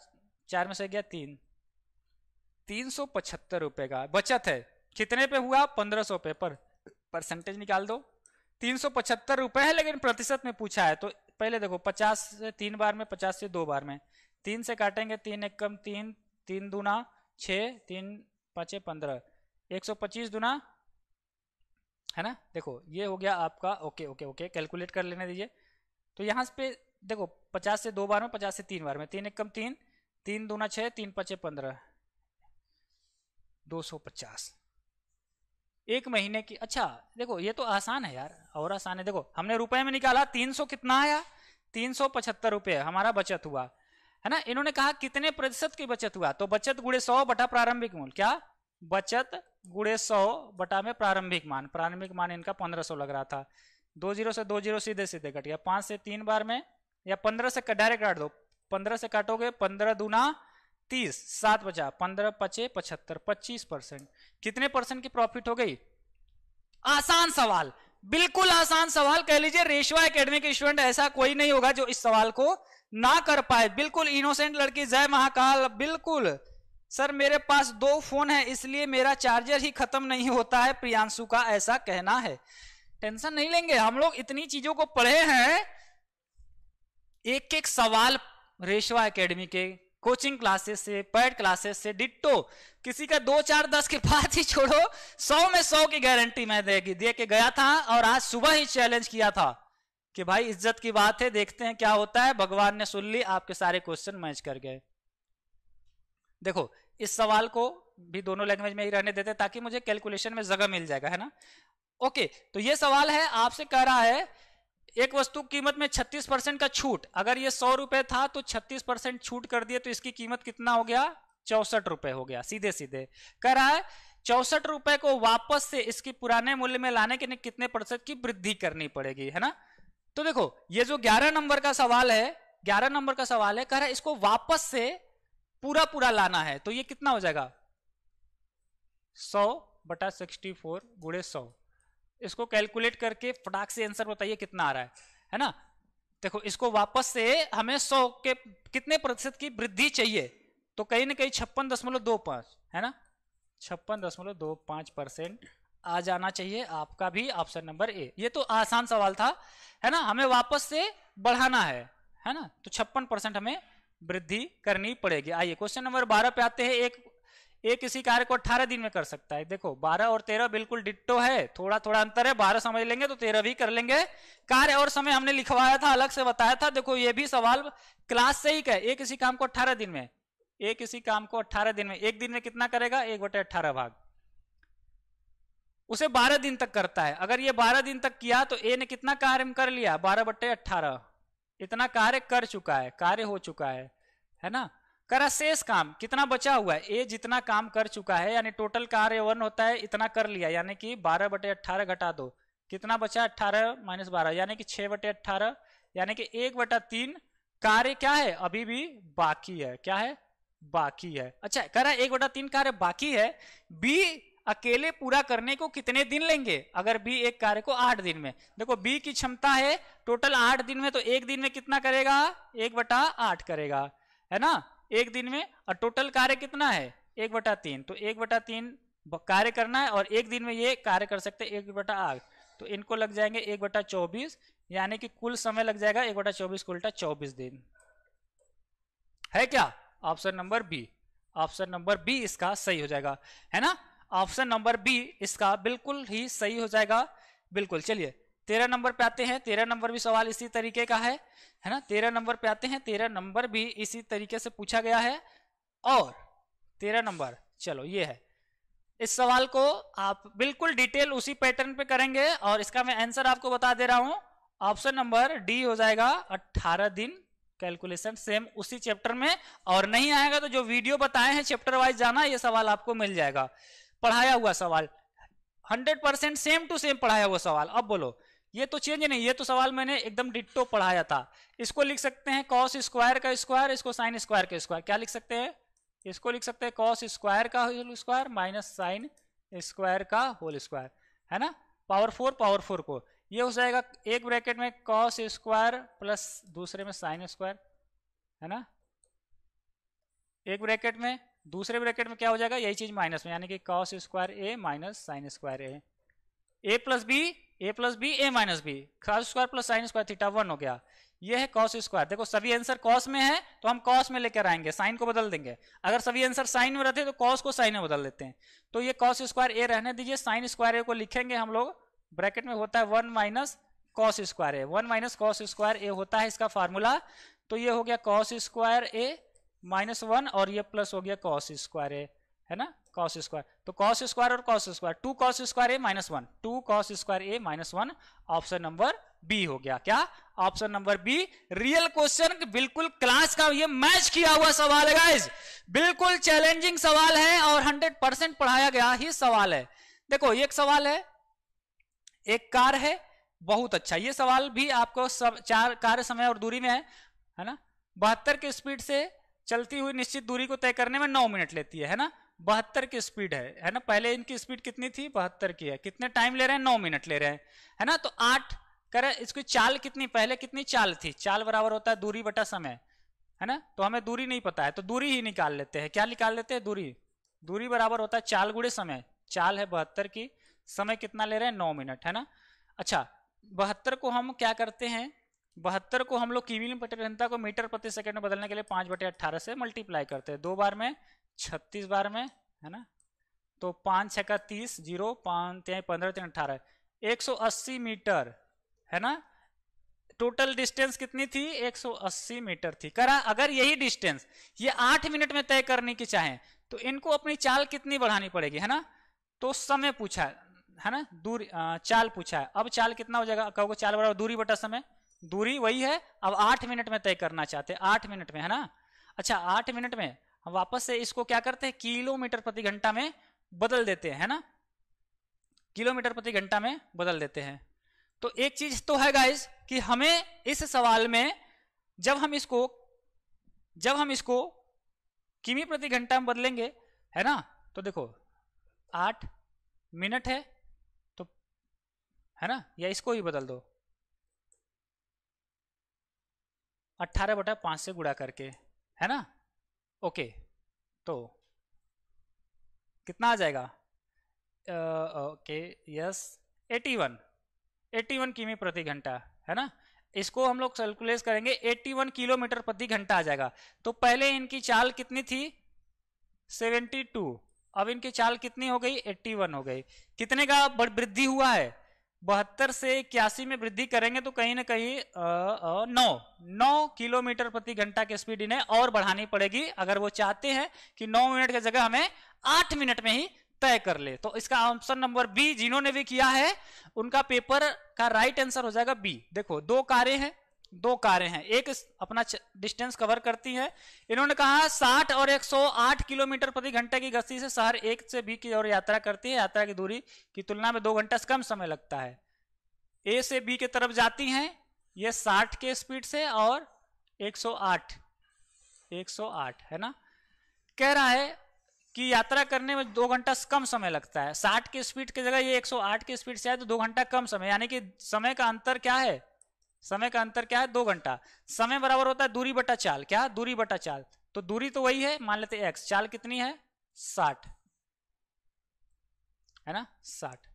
चार में से गया तीन तीन सौ पचहत्तर रुपये का बचत है कितने पे हुआ पंद्रह सौ पे पर परसेंटेज निकाल दो तीन सौ पचहत्तर रुपये है लेकिन प्रतिशत में पूछा है तो पहले देखो पचास से तीन बार में पचास से दो बार में तीन से काटेंगे तीन एक कम तीन तीन दूना छ तीन पाँच पंद्रह एक सौ पच्चीस दूना है ना देखो ये हो गया आपका ओके ओके ओके कैलकुलेट कर लेने दीजिए तो यहाँ पे देखो पचास से दो बार में पचास से तीन बार में तीन एक कम तीन तीन दूना छः तीन पचे पंद्रह दो सौ पचास एक महीने की अच्छा देखो ये तो आसान है यार और आसान है देखो हमने रुपए में निकाला तीन सौ कितना आया तीन सौ पचहत्तर रुपये हमारा बचत हुआ है ना इन्होंने कहा कितने प्रतिशत की बचत हुआ तो बचत गुड़े सौ बटा प्रारंभिक मूल क्या बचत गुड़े सौ बटा में प्रारंभिक मान प्रारंभिक मान इनका पंद्रह सौ लग रहा था दो जीरो से दो जीरो सीधे सीधे कट गया पांच से तीन बार में या पंद्रह से डायरेक्ट काट दो पंद्रह से काटोगे पंद्रह दूना तीस सात बचा पंद्रह पचे पचहत्तर पच्चीस परसेंट कितने परसेंट की प्रॉफिट हो गई आसान सवाल बिल्कुल आसान सवाल कह लीजिए रेशवा एकेडमी के स्टूडेंट ऐसा कोई नहीं होगा जो इस सवाल को ना कर पाए बिल्कुल इनोसेंट लड़की जय महाकाल बिल्कुल सर मेरे पास दो फोन है इसलिए मेरा चार्जर ही खत्म नहीं होता है प्रियांशु का ऐसा कहना है टेंशन नहीं लेंगे हम लोग इतनी चीजों को पढ़े हैं एक एक सवाल रेशवा एकेडमी के कोचिंग क्लासेस से पैड क्लासेस से डिट्टो किसी का दो चार दस के बाद ही छोड़ो सौ में सौ की गारंटी मैं देगी दे के गया था और आज सुबह ही चैलेंज किया था कि भाई इज्जत की बात है देखते हैं क्या होता है भगवान ने सुन ली आपके सारे क्वेश्चन मैच कर गए देखो इस सवाल को भी दोनों लैंग्वेज में ही रहने देते ताकि मुझे कैलकुलेशन में जगह मिल जाएगा है ना ओके तो ये सवाल है आपसे कह रहा है एक वस्तु कीमत में 36 परसेंट का छूट अगर ये सौ रुपए था तो 36 परसेंट छूट कर दिए तो इसकी कीमत कितना हो गया चौसठ रुपए हो गया सीधे सीधे कह रहा है चौसठ रुपए को वापस से इसकी पुराने मूल्य में लाने के लिए कितने प्रतिशत की वृद्धि करनी पड़ेगी है ना तो देखो ये जो ग्यारह नंबर का सवाल है ग्यारह नंबर का सवाल है कह रहा है इसको वापस से पूरा पूरा लाना है तो ये कितना हो जाएगा सौ बटा सिक्सटी फोर गुड़े सौ इसको कैलकुलेट करके फटाक से आंसर बताइए कितना आ रहा है है ना देखो इसको वापस से हमें सौ के कितने प्रतिशत की वृद्धि चाहिए तो कहीं ना कहीं छप्पन दशमलव दो पांच है ना छप्पन दशमलव दो पांच परसेंट आ जाना चाहिए आपका भी ऑप्शन नंबर ए ये तो आसान सवाल था है ना हमें वापस से बढ़ाना है है ना तो छप्पन परसेंट हमें वृद्धि करनी पड़ेगी आइए क्वेश्चन नंबर बारह पे आते हैं एक ये किसी कार्य को अठारह दिन में कर सकता है देखो बारह और तेरह बिल्कुल डिट्टो है थोड़ा थोड़ा अंतर है बारह समझ लेंगे तो तेरह भी कर लेंगे कार्य और समय हमने लिखवाया था अलग से बताया था देखो ये भी सवाल क्लास से ही कह ये किसी काम को अठारह दिन में ये किसी काम को अट्ठारह दिन में एक दिन में कितना करेगा एक बटे अट्ठारह भाग उसे बारह दिन तक करता है अगर ये बारह दिन तक किया तो ए ने कितना कार्य कर लिया बारह बटे अट्ठारह इतना कार्य कर चुका है कार्य हो चुका है है ना करा शेष काम कितना बचा हुआ है ए जितना काम कर चुका है यानी टोटल कार्य वन होता है इतना कर लिया यानी कि बारह बटे अट्ठारह घटा दो कितना बचा अट्ठारह माइनस बारह यानी कि छह बटे अट्ठारह यानी कि एक बटा तीन कार्य क्या है अभी भी बाकी है क्या है बाकी है अच्छा करा एक बटा तीन कार्य बाकी है बी अकेले पूरा करने को कितने दिन लेंगे अगर बी एक कार्य को आठ दिन में देखो बी की क्षमता है टोटल आठ दिन में तो एक दिन में कितना करेगा एक बटा आठ करेगा है ना एक दिन में और टोटल कार्य कितना है एक बटा तीन तो एक बटा तीन कार्य करना है और एक दिन में ये कार्य कर सकते हैं एक बटा आठ तो इनको लग जाएंगे एक बटा चौबीस यानी कि कुल समय लग जाएगा एक बटा चौबीस को उल्टा चौबीस दिन है क्या option number B option number B इसका सही हो जाएगा है ना ऑप्शन नंबर बी इसका बिल्कुल ही सही हो जाएगा बिल्कुल चलिए तेरह नंबर पे आते हैं तेरह नंबर भी सवाल इसी तरीके का है है ना तेरह नंबर पे आते हैं तेरह नंबर भी इसी तरीके से पूछा गया है और तेरह नंबर चलो ये है इस सवाल को आप बिल्कुल डिटेल उसी पैटर्न पे करेंगे और इसका मैं आंसर आपको बता दे रहा हूं ऑप्शन नंबर डी हो जाएगा अट्ठारह दिन कैलकुलेशन सेम उसी चैप्टर में और नहीं आएगा तो जो वीडियो बताए हैं चैप्टर वाइज जाना ये सवाल आपको मिल जाएगा पढ़ाया हुआ सवाल 100% सेम टू सेम पढ़ाया हुआ सवाल अब बोलो ये तो चेंज नहीं ये तो सवाल मैंने एकदम डिट्टो पढ़ाया था इसको लिख सकते हैं कॉस स्क्वायर का स्क्वायर इसको साइन स्क्वायर का स्क्वायर क्या लिख सकते हैं इसको लिख सकते हैं कॉस स्क्वायर का whole square minus sine square का होल स्क्वायर है ना पावर फोर पावर फोर को ये हो जाएगा एक ब्रैकेट में कॉस स्क्वायर प्लस दूसरे में साइन स्क्वायर है ना एक ब्रैकेट में दूसरे ब्रैकेट में क्या हो जाएगा यही चीज माइनस में यानी कि cos square A minus sine square A A plus B A plus B A minus B cos square plus sine square theta one हो गया ये है कॉस स्क्वायर देखो सभी आंसर कॉस में है तो हम कॉस में लेकर आएंगे साइन को बदल देंगे अगर सभी आंसर साइन में रहते तो कॉस को साइन में बदल देते हैं तो ये कॉस स्क्वायर ए रहने दीजिए साइन स्क्वायर ए को लिखेंगे हम लोग ब्रैकेट में होता है one minus cos square A one minus cos square A होता है इसका फार्मूला तो ये हो गया cos square A minus one और ये प्लस हो गया कॉस स्क्वायर ए है ना कॉस स्क्वायर तो कॉस स्क्वायर और cos square two cos square A minus one two cos square A minus one option number B हो गया क्या option number B real question बिल्कुल क्लास का ये मैच किया हुआ सवाल है गाइज बिल्कुल चैलेंजिंग सवाल है और हंड्रेड परसेंट पढ़ाया गया ही सवाल है देखो एक सवाल है एक कार है बहुत अच्छा ये सवाल भी आपको सब चार कार्य समय और दूरी में है है ना बहत्तर की स्पीड से चलती हुई निश्चित दूरी को तय करने में नौ मिनट लेती है है ना बहत्तर की स्पीड है है ना पहले इनकी स्पीड कितनी थी बहत्तर की है कितने टाइम ले रहे हैं नौ मिनट ले रहे हैं है ना तो आठ करे इसकी चाल कितनी पहले कितनी चाल थी चाल बराबर होता है दूरी बटा समय है ना तो हमें दूरी नहीं पता है तो दूरी ही निकाल लेते हैं क्या निकाल लेते हैं दूरी दूरी बराबर होता है चाल गुड़े समय चाल है बहत्तर की समय कितना ले रहे हैं नौ मिनट है ना अच्छा बहत्तर को हम क्या करते हैं बहत्तर को हम लोग किमी घंटा को मीटर प्रति सेकंड में बदलने के लिए पांच बटे अट्ठारह से मल्टीप्लाई करते हैं दो बार में छत्तीस बार में है ना तो पाँच छक्का तीस जीरो पाँच त्याई पंद्रह तीन अठारह एक सौ अस्सी मीटर है ना टोटल डिस्टेंस कितनी थी 180 मीटर थी करा अगर यही डिस्टेंस ये आठ मिनट में तय करने की चाहे तो इनको अपनी चाल कितनी बढ़ानी पड़ेगी है ना तो समय पूछा है ना दूरी चाल पूछा है अब चाल कितना हो जाएगा कहोगे चाल बढ़ाओ दूरी बटा समय दूरी वही है अब आठ मिनट में तय करना चाहते आठ मिनट में है ना अच्छा आठ मिनट में हम वापस से इसको क्या करते हैं किलोमीटर प्रति घंटा में बदल देते हैं ना किलोमीटर प्रति घंटा में बदल देते हैं तो एक चीज तो है गाइज कि हमें इस सवाल में जब हम इसको जब हम इसको किमी प्रति घंटा में बदलेंगे है ना तो देखो आठ मिनट है तो है ना या इसको ही बदल दो अट्ठारह बटा पांच से गुड़ा करके है ना ओके तो कितना आ जाएगा okay yes eighty one eighty one किमी प्रति घंटा है ना इसको हम लोग कैलकुलेट करेंगे 81 किलोमीटर प्रति घंटा आ जाएगा तो पहले इनकी चाल कितनी थी 72 अब इनकी चाल कितनी हो गई 81 हो गई कितने का वृद्धि हुआ है बहत्तर से इक्यासी में वृद्धि करेंगे तो कहीं ना कहीं नौ नौ किलोमीटर प्रति घंटा की स्पीड इन्हें और बढ़ानी पड़ेगी अगर वो चाहते हैं कि नौ मिनट की जगह हमें आठ मिनट में ही तय कर ले तो इसका ऑप्शन नंबर बी जिन्होंने भी किया है उनका पेपर का राइट आंसर हो जाएगा बी देखो दो कार्य हैं दो कारें हैं एक अपना डिस्टेंस कवर करती है इन्होंने कहा 60 और 108 किलोमीटर प्रति घंटे की गति से शहर एक से बी की ओर यात्रा करती है यात्रा की दूरी की तुलना में दो घंटा से कम समय लगता है ए से बी की तरफ जाती हैं ये 60 के स्पीड से और 108 108 है ना कह रहा है कि यात्रा करने में दो घंटा कम समय लगता है साठ के स्पीड की जगह ये आठ की स्पीड से आए तो दो घंटा कम समय यानी कि समय का अंतर क्या है समय का अंतर क्या है दो घंटा समय बराबर होता है दूरी बटा चाल क्या दूरी बटा चाल तो दूरी तो वही है मान लेते एक्स चाल कितनी है साठ है ना साठ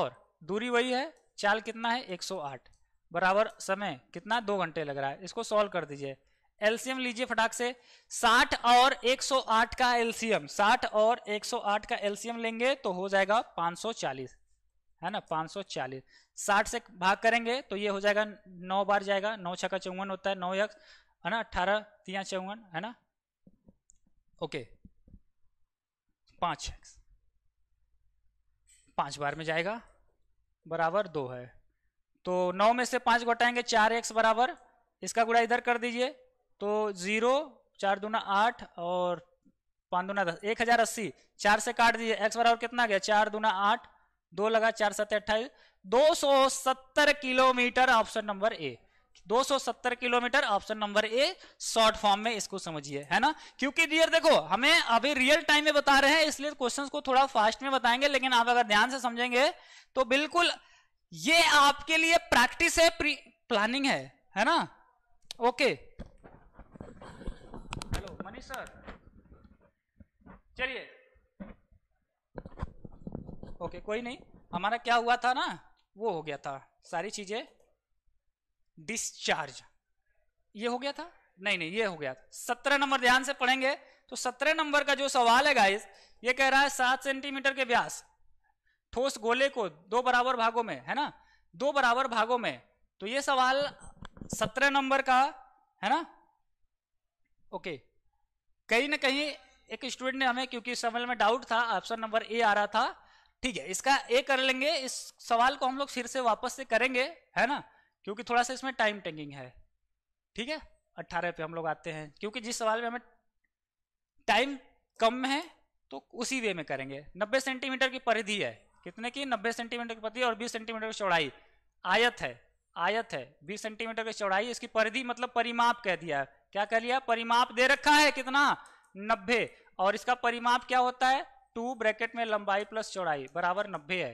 और दूरी वही है चाल कितना है 108 बराबर समय कितना दो घंटे लग रहा है इसको सॉल्व कर दीजिए एलसीएम लीजिए फटाक से 60 और 108 का एलसीएम 60 और 108 का एलसीएम लेंगे तो हो जाएगा 540 है ना 540 60 से भाग करेंगे तो ये हो जाएगा नौ बार जाएगा नौ छक्का चौवन होता है नौ यक है ना अट्ठारह तिया चौवन है ना ओके पाँच एक्स पाँच बार में जाएगा बराबर दो है तो नौ में से पाँच घटाएंगे चार एक्स बराबर इसका गुड़ा इधर कर दीजिए तो जीरो चार दूना आठ और पाँच दूना दस एक हज़ार अस्सी चार से काट दीजिए एक्स बराबर कितना गया चार दूना आठ दो लगा चार सत्य अट्ठाईस दो सौ सत्तर kilometre option number A 270 kilometre option number A short form में इसको समझिए है ना क्योंकि डियर देखो हमें अभी रियल टाइम में बता रहे हैं इसलिए क्वेश्चंस को थोड़ा फास्ट में बताएंगे लेकिन आप अगर ध्यान से समझेंगे तो बिल्कुल ये आपके लिए प्रैक्टिस है प्लानिंग है है ना ओके हेलो मनीष सर चलिए ओके कोई नहीं हमारा क्या हुआ था ना वो हो गया था सारी चीजें डिस्चार्ज ये हो गया था नहीं नहीं ये हो गया सत्रह नंबर ध्यान से पढ़ेंगे तो सत्रह नंबर का जो सवाल है गाइस ये कह रहा है सात सेंटीमीटर के व्यास ठोस गोले को दो बराबर भागों में है ना दो बराबर भागों में तो ये सवाल सत्रह नंबर का है ना ओके कहीं ना कहीं एक स्टूडेंट ने हमें क्योंकि सवाल में डाउट था ऑप्शन नंबर ए आ रहा था ठीक है इसका ए कर लेंगे इस सवाल को हम लोग फिर से वापस से करेंगे है ना क्योंकि थोड़ा सा इसमें टाइम टेकिंग है ठीक है अट्ठारह पे हम लोग आते हैं क्योंकि जिस सवाल में हमें टाइम कम है तो उसी वे में करेंगे नब्बे सेंटीमीटर की परिधि है कितने की नब्बे सेंटीमीटर की परिधि और बीस सेंटीमीटर की चौड़ाई आयत है आयत है बीस सेंटीमीटर की चौड़ाई इसकी परिधि मतलब परिमाप कह दिया क्या कह लिया परिमाप दे रखा है कितना नब्बे और इसका परिमाप क्या होता है टू ब्रैकेट में लंबाई प्लस चौड़ाई बराबर नब्बे है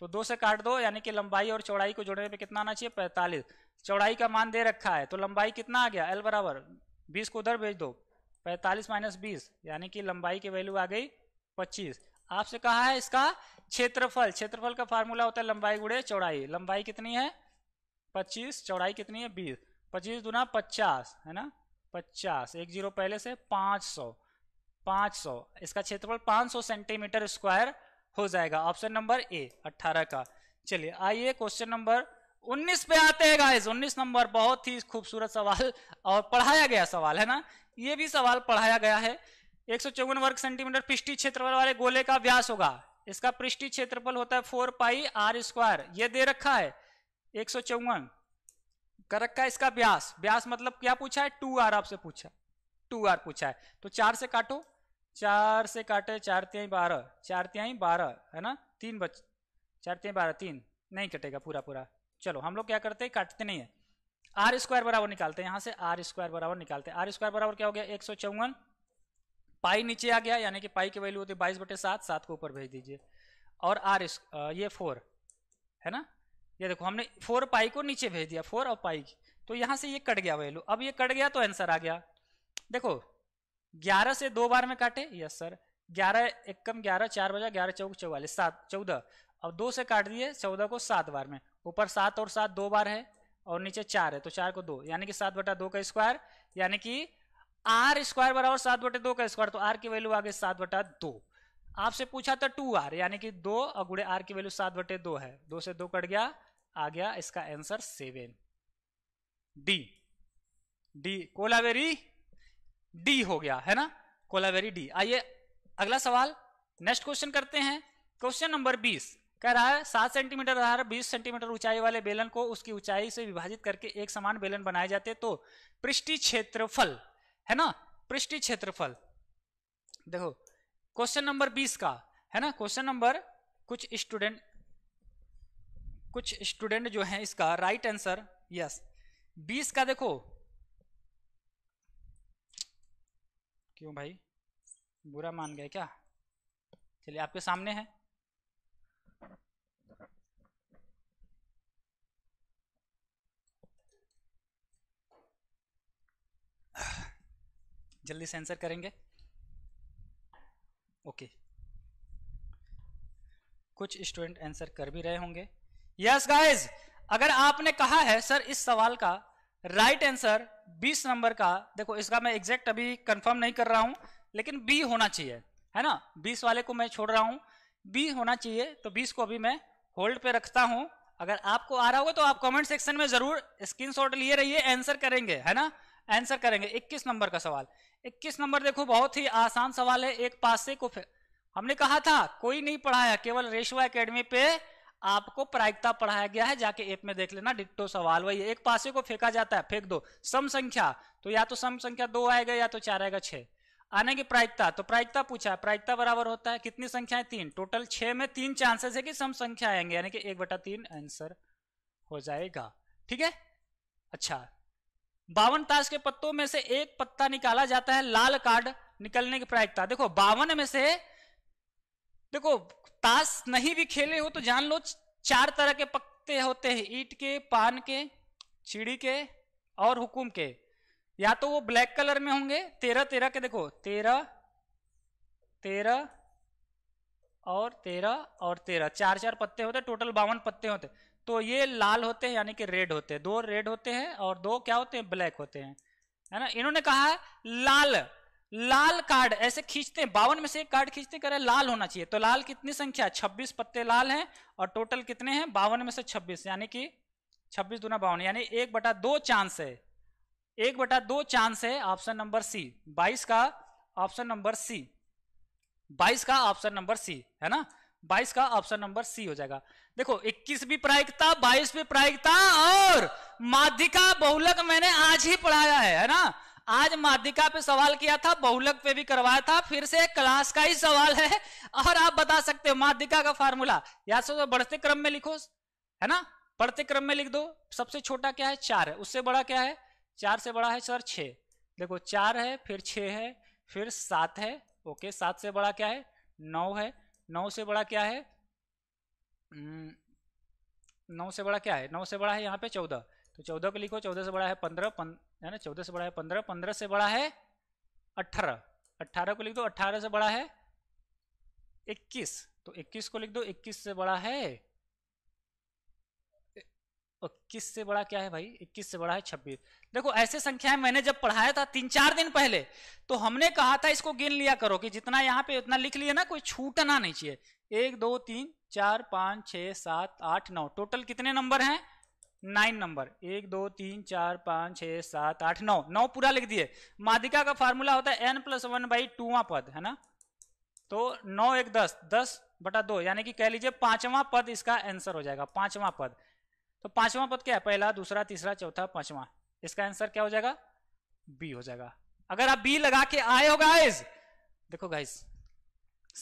तो दो से काट दो यानी कि लंबाई और चौड़ाई को जोड़ने पे कितना आना चाहिए पैंतालीस चौड़ाई का मान दे रखा है तो लंबाई कितना आ गया एल बराबर बीस को उधर भेज दो पैंतालीस माइनस बीस यानी कि लंबाई की वैल्यू आ गई पच्चीस आपसे कहा है इसका क्षेत्रफल क्षेत्रफल का फार्मूला होता है लंबाई गुड़े चौड़ाई लंबाई कितनी है पच्चीस चौड़ाई कितनी है बीस पच्चीस दुना पचास है ना पचास एक जीरो पहले से पाँच सौ 500 इसका क्षेत्रफल 500 सेंटीमीटर स्क्वायर हो जाएगा ऑप्शन नंबर ए 18 का चलिए आइए क्वेश्चन नंबर 19 पे आते हैं गाइस 19 नंबर बहुत ही खूबसूरत सवाल और पढ़ाया गया सवाल है ना ये भी सवाल पढ़ाया गया है एक वर्ग सेंटीमीटर पृष्ठी क्षेत्रफल वाले गोले का व्यास होगा इसका पृष्ठी क्षेत्रफल होता है फोर पाई आर स्क्वायर ये दे रखा है एक सौ चौवन कर रखा है इसका व्यास व्यास मतलब क्या पूछा है टू आर आपसे पूछा टू आर पूछा है तो चार से काटो चार से काटे चार त्याई बारह चार त्याई बारह है ना तीन बच चार त्याई बारह तीन नहीं कटेगा पूरा पूरा चलो हम लोग क्या करते हैं काटते नहीं है आर स्क्वायर बराबर निकालते हैं यहां से आर स्क्वायर बराबर निकालते हैं आर स्क्वायर बराबर क्या हो गया एक सौ चौवन पाई नीचे आ गया यानी कि पाई की वैल्यू होती है बाईस बटे सात सात को ऊपर भेज दीजिए और आर ये फोर है ना ये देखो हमने फोर पाई को नीचे भेज दिया फोर और पाई तो यहां से ये कट गया वैल्यू अब ये कट गया तो आंसर आ गया देखो ग्यारह से दो बार में काटे यस सर ग्यारह एक कम ग्यारह चार बजा ग्यारह चौक चौवालीस सात चौदह अब दो से काट दिए चौदह को सात बार में ऊपर सात और सात दो बार है और नीचे चार है तो चार को दो यानी कि सात बटा दो का स्क्वायर यानी कि आर स्क्वायर बराबर सात बटे दो का स्क्वायर तो आर की वैल्यू आ गई सात बटा दो आपसे पूछा था टू आर यानी कि दो और गुड़े आर की वैल्यू सात बटे दो है दो से दो कट गया आ गया इसका answer seven D D Kolaveri D हो गया है ना कोलावेरी डी आइए अगला सवाल नेक्स्ट क्वेश्चन करते हैं क्वेश्चन नंबर बीस कह रहा है सात सेंटीमीटर आधार बीस सेंटीमीटर ऊंचाई वाले बेलन को उसकी ऊंचाई से विभाजित करके एक समान बेलन बनाए जाते तो पृष्ठी क्षेत्रफल है ना पृष्ठी क्षेत्रफल देखो क्वेश्चन नंबर बीस का है ना क्वेश्चन नंबर कुछ स्टूडेंट कुछ स्टूडेंट जो है इसका राइट आंसर यस बीस का देखो क्यों भाई बुरा मान गए क्या चलिए आपके सामने है जल्दी सेंसर करेंगे ओके कुछ स्टूडेंट आंसर कर भी रहे होंगे यस yes, गाइस अगर आपने कहा है सर इस सवाल का राइट आंसर 20 नंबर का देखो इसका मैं एग्जैक्ट अभी कंफर्म नहीं कर रहा हूं लेकिन बी होना चाहिए है ना 20 वाले को मैं छोड़ रहा हूं बी होना चाहिए तो 20 को अभी मैं होल्ड पे रखता हूं अगर आपको आ रहा होगा तो आप कमेंट सेक्शन में जरूर स्क्रीनशॉट लिए रहिए आंसर करेंगे है ना आंसर करेंगे 21 नंबर का सवाल 21 नंबर देखो बहुत ही आसान सवाल है एक से को हमने कहा था कोई नहीं पढ़ाया केवल रेशवा अकेडमी पे आपको प्रायिकता पढ़ाया गया है जाके एप में देख लेना डिट्टो सवाल वही एक पासे को फेंका जाता है फेंक दो सम संख्या तो या तो सम संख्या दो आएगा या तो चार आएगा छह आने की प्रायिकता तो प्रायिकता पूछा है प्रायिकता बराबर होता है कितनी संख्या है तीन टोटल छह में तीन चांसेस है कि सम संख्या आएंगे यानी कि एक बटा तीन आंसर हो जाएगा ठीक है अच्छा बावन ताश के पत्तों में से एक पत्ता निकाला जाता है लाल कार्ड निकलने की प्रायिकता देखो बावन में से देखो ताश नहीं भी खेले हो तो जान लो चार तरह के पत्ते होते हैं ईट के पान के चिड़ी के और हुकुम के या तो वो ब्लैक कलर में होंगे तेरह तेरह के देखो तेरह तेरह और तेरह और तेरह चार चार पत्ते होते टोटल बावन पत्ते होते तो ये लाल होते हैं यानी कि रेड होते हैं दो रेड होते हैं और दो क्या होते हैं ब्लैक होते हैं है ना इन्होंने कहा लाल लाल कार्ड ऐसे खींचते हैं बावन में से एक कार्ड खींचते करें लाल होना चाहिए तो लाल कितनी संख्या छब्बीस पत्ते लाल हैं और टोटल कितने हैं बावन में से छब्बीस यानी कि छब्बीस दुना बावन यानी एक बटा दो चांस है एक बटा दो चांस है ऑप्शन नंबर सी बाईस का ऑप्शन नंबर सी बाईस का ऑप्शन नंबर सी है ना बाईस का ऑप्शन नंबर सी हो जाएगा देखो इक्कीस भी प्रायिकता बाईस भी प्रायिकता और माध्यिका बहुलक मैंने आज ही पढ़ाया है है ना आज माध्यिका पे सवाल किया था बहुलक पे भी करवाया था फिर से क्लास का ही सवाल है और आप बता सकते हो माध्यिका का फार्मूला या तो बढ़ते क्रम में लिखो है ना बढ़ते क्रम में लिख दो सबसे छोटा क्या है चार है उससे बड़ा क्या है चार से बड़ा है सर छ देखो चार है फिर छ है फिर सात है ओके सात से बड़ा क्या है नौ है नौ से बड़ा क्या है हम्म, नौ से बड़ा क्या है नौ से बड़ा है यहाँ पे चौदह तो चौदह को लिखो चौदह से बड़ा है पंद्रह है ना चौदह से बड़ा है पंद्रह पंद्रह से बड़ा है अठारह अट्ठारह को लिख दो अठारह से बड़ा है इक्कीस तो इक्कीस को लिख दो इक्कीस से बड़ा है इक्कीस से बड़ा क्या है भाई इक्कीस से बड़ा है छब्बीस देखो ऐसे संख्याएं मैंने जब पढ़ाया था तीन चार दिन पहले तो हमने कहा था इसको गिन लिया करो कि जितना यहाँ पे उतना लिख लिया ना कोई छूटना नहीं चाहिए एक दो तीन चार पांच छह सात आठ नौ टोटल कितने नंबर हैं नाइन नंबर एक दो तीन चार पाँच छः सात आठ नौ नौ पूरा लिख दिए माधिका का फार्मूला होता है एन प्लस वन बाई टूवा पद है ना तो नौ एक दस दस बटा दो यानी कि कह लीजिए पांचवा पद इसका आंसर हो जाएगा पांचवा पद तो पांचवा पद क्या है पहला दूसरा तीसरा चौथा पांचवा इसका आंसर क्या हो जाएगा बी हो जाएगा अगर आप बी लगा के आए हो गाइज देखो गाइज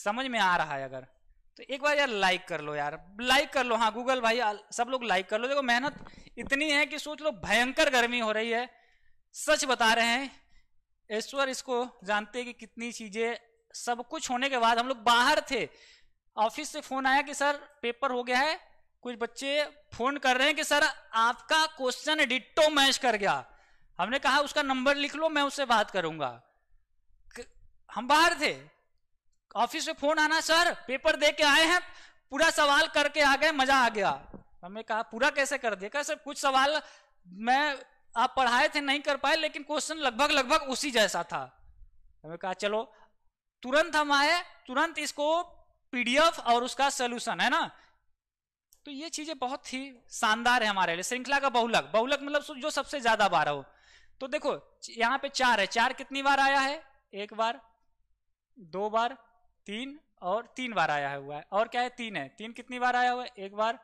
समझ में आ रहा है अगर तो एक बार यार लाइक कर लो यार लाइक कर लो हाँ गूगल भाई सब लोग लाइक कर लो देखो मेहनत इतनी है कि सोच लो भयंकर गर्मी हो रही है सच बता रहे हैं ईश्वर इसको जानते हैं कि कितनी चीजें सब कुछ होने के बाद हम लोग बाहर थे ऑफिस से फोन आया कि सर पेपर हो गया है कुछ बच्चे फोन कर रहे हैं कि सर आपका क्वेश्चन डिट्टो मैच कर गया हमने कहा उसका नंबर लिख लो मैं उससे बात करूंगा हम बाहर थे ऑफिस में फोन आना सर पेपर दे के आए हैं पूरा सवाल करके आ गए मजा आ गया हमने कहा पूरा कैसे कर दिया सर कुछ सवाल मैं आप पढ़ाए थे नहीं कर पाए लेकिन क्वेश्चन लगभग लगभग उसी जैसा था हमने कहा चलो तुरंत हम आए तुरंत इसको पीडीएफ और उसका सोल्यूशन है ना तो ये चीजें बहुत ही शानदार है हमारे लिए श्रृंखला का बहुलक बहुलक मतलब जो सबसे ज्यादा बार हो तो देखो यहाँ पे चार है चार कितनी बार आया है एक बार दो बार तीन और तीन बार आया हुआ है और क्या है तीन है तीन कितनी बार आया हुआ है एक बार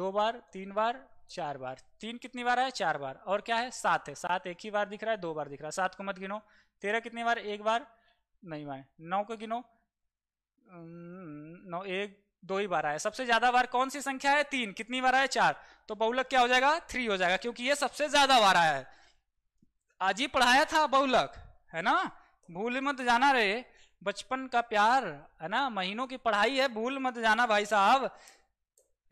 दो बार तीन बार चार बार तीन कितनी बार आया चार बार और क्या है सात है सात एक ही बार दिख रहा है दो बार दिख रहा है सात को मत गिनो तेरह कितनी बार एक बार नहीं माने नौ को गिनो नौ एक दो ही बार आया सबसे ज्यादा बार कौन सी संख्या है तीन कितनी बार आया चार तो बहुलक क्या हो जाएगा थ्री हो जाएगा क्योंकि ये सबसे ज्यादा बार आया है आज ही पढ़ाया था बहुलक है ना भूल मत जाना रहे बचपन का प्यार है ना महीनों की पढ़ाई है भूल मत जाना भाई साहब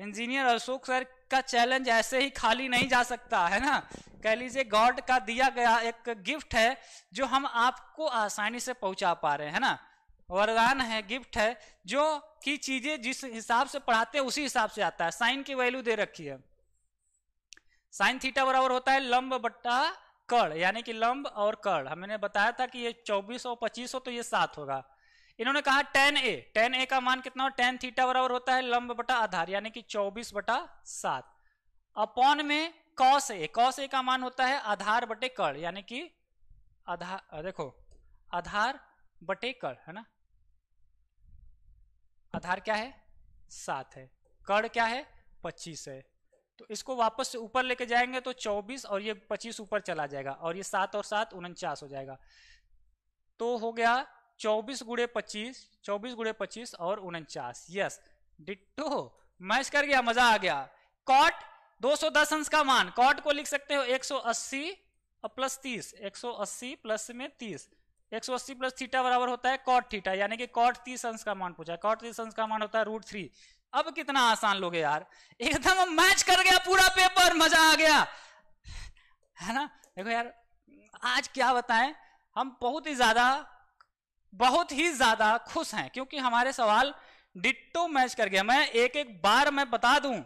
इंजीनियर अशोक सर का चैलेंज ऐसे ही खाली नहीं जा सकता है ना कह लीजिए गॉड का दिया गया एक गिफ्ट है जो हम आपको आसानी से पहुंचा पा रहे हैं ना वरदान है गिफ्ट है जो कि चीजें जिस हिसाब से पढ़ाते हैं उसी हिसाब से आता है साइन की वैल्यू दे रखी है साइन थीटा बराबर होता है लंब बट्टा कड़ यानी कि लंब और कड़ हमने बताया था कि ये चौबीस और पच्चीस हो तो ये सात होगा इन्होंने कहा टेन ए टेन ए का मान कितना हो टेन थीटा बराबर होता है लंब बटा आधार यानी कि चौबीस बटा सात अपॉन में कौश ए कौश ए का मान होता है आधार बटे कड़ यानी कि आधार देखो आधार बटे कड़ है ना आधार क्या है सात है कड़ क्या है पच्चीस है तो इसको वापस से ऊपर लेके जाएंगे तो 24 और ये 25 ऊपर चला जाएगा और ये सात और सात उनचास हो जाएगा तो हो गया 24 गुड़े पच्चीस चौबीस गुड़े पच्चीस और उनचास यस डिट्टो मैच कर गया मजा आ गया कॉट 210 अंश का मान कॉट को लिख सकते हो 180 प्लस 30 180 प्लस में 30 180 प्लस थीटा बराबर होता है कॉट थीटा यानी कि कॉट 30 अंश का मान पूछा कॉट 30 अंश का मान होता है रूट थ्री अब कितना आसान लोगे यार एकदम मैच कर गया पूरा पेपर मजा आ गया है ना देखो यार आज क्या बताएं हम बहुत ही ज्यादा बहुत ही ज्यादा खुश हैं क्योंकि हमारे सवाल डिट्टो मैच कर गया मैं एक एक बार मैं बता दूं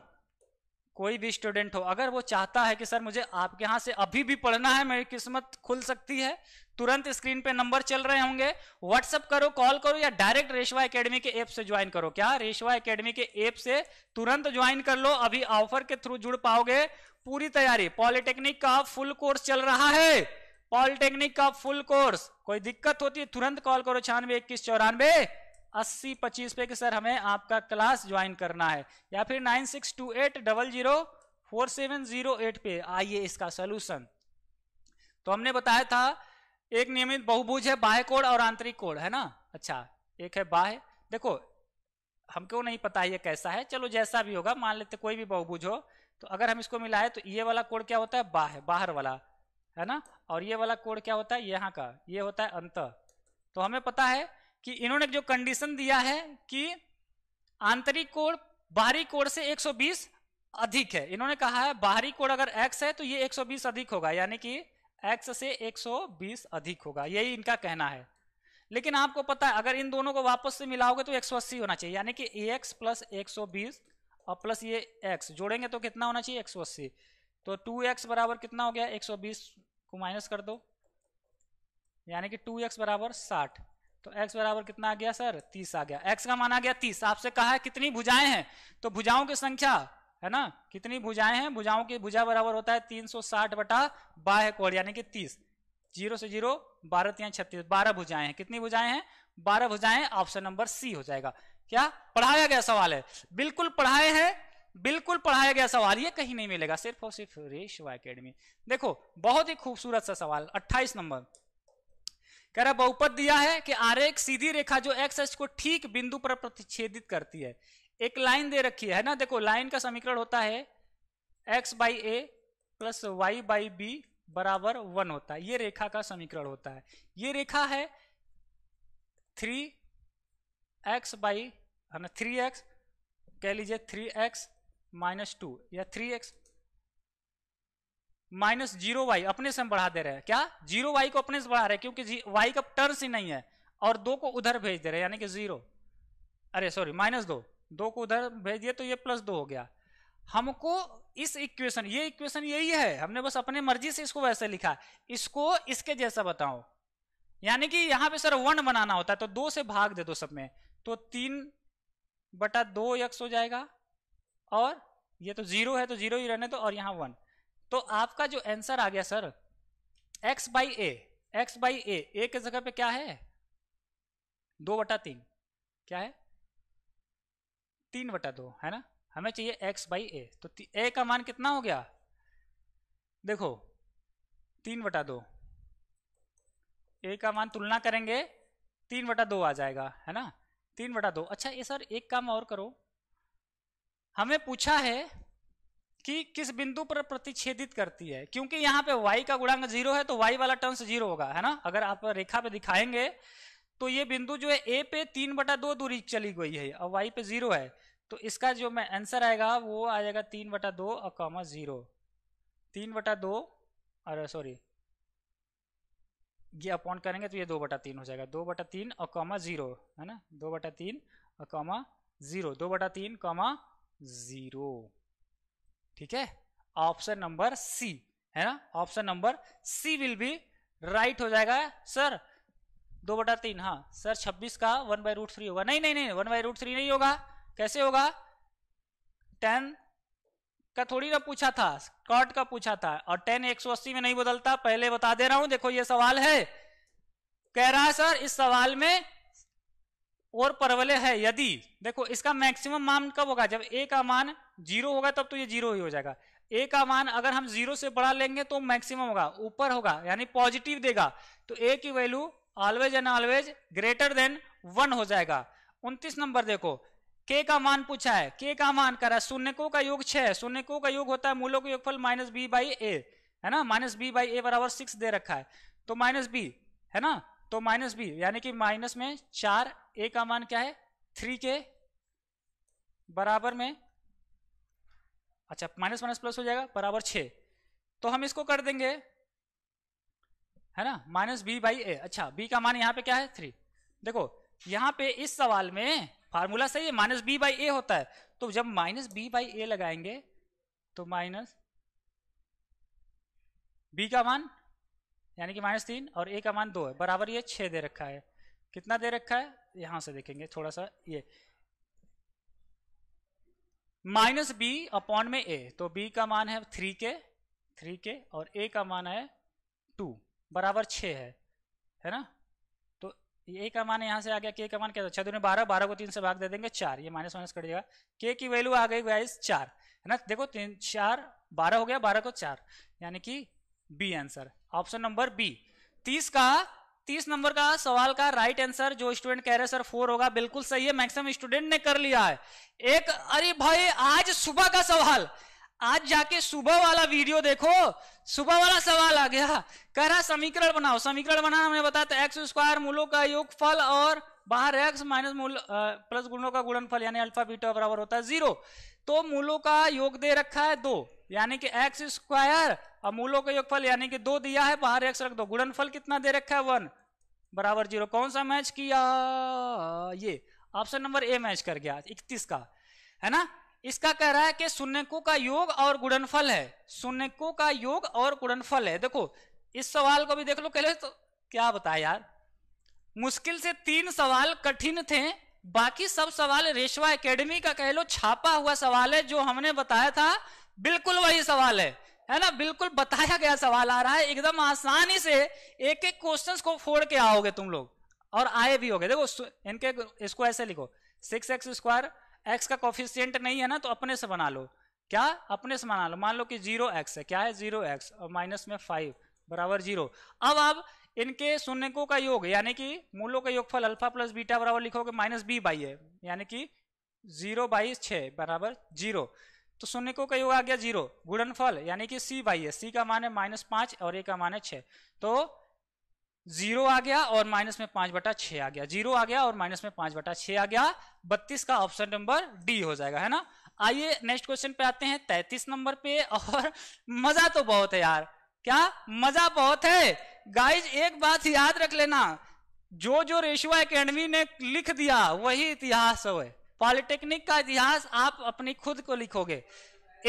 कोई भी स्टूडेंट हो अगर वो चाहता है कि सर मुझे आपके यहाँ से अभी भी पढ़ना है मेरी किस्मत खुल सकती है तुरंत स्क्रीन पे नंबर चल रहे होंगे व्हाट्सअप करो कॉल करो या डायरेक्ट रेशवा एकेडमी के ऐप से ज्वाइन करो क्या रेशवा एकेडमी के ऐप से तुरंत ज्वाइन कर लो अभी ऑफर के थ्रू जुड़ पाओगे पूरी तैयारी पॉलिटेक्निक का फुल कोर्स चल रहा है पॉलिटेक्निक का फुल कोर्स कोई दिक्कत होती है तुरंत कॉल करो छियानवे इक्कीस चौरानवे अस्सी पच्चीस पे कि सर हमें आपका क्लास ज्वाइन करना है या फिर nine six two eight double zero four seven zero eight पे आइए इसका सोल्यूशन तो हमने बताया था एक नियमित बहुभुज है बाह्य कोण और आंतरिक कोण है ना अच्छा एक है बाह्य देखो हमको नहीं पता ये कैसा है चलो जैसा भी होगा मान लेते कोई भी बहुभुज हो तो अगर हम इसको मिलाए तो ये वाला कोण क्या होता है बाह्य बाहर वाला है ना और ये वाला कोण क्या होता है यहाँ का ये होता है अंत तो हमें पता है कि इन्होंने जो कंडीशन दिया है कि आंतरिक कोण बाहरी कोण से 120 अधिक है इन्होंने कहा है बाहरी कोण अगर x है तो ये 120 अधिक होगा यानी कि x से 120 अधिक होगा यही इनका कहना है लेकिन आपको पता है अगर इन दोनों को वापस से मिलाओगे तो 180 होना चाहिए यानी कि ए एक्स प्लस एक और प्लस ये x जोड़ेंगे तो कितना होना चाहिए 180 तो 2x बराबर कितना हो गया 120 को माइनस कर दो यानी कि 2x बराबर साठ तो x बराबर कितना आ गया सर तीस आ गया x का माना गया तीस आपसे कहा है कितनी भुजाएं हैं तो भुजाओं की संख्या है ना कितनी भुजाएं हैं भुजाओं की भुजा बराबर होता है 360 बटा बाह कोण यानी कि 30 जीरो से जीरो बारह तीन छत्तीस बारह भुजाएं हैं कितनी भुजाएं हैं बारह भुजाएं ऑप्शन नंबर सी हो जाएगा क्या पढ़ाया गया सवाल है बिल्कुल पढ़ाए हैं बिल्कुल पढ़ाया गया सवाल ये कहीं नहीं मिलेगा सिर्फ और सिर्फ रेशवा अकेडमी देखो बहुत ही खूबसूरत सा सवाल 28 नंबर कह रहा बहुपद दिया है कि आर एक सीधी रेखा जो एक्स एक्स को ठीक बिंदु पर प्रतिच्छेदित करती है एक लाइन दे रखी है ना देखो लाइन का समीकरण होता है X by A plus Y by B बराबर वन होता है ये रेखा का समीकरण होता है ये रेखा है थ्री एक्स बाई है ना थ्री एक्स कह लीजिए थ्री एक्स माइनस टू या three X minus zero Y अपने से हम बढ़ा दे रहे हैं क्या जीरो वाई को अपने से बढ़ा रहे हैं क्योंकि वाई का टर्स ही नहीं है और दो को उधर भेज दे रहे हैं यानी कि जीरो अरे सॉरी माइनस दो दो को उधर भेज दिया तो ये प्लस दो हो गया हमको इस इक्वेशन ये इक्वेशन यही है हमने बस अपने मर्जी से इसको वैसे लिखा इसको इसके जैसा बताओ यानी कि यहां पे सर वन बनाना होता है तो दो से भाग दे दो सब में तो तीन बटा दो यक्स हो जाएगा और ये तो जीरो है तो जीरो ही रहने दो और यहां वन तो आपका जो आंसर आ गया sir X by A X by A A के जगह पे क्या है दो बटा तीन क्या है तीन बटा दो है ना हमें चाहिए एक्स बाई ए तो ए का मान कितना हो गया देखो तीन बटा दो ए का मान तुलना करेंगे तीन बटा दो आ जाएगा है ना तीन बटा दो अच्छा ये सर एक काम और करो हमें पूछा है कि किस बिंदु पर प्रतिच्छेदित करती है क्योंकि यहाँ पे y का गुणांक जीरो है तो y वाला टर्म्स जीरो होगा है ना अगर आप रेखा पे दिखाएंगे तो ये बिंदु जो है a पे तीन बटा दो दूरी चली गई है और y पे जीरो है तो इसका जो मैं आंसर आएगा वो आ जाएगा तीन बटा दो और कॉमा जीरो तीन बटा दो अरे सॉरी ये अपॉन करेंगे तो ये दो बटा तीन हो जाएगा दो बटा तीन और कॉमा जीरो है ना दो बटा तीन और कॉमा जीरो दो बटा तीन कॉमा जीरो ठीक है ऑप्शन नंबर सी है ना option number C will be right हो जाएगा सर दो बटा तीन हाँ सर छब्बीस का वन बाय रूट थ्री होगा नहीं नहीं नहीं वन बाई रूट थ्री नहीं होगा कैसे होगा टेन का थोड़ी ना पूछा था कॉट का पूछा था और टेन एक सौ अस्सी में नहीं बदलता पहले बता दे रहा हूं देखो ये सवाल है कह रहा है सर इस सवाल में और परवलय है यदि देखो इसका मैक्सिमम मान कब होगा जब ए का मान जीरो होगा तब तो ये जीरो ही हो जाएगा ए का मान अगर हम जीरो से बड़ा लेंगे तो मैक्सिमम होगा ऊपर होगा यानी पॉजिटिव देगा तो ए की value always and always greater than one हो जाएगा उनतीस नंबर देखो के का मान पूछा है के का मान करा शून्यको का योग छह शून्य का योग होता है मूलों का योगफल माइनस बी बाई ए है ना माइनस बी बाई ए बराबर सिक्स दे रखा है तो माइनस बी है ना तो माइनस बी यानी कि माइनस में चार ए का मान क्या है थ्री के बराबर में अच्छा माइनस माइनस प्लस हो जाएगा बराबर छ तो हम इसको कर देंगे है ना माइनस बी बाई ए अच्छा बी का मान यहां पे क्या है थ्री देखो यहां पे इस सवाल में फार्मूला सही है माइनस बी बाई ए होता है तो जब माइनस बी बाई ए लगाएंगे तो माइनस बी का मान यानी कि माइनस तीन और ए का मान दो है बराबर ये छः दे रखा है कितना दे रखा है यहाँ से देखेंगे थोड़ा सा ये माइनस बी अपॉन में ए तो बी का मान है थ्री के थ्री के और ए का मान है टू बराबर छ है है ना तो ए का मान यहाँ से आ गया के का मान क्या था दोनों बारह बारह को तीन से भाग दे देंगे चार ये माइनस माइनस कर देगा के की वैल्यू आ गई वाइज चार है ना देखो तीन चार बारह हो गया बारह को चार यानी कि B answer option number B तीस का तीस नंबर का सवाल का राइट आंसर जो स्टूडेंट कह रहे सर फोर होगा बिल्कुल सही है मैक्सिमम स्टूडेंट ने कर लिया है एक अरे भाई आज सुबह का सवाल आज जाके सुबह वाला वीडियो देखो सुबह वाला सवाल आ गया कह रहा समीकरण बनाओ समीकरण बनाना हमने बताया एक्स स्क्वायर मूलों का योग फल और बाहर एक्स माइनस मूल प्लस गुणों का गुणनफल यानी अल्फा बीटा बराबर होता है जीरो तो मूलों का योग दे रखा है दो यानी कि एक्स स्क्वायर और मूलों का योगफल यानी कि दो दिया है बाहर एक्स रख दो गुणनफल कितना दे रखा है वन बराबर जीरो कौन सा मैच किया ये ऑप्शन नंबर ए मैच कर गया इकतीस का है ना इसका कह रहा है कि शून्यको का योग और गुणनफल है शून्यको का योग और गुणनफल है देखो इस सवाल को भी देख लो कहले तो क्या बताया यार मुश्किल से तीन सवाल कठिन थे बाकी सब सवाल रेशवा एकेडमी का कह लो छापा हुआ सवाल है जो हमने बताया था बिल्कुल वही सवाल है है ना बिल्कुल बताया गया सवाल आ रहा है एकदम आसानी से एक एक क्वेश्चन को फोड़ के आओगे तुम लोग और आए भी होगे देखो इनके इसको ऐसे लिखो सिक्स एक्स स्क्वायर एक्स का कॉफिशियंट नहीं है ना तो अपने से बना लो क्या अपने से बना लो मान लो कि जीरो एक्स है क्या है जीरो एक्स और माइनस में फाइव बराबर जीरो अब आप इनके शून्यकों का योग यानी कि मूलों का योगफल अल्फा प्लस बीटा बराबर लिखोगे माइनस बी बाई है यानी कि जीरो बाई छ बराबर जीरो तो शून्य को कई आ गया जीरो फल यानी कि सी बाई है सी का मान है माइनस पांच और ए का मान है छ तो जीरो आ गया और माइनस में पांच बटा छ आ गया जीरो आ गया और माइनस में पांच बटा छ आ गया बत्तीस का ऑप्शन नंबर डी हो जाएगा है ना आइए नेक्स्ट क्वेश्चन पे आते हैं तैतीस नंबर पे और मजा तो बहुत है यार क्या मजा बहुत है गाइज एक बात याद रख लेना जो जो रेशवा अकेडमी ने लिख दिया वही इतिहास है पॉलिटेक्निक का इतिहास आप अपनी खुद को लिखोगे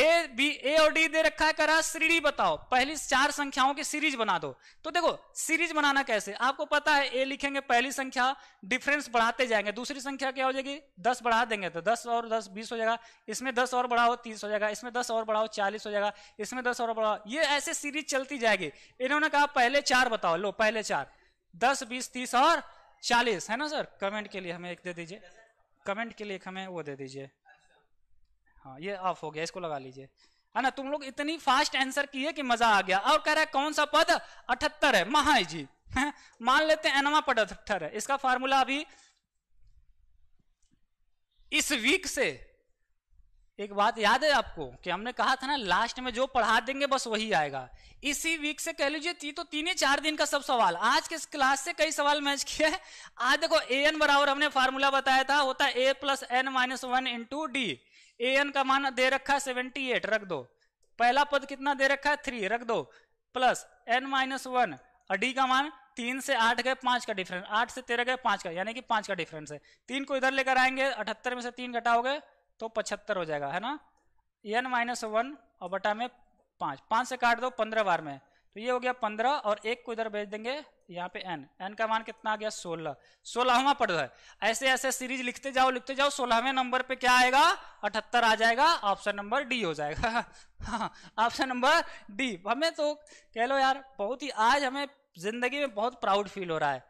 ए बी ए और डी दे रखा है करा सीढ़ी बताओ पहली चार संख्याओं की सीरीज बना दो तो देखो सीरीज बनाना कैसे आपको पता है ए लिखेंगे पहली संख्या डिफरेंस बढ़ाते जाएंगे दूसरी संख्या क्या हो जाएगी दस बढ़ा देंगे तो दस और दस बीस हो जाएगा इसमें दस और बढ़ाओ तीस हो जाएगा इसमें दस और बढ़ाओ चालीस हो जाएगा इसमें दस और बढ़ाओ ये ऐसे सीरीज चलती जाएगी इन्होंने कहा पहले चार बताओ लो पहले चार दस बीस तीस और चालीस है ना सर कमेंट के लिए हमें एक दे दीजिए कमेंट के लिए हमें वो दे दीजिए हाँ ये ऑफ हो गया इसको लगा लीजिए है ना तुम लोग इतनी फास्ट आंसर किए कि मजा आ गया और कह रहा है कौन सा पद अठहत्तर है महाई जी मान लेते हैं एनवा पद अठहत्तर है इसका फॉर्मूला अभी इस वीक से एक बात याद है आपको कि हमने कहा था ना लास्ट में जो पढ़ा देंगे बस वही आएगा इसी वीक से कह लीजिए ती तो तीन ही चार दिन का सब सवाल आज के इस क्लास से कई सवाल मैच किए हैं आज देखो ए एन बराबर हमने फार्मूला बताया था होता है A plus N minus one into D A N का मान दे रखा है सेवेंटी एट रख दो पहला पद कितना दे रखा है थ्री रख दो प्लस एन माइनस वन और डी का मान तीन से आठ गए पांच का डिफरेंस आठ से तेरह गए पांच का यानी कि पांच का डिफरेंस है तीन को इधर लेकर आएंगे अठहत्तर में से तीन घटाओगे तो पचहत्तर हो जाएगा है ना एन माइनस वन और बटा में पांच पांच से काट दो पंद्रह बार में तो ये हो गया पंद्रह और एक को इधर भेज देंगे यहाँ पे एन एन का मान कितना आ गया सोलह सोलहवा पद है ऐसे ऐसे सीरीज लिखते जाओ लिखते जाओ सोलहवें नंबर पे क्या आएगा अठहत्तर आ जाएगा ऑप्शन नंबर डी हो जाएगा ऑप्शन नंबर डी हमें तो कह लो यार बहुत ही आज हमें जिंदगी में बहुत प्राउड फील हो रहा है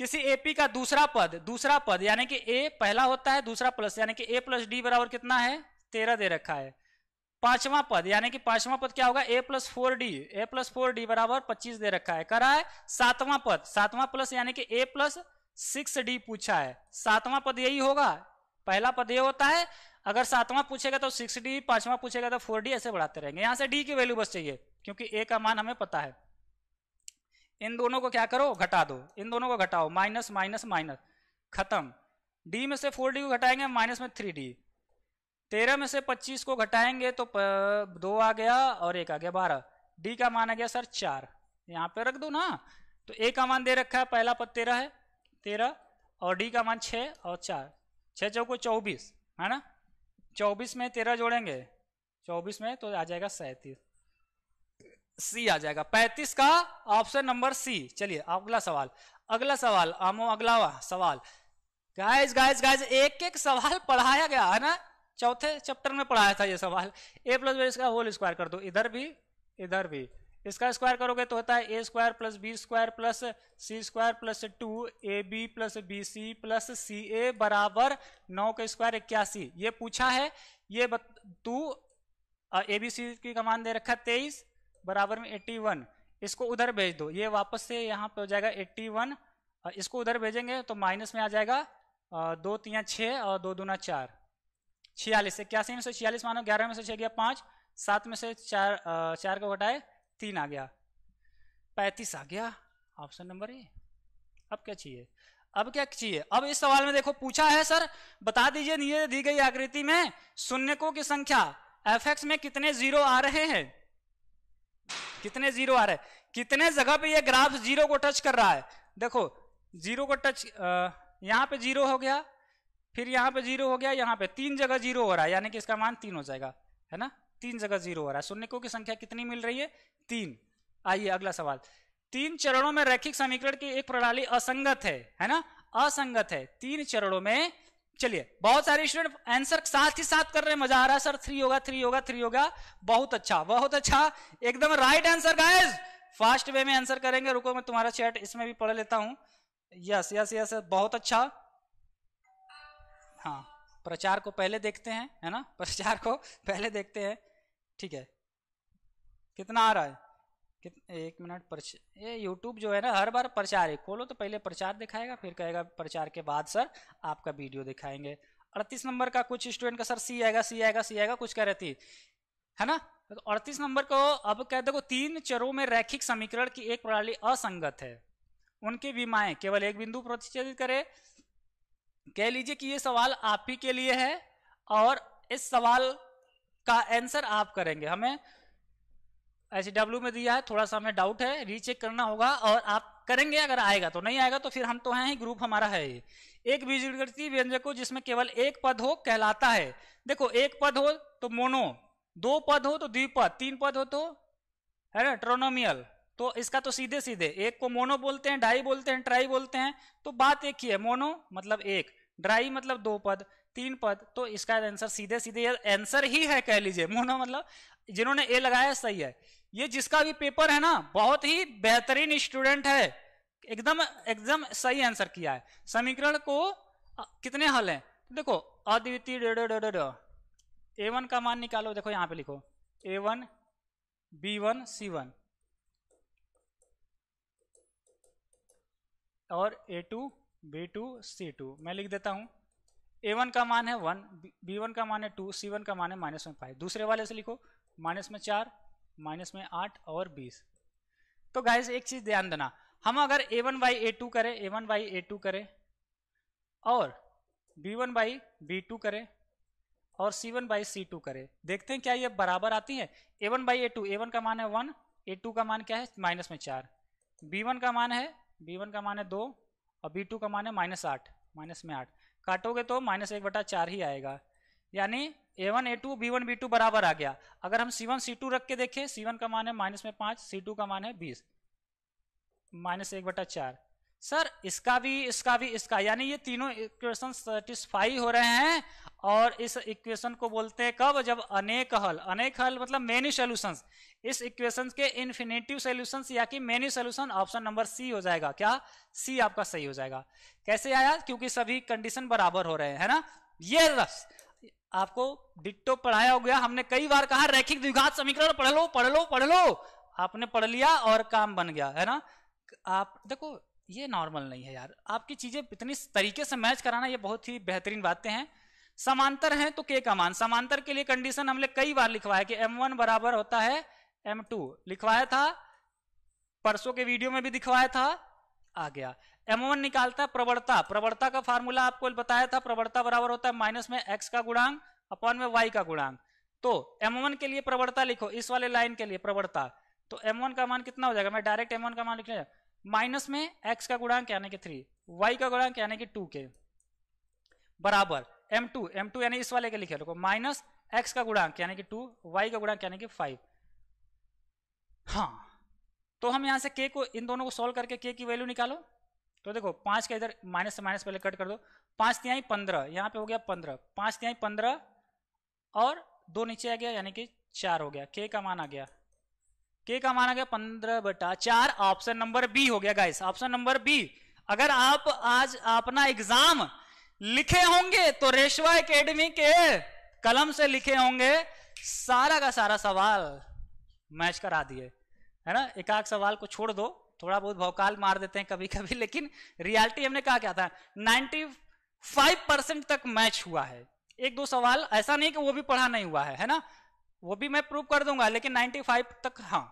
किसी एपी का दूसरा पद दूसरा पद यानी कि ए पहला होता है दूसरा प्लस यानी कि ए प्लस डी बराबर कितना है तेरह दे रखा है पांचवा पद यानी कि पांचवा पद क्या होगा A plus four D A plus four D बराबर पच्चीस दे रखा है करा है सातवां पद सातवां प्लस यानी कि ए प्लस सिक्स डी पूछा है सातवां पद यही होगा पहला पद ये होता है अगर सातवां पूछेगा तो सिक्स डी पांचवा पूछेगा तो फोर डी ऐसे बढ़ाते रहेंगे यहां से डी की वैल्यू बस चाहिए क्योंकि ए का मान हमें पता है इन दोनों को क्या करो घटा दो इन दोनों को घटाओ माइनस माइनस माइनस खत्म डी में से फोर डी को घटाएंगे माइनस में थ्री डी तेरह में से पच्चीस को घटाएंगे तो दो आ गया और एक आ गया बारह डी का मान आ गया सर चार यहाँ पे रख दो ना तो ए का मान दे रखा है पहला पद तेरह है तेरह और डी का मान छः और चार छः चौको चौबीस है ना चौबीस में तेरह जोड़ेंगे चौबीस में तो आ जाएगा सैंतीस सी आ जाएगा पैंतीस का ऑप्शन नंबर सी चलिए अगला सवाल अगला सवाल आमो अगला सवाल गाइज गाइज गाइज एक एक सवाल पढ़ाया गया है ना चौथे चैप्टर में पढ़ाया था ये सवाल ए प्लस बी इसका होल स्क्वायर कर दो इधर भी इधर भी इसका स्क्वायर करोगे तो होता है A square plus B square plus C square plus two A B plus B C plus C A बराबर नौ का स्क्वायर इक्यासी ये पूछा है ये तू ए बी सी की कमान दे रखा है तेईस बराबर में 81 इसको उधर भेज दो ये वापस से यहाँ पे हो जाएगा 81 इसको उधर भेजेंगे तो माइनस में आ जाएगा दो तिया छः और दो दूना चार छियालीस इक्यासी में से छियालीस मानो ग्यारह में से छः गया पाँच सात में से चार चार को घटाए तीन आ गया पैंतीस आ गया ऑप्शन नंबर ए अब क्या चाहिए अब क्या चाहिए अब इस सवाल में देखो पूछा है सर बता दीजिए दी गई आकृति में शून्यकों की संख्या एफ में कितने जीरो आ रहे हैं कितने जीरो आ रहे हैं कितने जगह पे ये ग्राफ जीरो को टच कर रहा है देखो जीरो को टच यहाँ पे जीरो हो गया फिर यहाँ पे जीरो हो गया यहाँ पे तीन जगह जीरो हो रहा है यानी कि इसका मान तीन हो जाएगा है ना तीन जगह जीरो हो रहा है शून्यकों की संख्या कितनी मिल रही है तीन आइए अगला सवाल तीन चरणों में रैखिक समीकरण की एक प्रणाली असंगत है है ना असंगत है तीन चरणों में चलिए बहुत सारे स्टूडेंट आंसर साथ ही साथ कर रहे हैं मजा आ रहा है सर थ्री होगा थ्री होगा थ्री होगा बहुत अच्छा बहुत अच्छा एकदम right answer guys fast way में आंसर करेंगे रुको मैं तुम्हारा चैट इसमें भी पढ़ लेता हूं यस यस यस बहुत अच्छा हाँ प्रचार को पहले देखते हैं है ना प्रचार को पहले देखते हैं ठीक है कितना आ रहा है एक मिनट ये यूट्यूब जो है ना हर बार प्रचार है खोलो तो पहले प्रचार दिखाएगा फिर कहेगा प्रचार के बाद सर आपका वीडियो दिखाएंगे अड़तीस नंबर का कुछ स्टूडेंट का सर सी आएगा सी आएगा सी आएगा कुछ कह रहे थी है ना तो अड़तीस तो नंबर को अब कह देखो तीन चरों में रैखिक समीकरण की एक प्रणाली असंगत है उनकी विमाएं केवल एक बिंदु प्रतिच्छेदित करे कह लीजिए कि ये सवाल आप ही के लिए है और इस सवाल का आंसर आप करेंगे हमें ऐसे डब्ल्यू में दिया है थोड़ा सा हमें डाउट है रीचेक करना होगा और आप करेंगे अगर आएगा तो नहीं आएगा तो फिर हम तो हैं ही ग्रुप हमारा है एक बीजगणितीय व्यंजक को जिसमें केवल एक पद हो कहलाता है देखो एक पद हो तो मोनो दो पद हो तो द्विपद तीन पद हो तो है ना ट्रोनोमियल तो इसका तो सीधे सीधे एक को मोनो बोलते हैं ढाई बोलते हैं ट्राई बोलते हैं तो बात एक ही है मोनो मतलब एक ड्राई मतलब दो पद तीन पद तो इसका आंसर सीधे सीधे आंसर ही है कह लीजिए मोनो मतलब जिन्होंने ए लगाया सही है ये जिसका भी पेपर है ना बहुत ही बेहतरीन स्टूडेंट है एकदम एकदम सही आंसर किया है समीकरण को कितने हल है देखो अद्वितीय ए वन का मान निकालो देखो यहां पे लिखो A one B one C one और A two B two C two मैं लिख देता हूं ए वन का मान है वन बी वन का मान है टू सी वन का मान है माइनस में फाइव दूसरे वाले से लिखो माइनस में चार माइनस में आठ और बीस तो गाइस एक चीज ध्यान देना हम अगर A one by A two करें A one by A two करें और B one by B two करें और C one by C two करें देखते हैं क्या ये बराबर आती है A one by A two A one का मान है वन ए टू का मान क्या है माइनस में चार बी वन का मान है बी वन का मान है दो और बी टू का मान है माइनस आठ माइनस में आठ काटोगे तो माइनस एक बटा चार ही आएगा यानी A one A two B one B two बराबर आ गया अगर हम सी वन सी टू रख के देखें सी वन का मान है माइनस में पांच सी टू का मान है बीस माइनस एक बटा चार सर इसका भी इसका भी इसका यानी ये तीनों इक्वेशन सेटिस्फाई हो रहे हैं और इस इक्वेशन को बोलते हैं कब जब अनेक हल अनेक हल मतलब मेनी सोल्यूशन इस इक्वेशन के इन्फिनेटिव सोल्यूशन या कि many solution option number C हो जाएगा क्या सी आपका सही हो जाएगा कैसे आया क्योंकि सभी कंडीशन बराबर हो रहे हैं है ना ये रस आपको डिट्टो पढ़ाया हो गया हमने कई बार कहा रैखिक द्विघात समीकरण पढ़ लो पढ़ लो पढ़ लो आपने पढ़ लिया और काम बन गया है ना आप देखो ये नॉर्मल नहीं है यार आपकी चीजें इतनी तरीके से मैच कराना ये बहुत ही बेहतरीन बातें हैं समांतर हैं तो के का मान समांतर के लिए कंडीशन हमने कई बार लिखवाया कि वन बराबर होता है टू लिखवाया था परसों के वीडियो में भी दिखवाया था आ गया एम निकालता है प्रवणता प्रवणता का फार्मूला आपको बताया था प्रवणता बराबर होता है माइनस में एक्स का गुणांग अपॉन में वाई का गुणांग तो एम के लिए प्रवणता लिखो इस वाले लाइन के लिए प्रवणता तो एम का मान कितना हो जाएगा मैं डायरेक्ट एम का मान लिख लिया माइनस में एक्स का क्या यानी कि थ्री वाई का क्या यानी कि टू के बराबर एम टू एम टू यानी इस वाले के लिखे रखो माइनस एक्स का गुणांक यानी कि टू वाई का गुणांक यानी कि फाइव हाँ तो हम यहां से के को इन दोनों को सोल्व करके के की वैल्यू निकालो तो देखो पांच का इधर माइनस से माइनस पहले कट कर दो पांच तिहाई पंद्रह यहाँ पे हो गया पंद्रह पांच तिहाई पंद्रह और दो नीचे आ गया यानी कि चार हो गया के का मान आ गया के का मान आ गया पंद्रह बटा चार ऑप्शन नंबर बी हो गया गाइस ऑप्शन नंबर बी अगर आप आज अपना एग्जाम लिखे होंगे तो रेशवा एकेडमी के कलम से लिखे होंगे सारा का सारा सवाल मैच करा दिए है ना एकाक सवाल को छोड़ दो थोड़ा बहुत भौकाल मार देते हैं कभी कभी लेकिन रियलिटी हमने कहा क्या था 95 परसेंट तक मैच हुआ है एक दो सवाल ऐसा नहीं कि वो भी पढ़ा नहीं हुआ है है ना वो भी मैं प्रूव कर दूंगा लेकिन 95 तक हाँ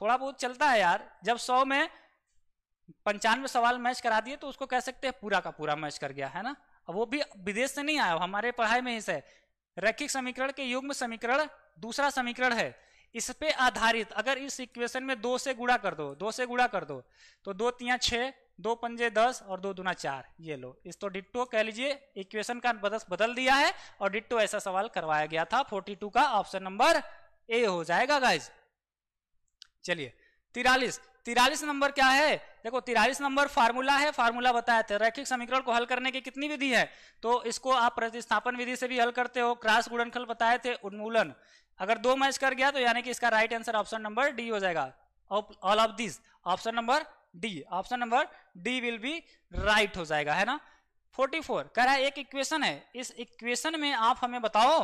थोड़ा बहुत चलता है यार जब 100 में पंचानवे सवाल मैच करा दिए तो उसको कह सकते हैं पूरा का पूरा मैच कर गया है ना अब वो भी विदेश से नहीं आया हमारे पढ़ाई में ही से रैखिक समीकरण के युग्म समीकरण दूसरा समीकरण है इस पे आधारित अगर इस इक्वेशन में दो से गुड़ा कर दो दो से गुड़ा कर दो तो दो तिया छः दो पंजे दस और दो दुना चार ये लो इस तो डिट्टो कह लीजिए इक्वेशन का बदस बदल दिया है और डिट्टो ऐसा सवाल करवाया गया था 42 का ऑप्शन नंबर ए हो जाएगा गाइज चलिए तिरालीस तिरालीस नंबर क्या है देखो तिरालीस नंबर फार्मूला है फार्मूला बताया था रैखिक समीकरण को हल करने की कितनी विधि है तो इसको आप प्रतिस्थापन विधि से भी हल करते हो क्रास गुणनखल बताए थे उन्मूलन अगर दो मैच कर गया तो यानी कि इसका right answer option number D हो जाएगा all of this option number D option number D will be right हो जाएगा है ना 44 कह रहा है एक इक्वेशन है इस इक्वेशन में आप हमें बताओ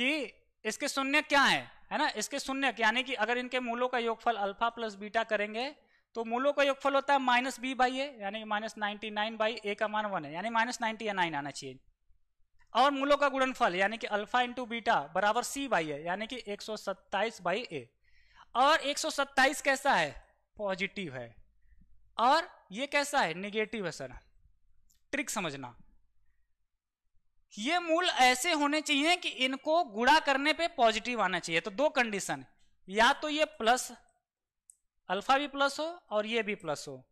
कि इसके शून्य क्या है है ना इसके शून्य यानी कि अगर इनके मूलों का योगफल अल्फा प्लस बीटा करेंगे तो मूलों का योगफल होता है माइनस बी बाई ए यानी minus ninety nine by A का मान वन है यानी माइनस नाइनटी या नाइन आना चाहिए और मूलों का गुणनफल यानी कि अल्फा इंटू बीटा बराबर सी बाई ए यानी कि एक सौ सत्ताईस बाई ए और एक सौ सत्ताईस कैसा है पॉजिटिव है और ये कैसा है निगेटिव है सर ट्रिक समझना ये मूल ऐसे होने चाहिए कि इनको गुड़ा करने पे पॉजिटिव आना चाहिए तो दो कंडीशन या तो ये प्लस अल्फा भी प्लस हो और ये भी प्लस हो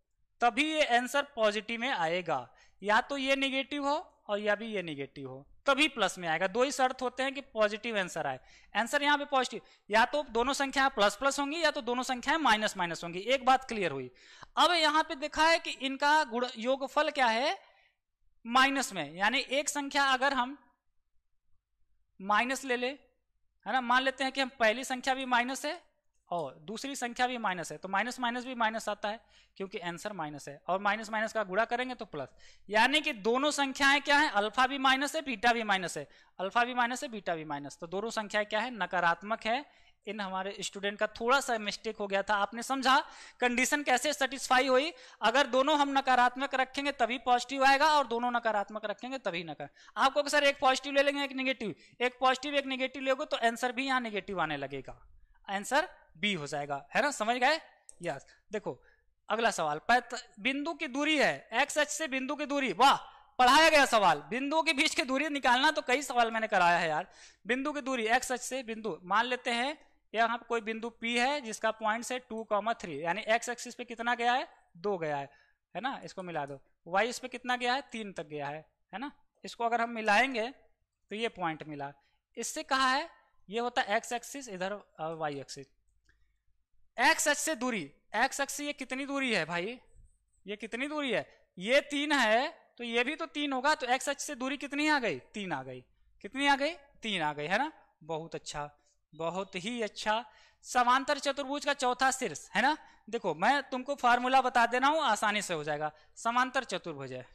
तभी ये आंसर पॉजिटिव में आएगा या तो ये निगेटिव हो और या भी ये निगेटिव हो तभी प्लस में आएगा दो ही शर्त होते हैं कि पॉजिटिव आंसर आए आंसर यहाँ पे पॉजिटिव या तो दोनों संख्याएं प्लस प्लस होंगी या तो दोनों संख्याएं माइनस माइनस होंगी एक बात क्लियर हुई अब यहाँ पे देखा है कि इनका गुण योगफल क्या है माइनस में यानी एक संख्या अगर हम माइनस ले ले है ना मान लेते हैं कि हम पहली संख्या भी माइनस है और दूसरी संख्या भी माइनस है तो माइनस माइनस भी माइनस आता है क्योंकि आंसर माइनस है और माइनस माइनस का गुड़ा करेंगे तो प्लस यानी कि दोनों संख्याएं क्या है अल्फा भी माइनस है बीटा भी माइनस है अल्फा भी माइनस है बीटा भी माइनस तो दोनों संख्याएं क्या है नकारात्मक है इन हमारे स्टूडेंट का थोड़ा सा मिस्टेक हो गया था आपने समझा कंडीशन कैसे सेटिस्फाई हुई अगर दोनों हम नकारात्मक रखेंगे तभी पॉजिटिव आएगा और दोनों नकारात्मक रखेंगे तभी नकार आपको सर एक पॉजिटिव ले लेंगे एक निगेटिव एक पॉजिटिव एक निगेटिव लेगे तो आंसर भी यहाँ निगेटिव आने लगेगा आंसर बी हो जाएगा है ना समझ गए यस देखो अगला सवाल बिंदु की दूरी है एक्स एच से बिंदु की दूरी वाह पढ़ाया गया सवाल बिंदुओं के बीच की दूरी निकालना तो कई सवाल मैंने कराया है यार बिंदु की दूरी एक्स एच से बिंदु मान लेते हैं यहाँ पे कोई बिंदु P है जिसका पॉइंट से टू कॉमा थ्री यानी एक्स एक्सिस पे कितना गया है दो गया है है ना इसको मिला दो वाई इस पे कितना गया है तीन तक गया है है ना इसको अगर हम मिलाएंगे तो ये पॉइंट मिला इससे कहा है ये होता है एक्स एक्सिस इधर वाई एक्सिस एक्स एक्स से दूरी एक्स एक्स से ये कितनी दूरी है भाई ये कितनी दूरी है ये तीन है तो ये भी तो तीन होगा तो एक्स एक्स से दूरी कितनी आ गई तीन आ गई कितनी आ गई तीन आ गई है ना बहुत अच्छा बहुत ही अच्छा समांतर चतुर्भुज का चौथा शीर्ष है ना देखो मैं तुमको फार्मूला बता दे रहा हूं आसानी से हो जाएगा समांतर चतुर्भुज है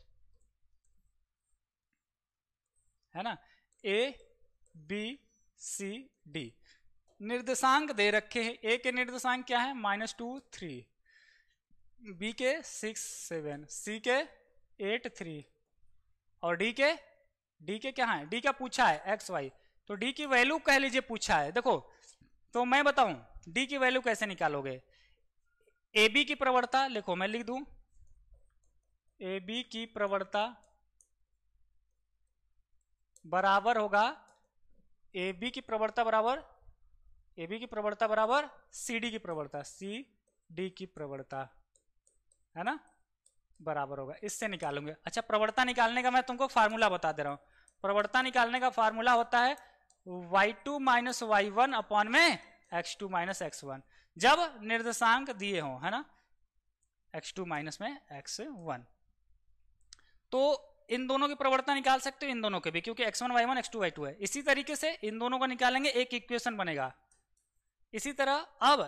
है ना ए बी सी डी निर्देशांक दे रखे हैं ए के निर्देशांक क्या है माइनस टू थ्री बी के सिक्स सेवन सी के एट थ्री और डी के डी के क्या है डी का पूछा है एक्स वाई तो डी की वैल्यू कह लीजिए पूछा है देखो तो मैं बताऊं डी की वैल्यू कैसे निकालोगे ए बी की प्रवणता लिखो मैं लिख दू ए बी की प्रवणता बराबर होगा ए बी की प्रवणता बराबर ए बी की प्रवणता बराबर सी डी की प्रवणता सी डी की प्रवणता है ना बराबर होगा इससे निकालूंगे अच्छा प्रवणता निकालने का मैं तुमको फार्मूला बता दे रहा हूं प्रवणता निकालने का फार्मूला होता है Y two minus Y one upon में X two minus X one जब निर्देशांक दिए हों है ना एक्स टू माइनस में एक्स वन तो इन दोनों की प्रवर्ता निकाल सकते हो इन दोनों के भी क्योंकि X one Y one X two Y two है इसी तरीके से इन दोनों को निकालेंगे एक इक्वेशन बनेगा इसी तरह अब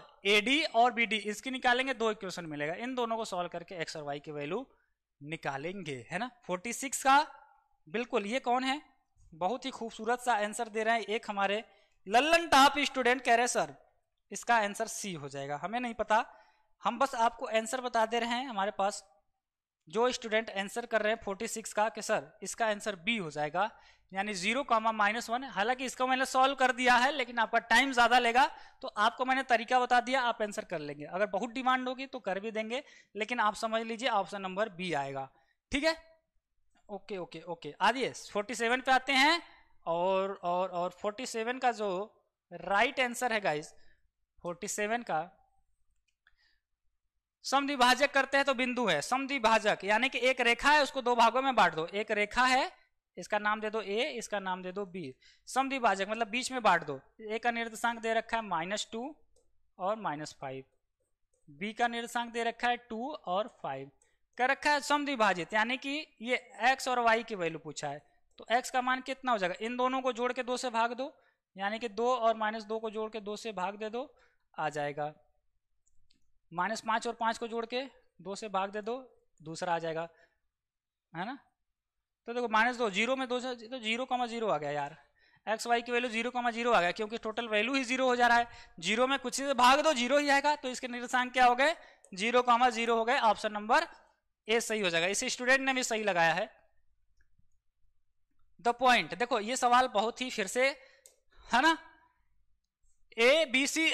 डी और बी डी इसकी निकालेंगे दो इक्वेशन मिलेगा इन दोनों को सॉल्व करके एक्स और वाई की वैल्यू निकालेंगे है ना 46 का बिल्कुल ये कौन है बहुत ही खूबसूरत सा आंसर दे रहे हैं एक हमारे लल्लन टाप स्टूडेंट कह रहे हैं सर इसका आंसर सी हो जाएगा हमें नहीं पता हम बस आपको आंसर बता दे रहे हैं हमारे पास जो स्टूडेंट आंसर कर रहे हैं 46 का कि सर इसका आंसर बी हो जाएगा यानी जीरो कॉमा माइनस वन हालांकि इसको मैंने सॉल्व कर दिया है लेकिन आपका टाइम ज्यादा लेगा तो आपको मैंने तरीका बता दिया आप आंसर कर लेंगे अगर बहुत डिमांड होगी तो कर भी देंगे लेकिन आप समझ लीजिए ऑप्शन नंबर बी आएगा ठीक है ओके ओके ओके फोर्टी 47 पे आते हैं और और और 47 का जो राइट आंसर है गाइस 47 का समद्विभाजक करते हैं तो बिंदु है समद्विभाजक यानी कि एक रेखा है उसको दो भागों में बांट दो एक रेखा है इसका नाम दे दो ए इसका नाम दे दो बी समद्विभाजक मतलब बीच में बांट दो ए का निर्देशांक दे रखा है माइनस टू और माइनस फाइव बी का निर्देशांक दे रखा है टू और फाइव कह रखा है समद्विभाजित यानी कि ये एक्स और वाई की वैल्यू पूछा है तो एक्स का मान कितना हो जाएगा इन दोनों को जोड़ के दो से भाग दो यानी कि दो और माइनस दो को जोड़ के दो से भाग दे दो आ जाएगा माइनस पांच और पांच को जोड़ के दो से भाग दे दो दूसरा आ जाएगा है ना तो देखो माइनस दो जीरो में दो से तो जीरो कमा जीरो आ गया यार एक्स वाई की वैल्यू जीरो कमा जीरो आ गया क्योंकि टोटल वैल्यू ही जीरो हो जा रहा है जीरो में कुछ से भाग दो जीरो ही आएगा तो इसके निर्देशांक क्या हो गए जीरो कॉमा जीरो हो गए ऑप्शन नंबर ए सही हो जाएगा इसे स्टूडेंट ने भी सही लगाया है द पॉइंट देखो ये सवाल बहुत ही फिर से है ना ए बी सी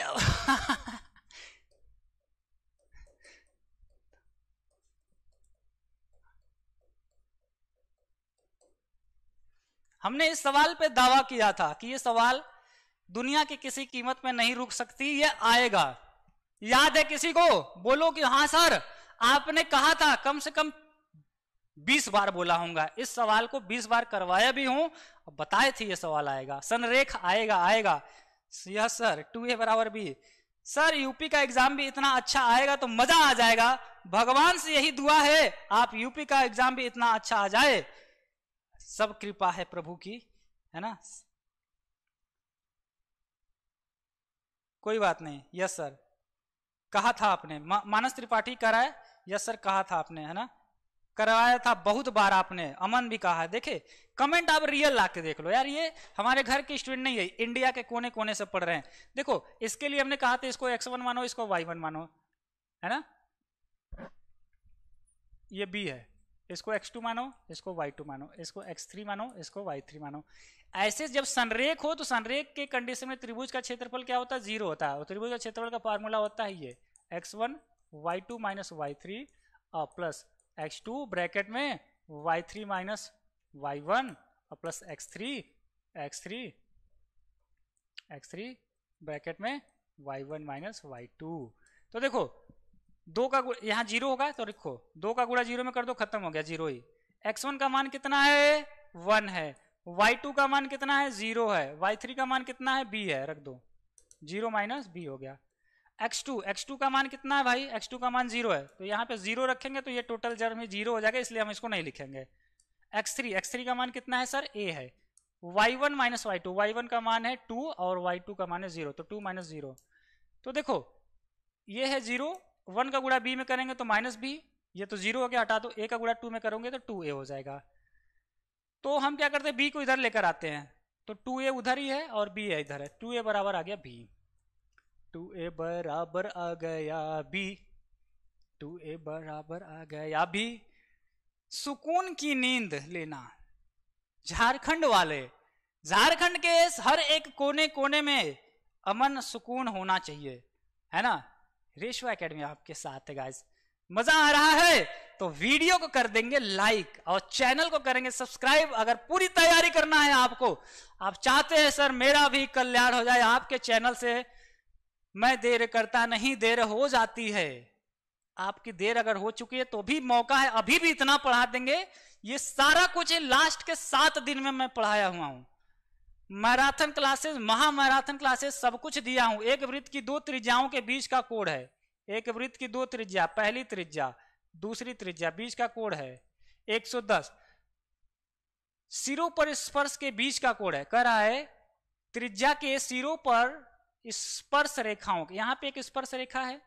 हमने इस सवाल पे दावा किया था कि ये सवाल दुनिया की किसी कीमत में नहीं रुक सकती ये आएगा याद है किसी को बोलो कि हां सर आपने कहा था कम से कम बीस बार बोला होगा इस सवाल को बीस बार करवाया भी हूं बताए थे ये सवाल आएगा सनरेख आएगा आएगा यस सर टू ए बराबर बी सर यूपी का एग्जाम भी इतना अच्छा आएगा तो मजा आ जाएगा भगवान से यही दुआ है आप यूपी का एग्जाम भी इतना अच्छा आ जाए सब कृपा है प्रभु की है ना कोई बात नहीं यस सर कहा था आपने मानस त्रिपाठी कराए यस सर कहा था आपने है ना करवाया था बहुत बार आपने अमन भी कहा है देखे कमेंट आप रियल ला के देख लो यार ये हमारे घर के स्टूडेंट नहीं है इंडिया के कोने कोने से पढ़ रहे हैं देखो इसके लिए हमने कहा था इसको एक्स वन मानो इसको वाई वन मानो है ना ये बी है इसको एक्स टू मानो इसको वाई टू मानो इसको एक्स थ्री मानो इसको वाई थ्री मानो ऐसे जब संरेख हो तो संरेख के कंडीशन में त्रिभुज का क्षेत्रफल क्या होता है जीरो होता है त्रिभुज का क्षेत्रफल का फॉर्मूला होता है ये x one y two minus y three plus x two bracket में y three minus Y one plus x three x three x three bracket में y one minus y two तो देखो दो का यहाँ जीरो होगा तो लिखो दो का गुड़ा जीरो में कर दो खत्म हो गया जीरो ही एक्स वन का मान कितना है वन है वाई टू का मान कितना है जीरो है वाई थ्री का मान कितना है बी है रख दो जीरो माइनस बी हो गया x2 x2 का मान कितना है भाई x2 का मान जीरो है तो यहाँ पे जीरो रखेंगे तो ये टोटल जर्म ही जीरो हो जाएगा इसलिए हम इसको नहीं लिखेंगे x3 x3 का मान कितना है सर a है y1 one minus y two y का मान है टू और y2 का मान है जीरो तो टू माइनस जीरो तो देखो ये है जीरो वन का गुड़ा बी में करेंगे तो माइनस बी ये तो जीरो हो गया हटा दो ए का गुड़ा टू में करोगे तो टू ए हो जाएगा तो हम क्या करते हैं बी को इधर लेकर आते हैं तो टू ए उधर ही है और बी इधर है टू ए बराबर आ गया बी टू ए बराबर आ गया भी टू ए बराबर आ गया भी सुकून की नींद लेना झारखंड वाले झारखंड के हर एक कोने कोने में अमन सुकून होना चाहिए है ना रेशो एकेडमी आपके साथ है गाइस मजा आ रहा है तो वीडियो को कर देंगे लाइक और चैनल को करेंगे सब्सक्राइब अगर पूरी तैयारी करना है आपको आप चाहते हैं सर मेरा भी कल्याण हो जाए आपके चैनल से मैं देर करता नहीं देर हो जाती है आपकी देर अगर हो चुकी है तो भी मौका है अभी भी इतना पढ़ा देंगे ये सारा कुछ लास्ट के सात दिन में मैं पढ़ाया हुआ हूं मैराथन क्लासेस महा मैराथन क्लासेस सब कुछ दिया हूं एक वृत्त की दो त्रिज्याओं के बीच का कोड है एक वृत्त की दो त्रिज्या पहली त्रिज्या दूसरी त्रिज्या बीच का कोड है 110 सिरों पर स्पर्श के बीच का कोड है कह रहा है त्रिज्या के सिरों पर स्पर्श रेखाओं यहां पे एक स्पर्श रेखा है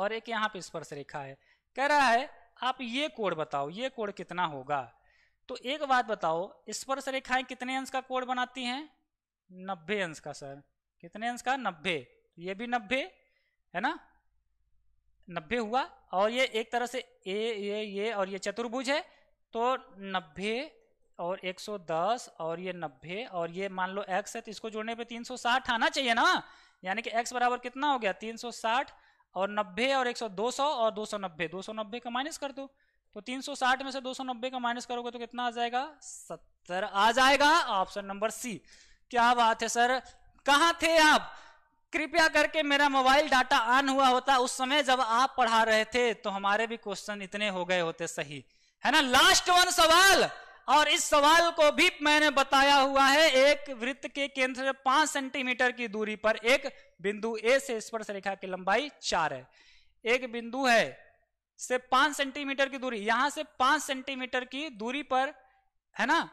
और एक यहां पे स्पर्श रेखा है कह रहा है आप ये कोड बताओ ये कोड कितना होगा तो एक बात बताओ स्पर्श रेखाएं कितने अंश का कोड बनाती हैं नब्बे अंश का सर कितने अंश का नब्बे तो ये भी नब्बे है ना नब्बे हुआ और ये एक तरह से ए ये ये और ये चतुर्भुज है तो नब्बे और 110 और ये 90 और ये मान लो x है तो इसको जोड़ने पे 360 आना चाहिए ना यानी कि x बराबर कितना हो गया 360 और 90 और 100 200 और 290 290 का माइनस कर दो तो 360 में से 290 का माइनस करोगे तो कितना आ जाएगा 70 आ जाएगा ऑप्शन नंबर सी क्या बात है सर कहाँ थे आप कृपया करके मेरा मोबाइल डाटा ऑन हुआ होता उस समय जब आप पढ़ा रहे थे तो हमारे भी क्वेश्चन इतने हो गए होते सही है ना लास्ट वन सवाल और इस सवाल को भी मैंने बताया हुआ है एक वृत्त के केंद्र से पांच सेंटीमीटर की दूरी पर एक बिंदु ए से स्पर्श रेखा की लंबाई चार है एक बिंदु है से पांच सेंटीमीटर की दूरी यहां से पांच सेंटीमीटर की दूरी पर है ना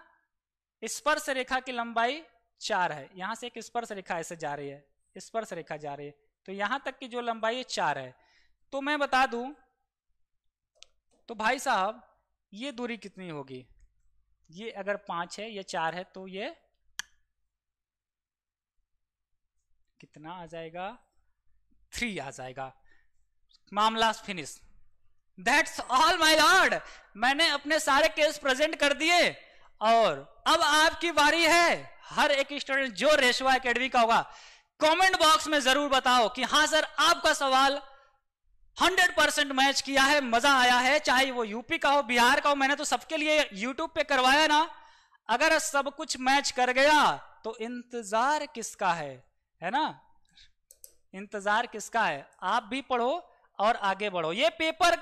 स्पर्श रेखा की लंबाई चार है यहां से एक स्पर्श रेखा ऐसे जा रही है स्पर्श रेखा जा रही है तो यहां तक की जो लंबाई है चार है तो मैं बता दूं तो भाई साहब ये दूरी कितनी होगी ये अगर पांच है या चार है तो ये कितना आ जाएगा थ्री आ जाएगा मामला finish that's all my lord मैंने अपने सारे केस प्रेजेंट कर दिए और अब आपकी बारी है हर एक स्टूडेंट जो रेशवा एकेडमी का होगा कमेंट बॉक्स में जरूर बताओ कि हाँ सर आपका सवाल हंड्रेड परसेंट मैच किया है मजा आया है चाहे वो यूपी का हो बिहार का हो मैंने तो सबके लिए यूट्यूब पे करवाया ना अगर सब कुछ मैच कर गया तो इंतजार किसका है है ना इंतजार किसका है आप भी पढ़ो और आगे बढ़ो ये पेपर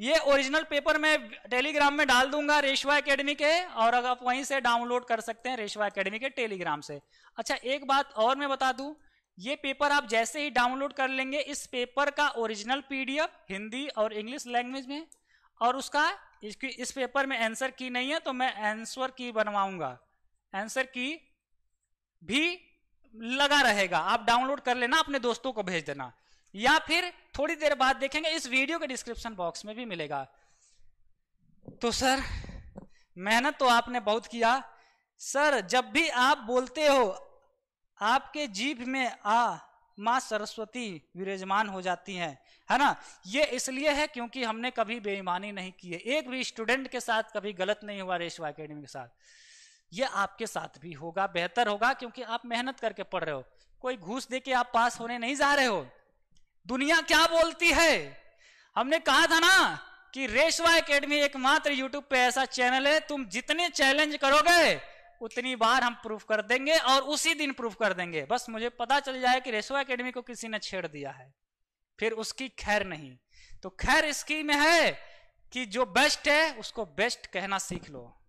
ये ओरिजिनल पेपर मैं टेलीग्राम में डाल दूंगा रेशवा एकेडमी के और अगर आप वहीं से डाउनलोड कर सकते हैं रेशवा एकेडमी के टेलीग्राम से अच्छा एक बात और मैं बता दूं ये पेपर आप जैसे ही डाउनलोड कर लेंगे इस पेपर का ओरिजिनल पीडीएफ हिंदी और इंग्लिश लैंग्वेज में और उसका इसकी इस पेपर में आंसर की नहीं है तो मैं आंसर की बनवाऊंगा आंसर की भी लगा रहेगा आप डाउनलोड कर लेना अपने दोस्तों को भेज देना या फिर थोड़ी देर बाद देखेंगे इस वीडियो के डिस्क्रिप्शन बॉक्स में भी मिलेगा तो सर मेहनत तो आपने बहुत किया सर जब भी आप बोलते हो आपके जीभ में आ माँ सरस्वती विराजमान हो जाती हैं है ना ये इसलिए है क्योंकि हमने कभी बेईमानी नहीं की है एक भी स्टूडेंट के साथ कभी गलत नहीं हुआ रेशवा अकेडमी के साथ ये आपके साथ भी होगा बेहतर होगा क्योंकि आप मेहनत करके पढ़ रहे हो कोई घूस दे के आप पास होने नहीं जा रहे हो दुनिया क्या बोलती है हमने कहा था ना कि रेशवा अकेडमी एकमात्र यूट्यूब पे ऐसा चैनल है तुम जितने चैलेंज करोगे उतनी बार हम प्रूफ कर देंगे और उसी दिन प्रूफ कर देंगे बस मुझे पता चल जाए कि रेसो एकेडमी को किसी ने छेड़ दिया है फिर उसकी खैर नहीं तो खैर इसकी में है कि जो बेस्ट है उसको बेस्ट कहना सीख लो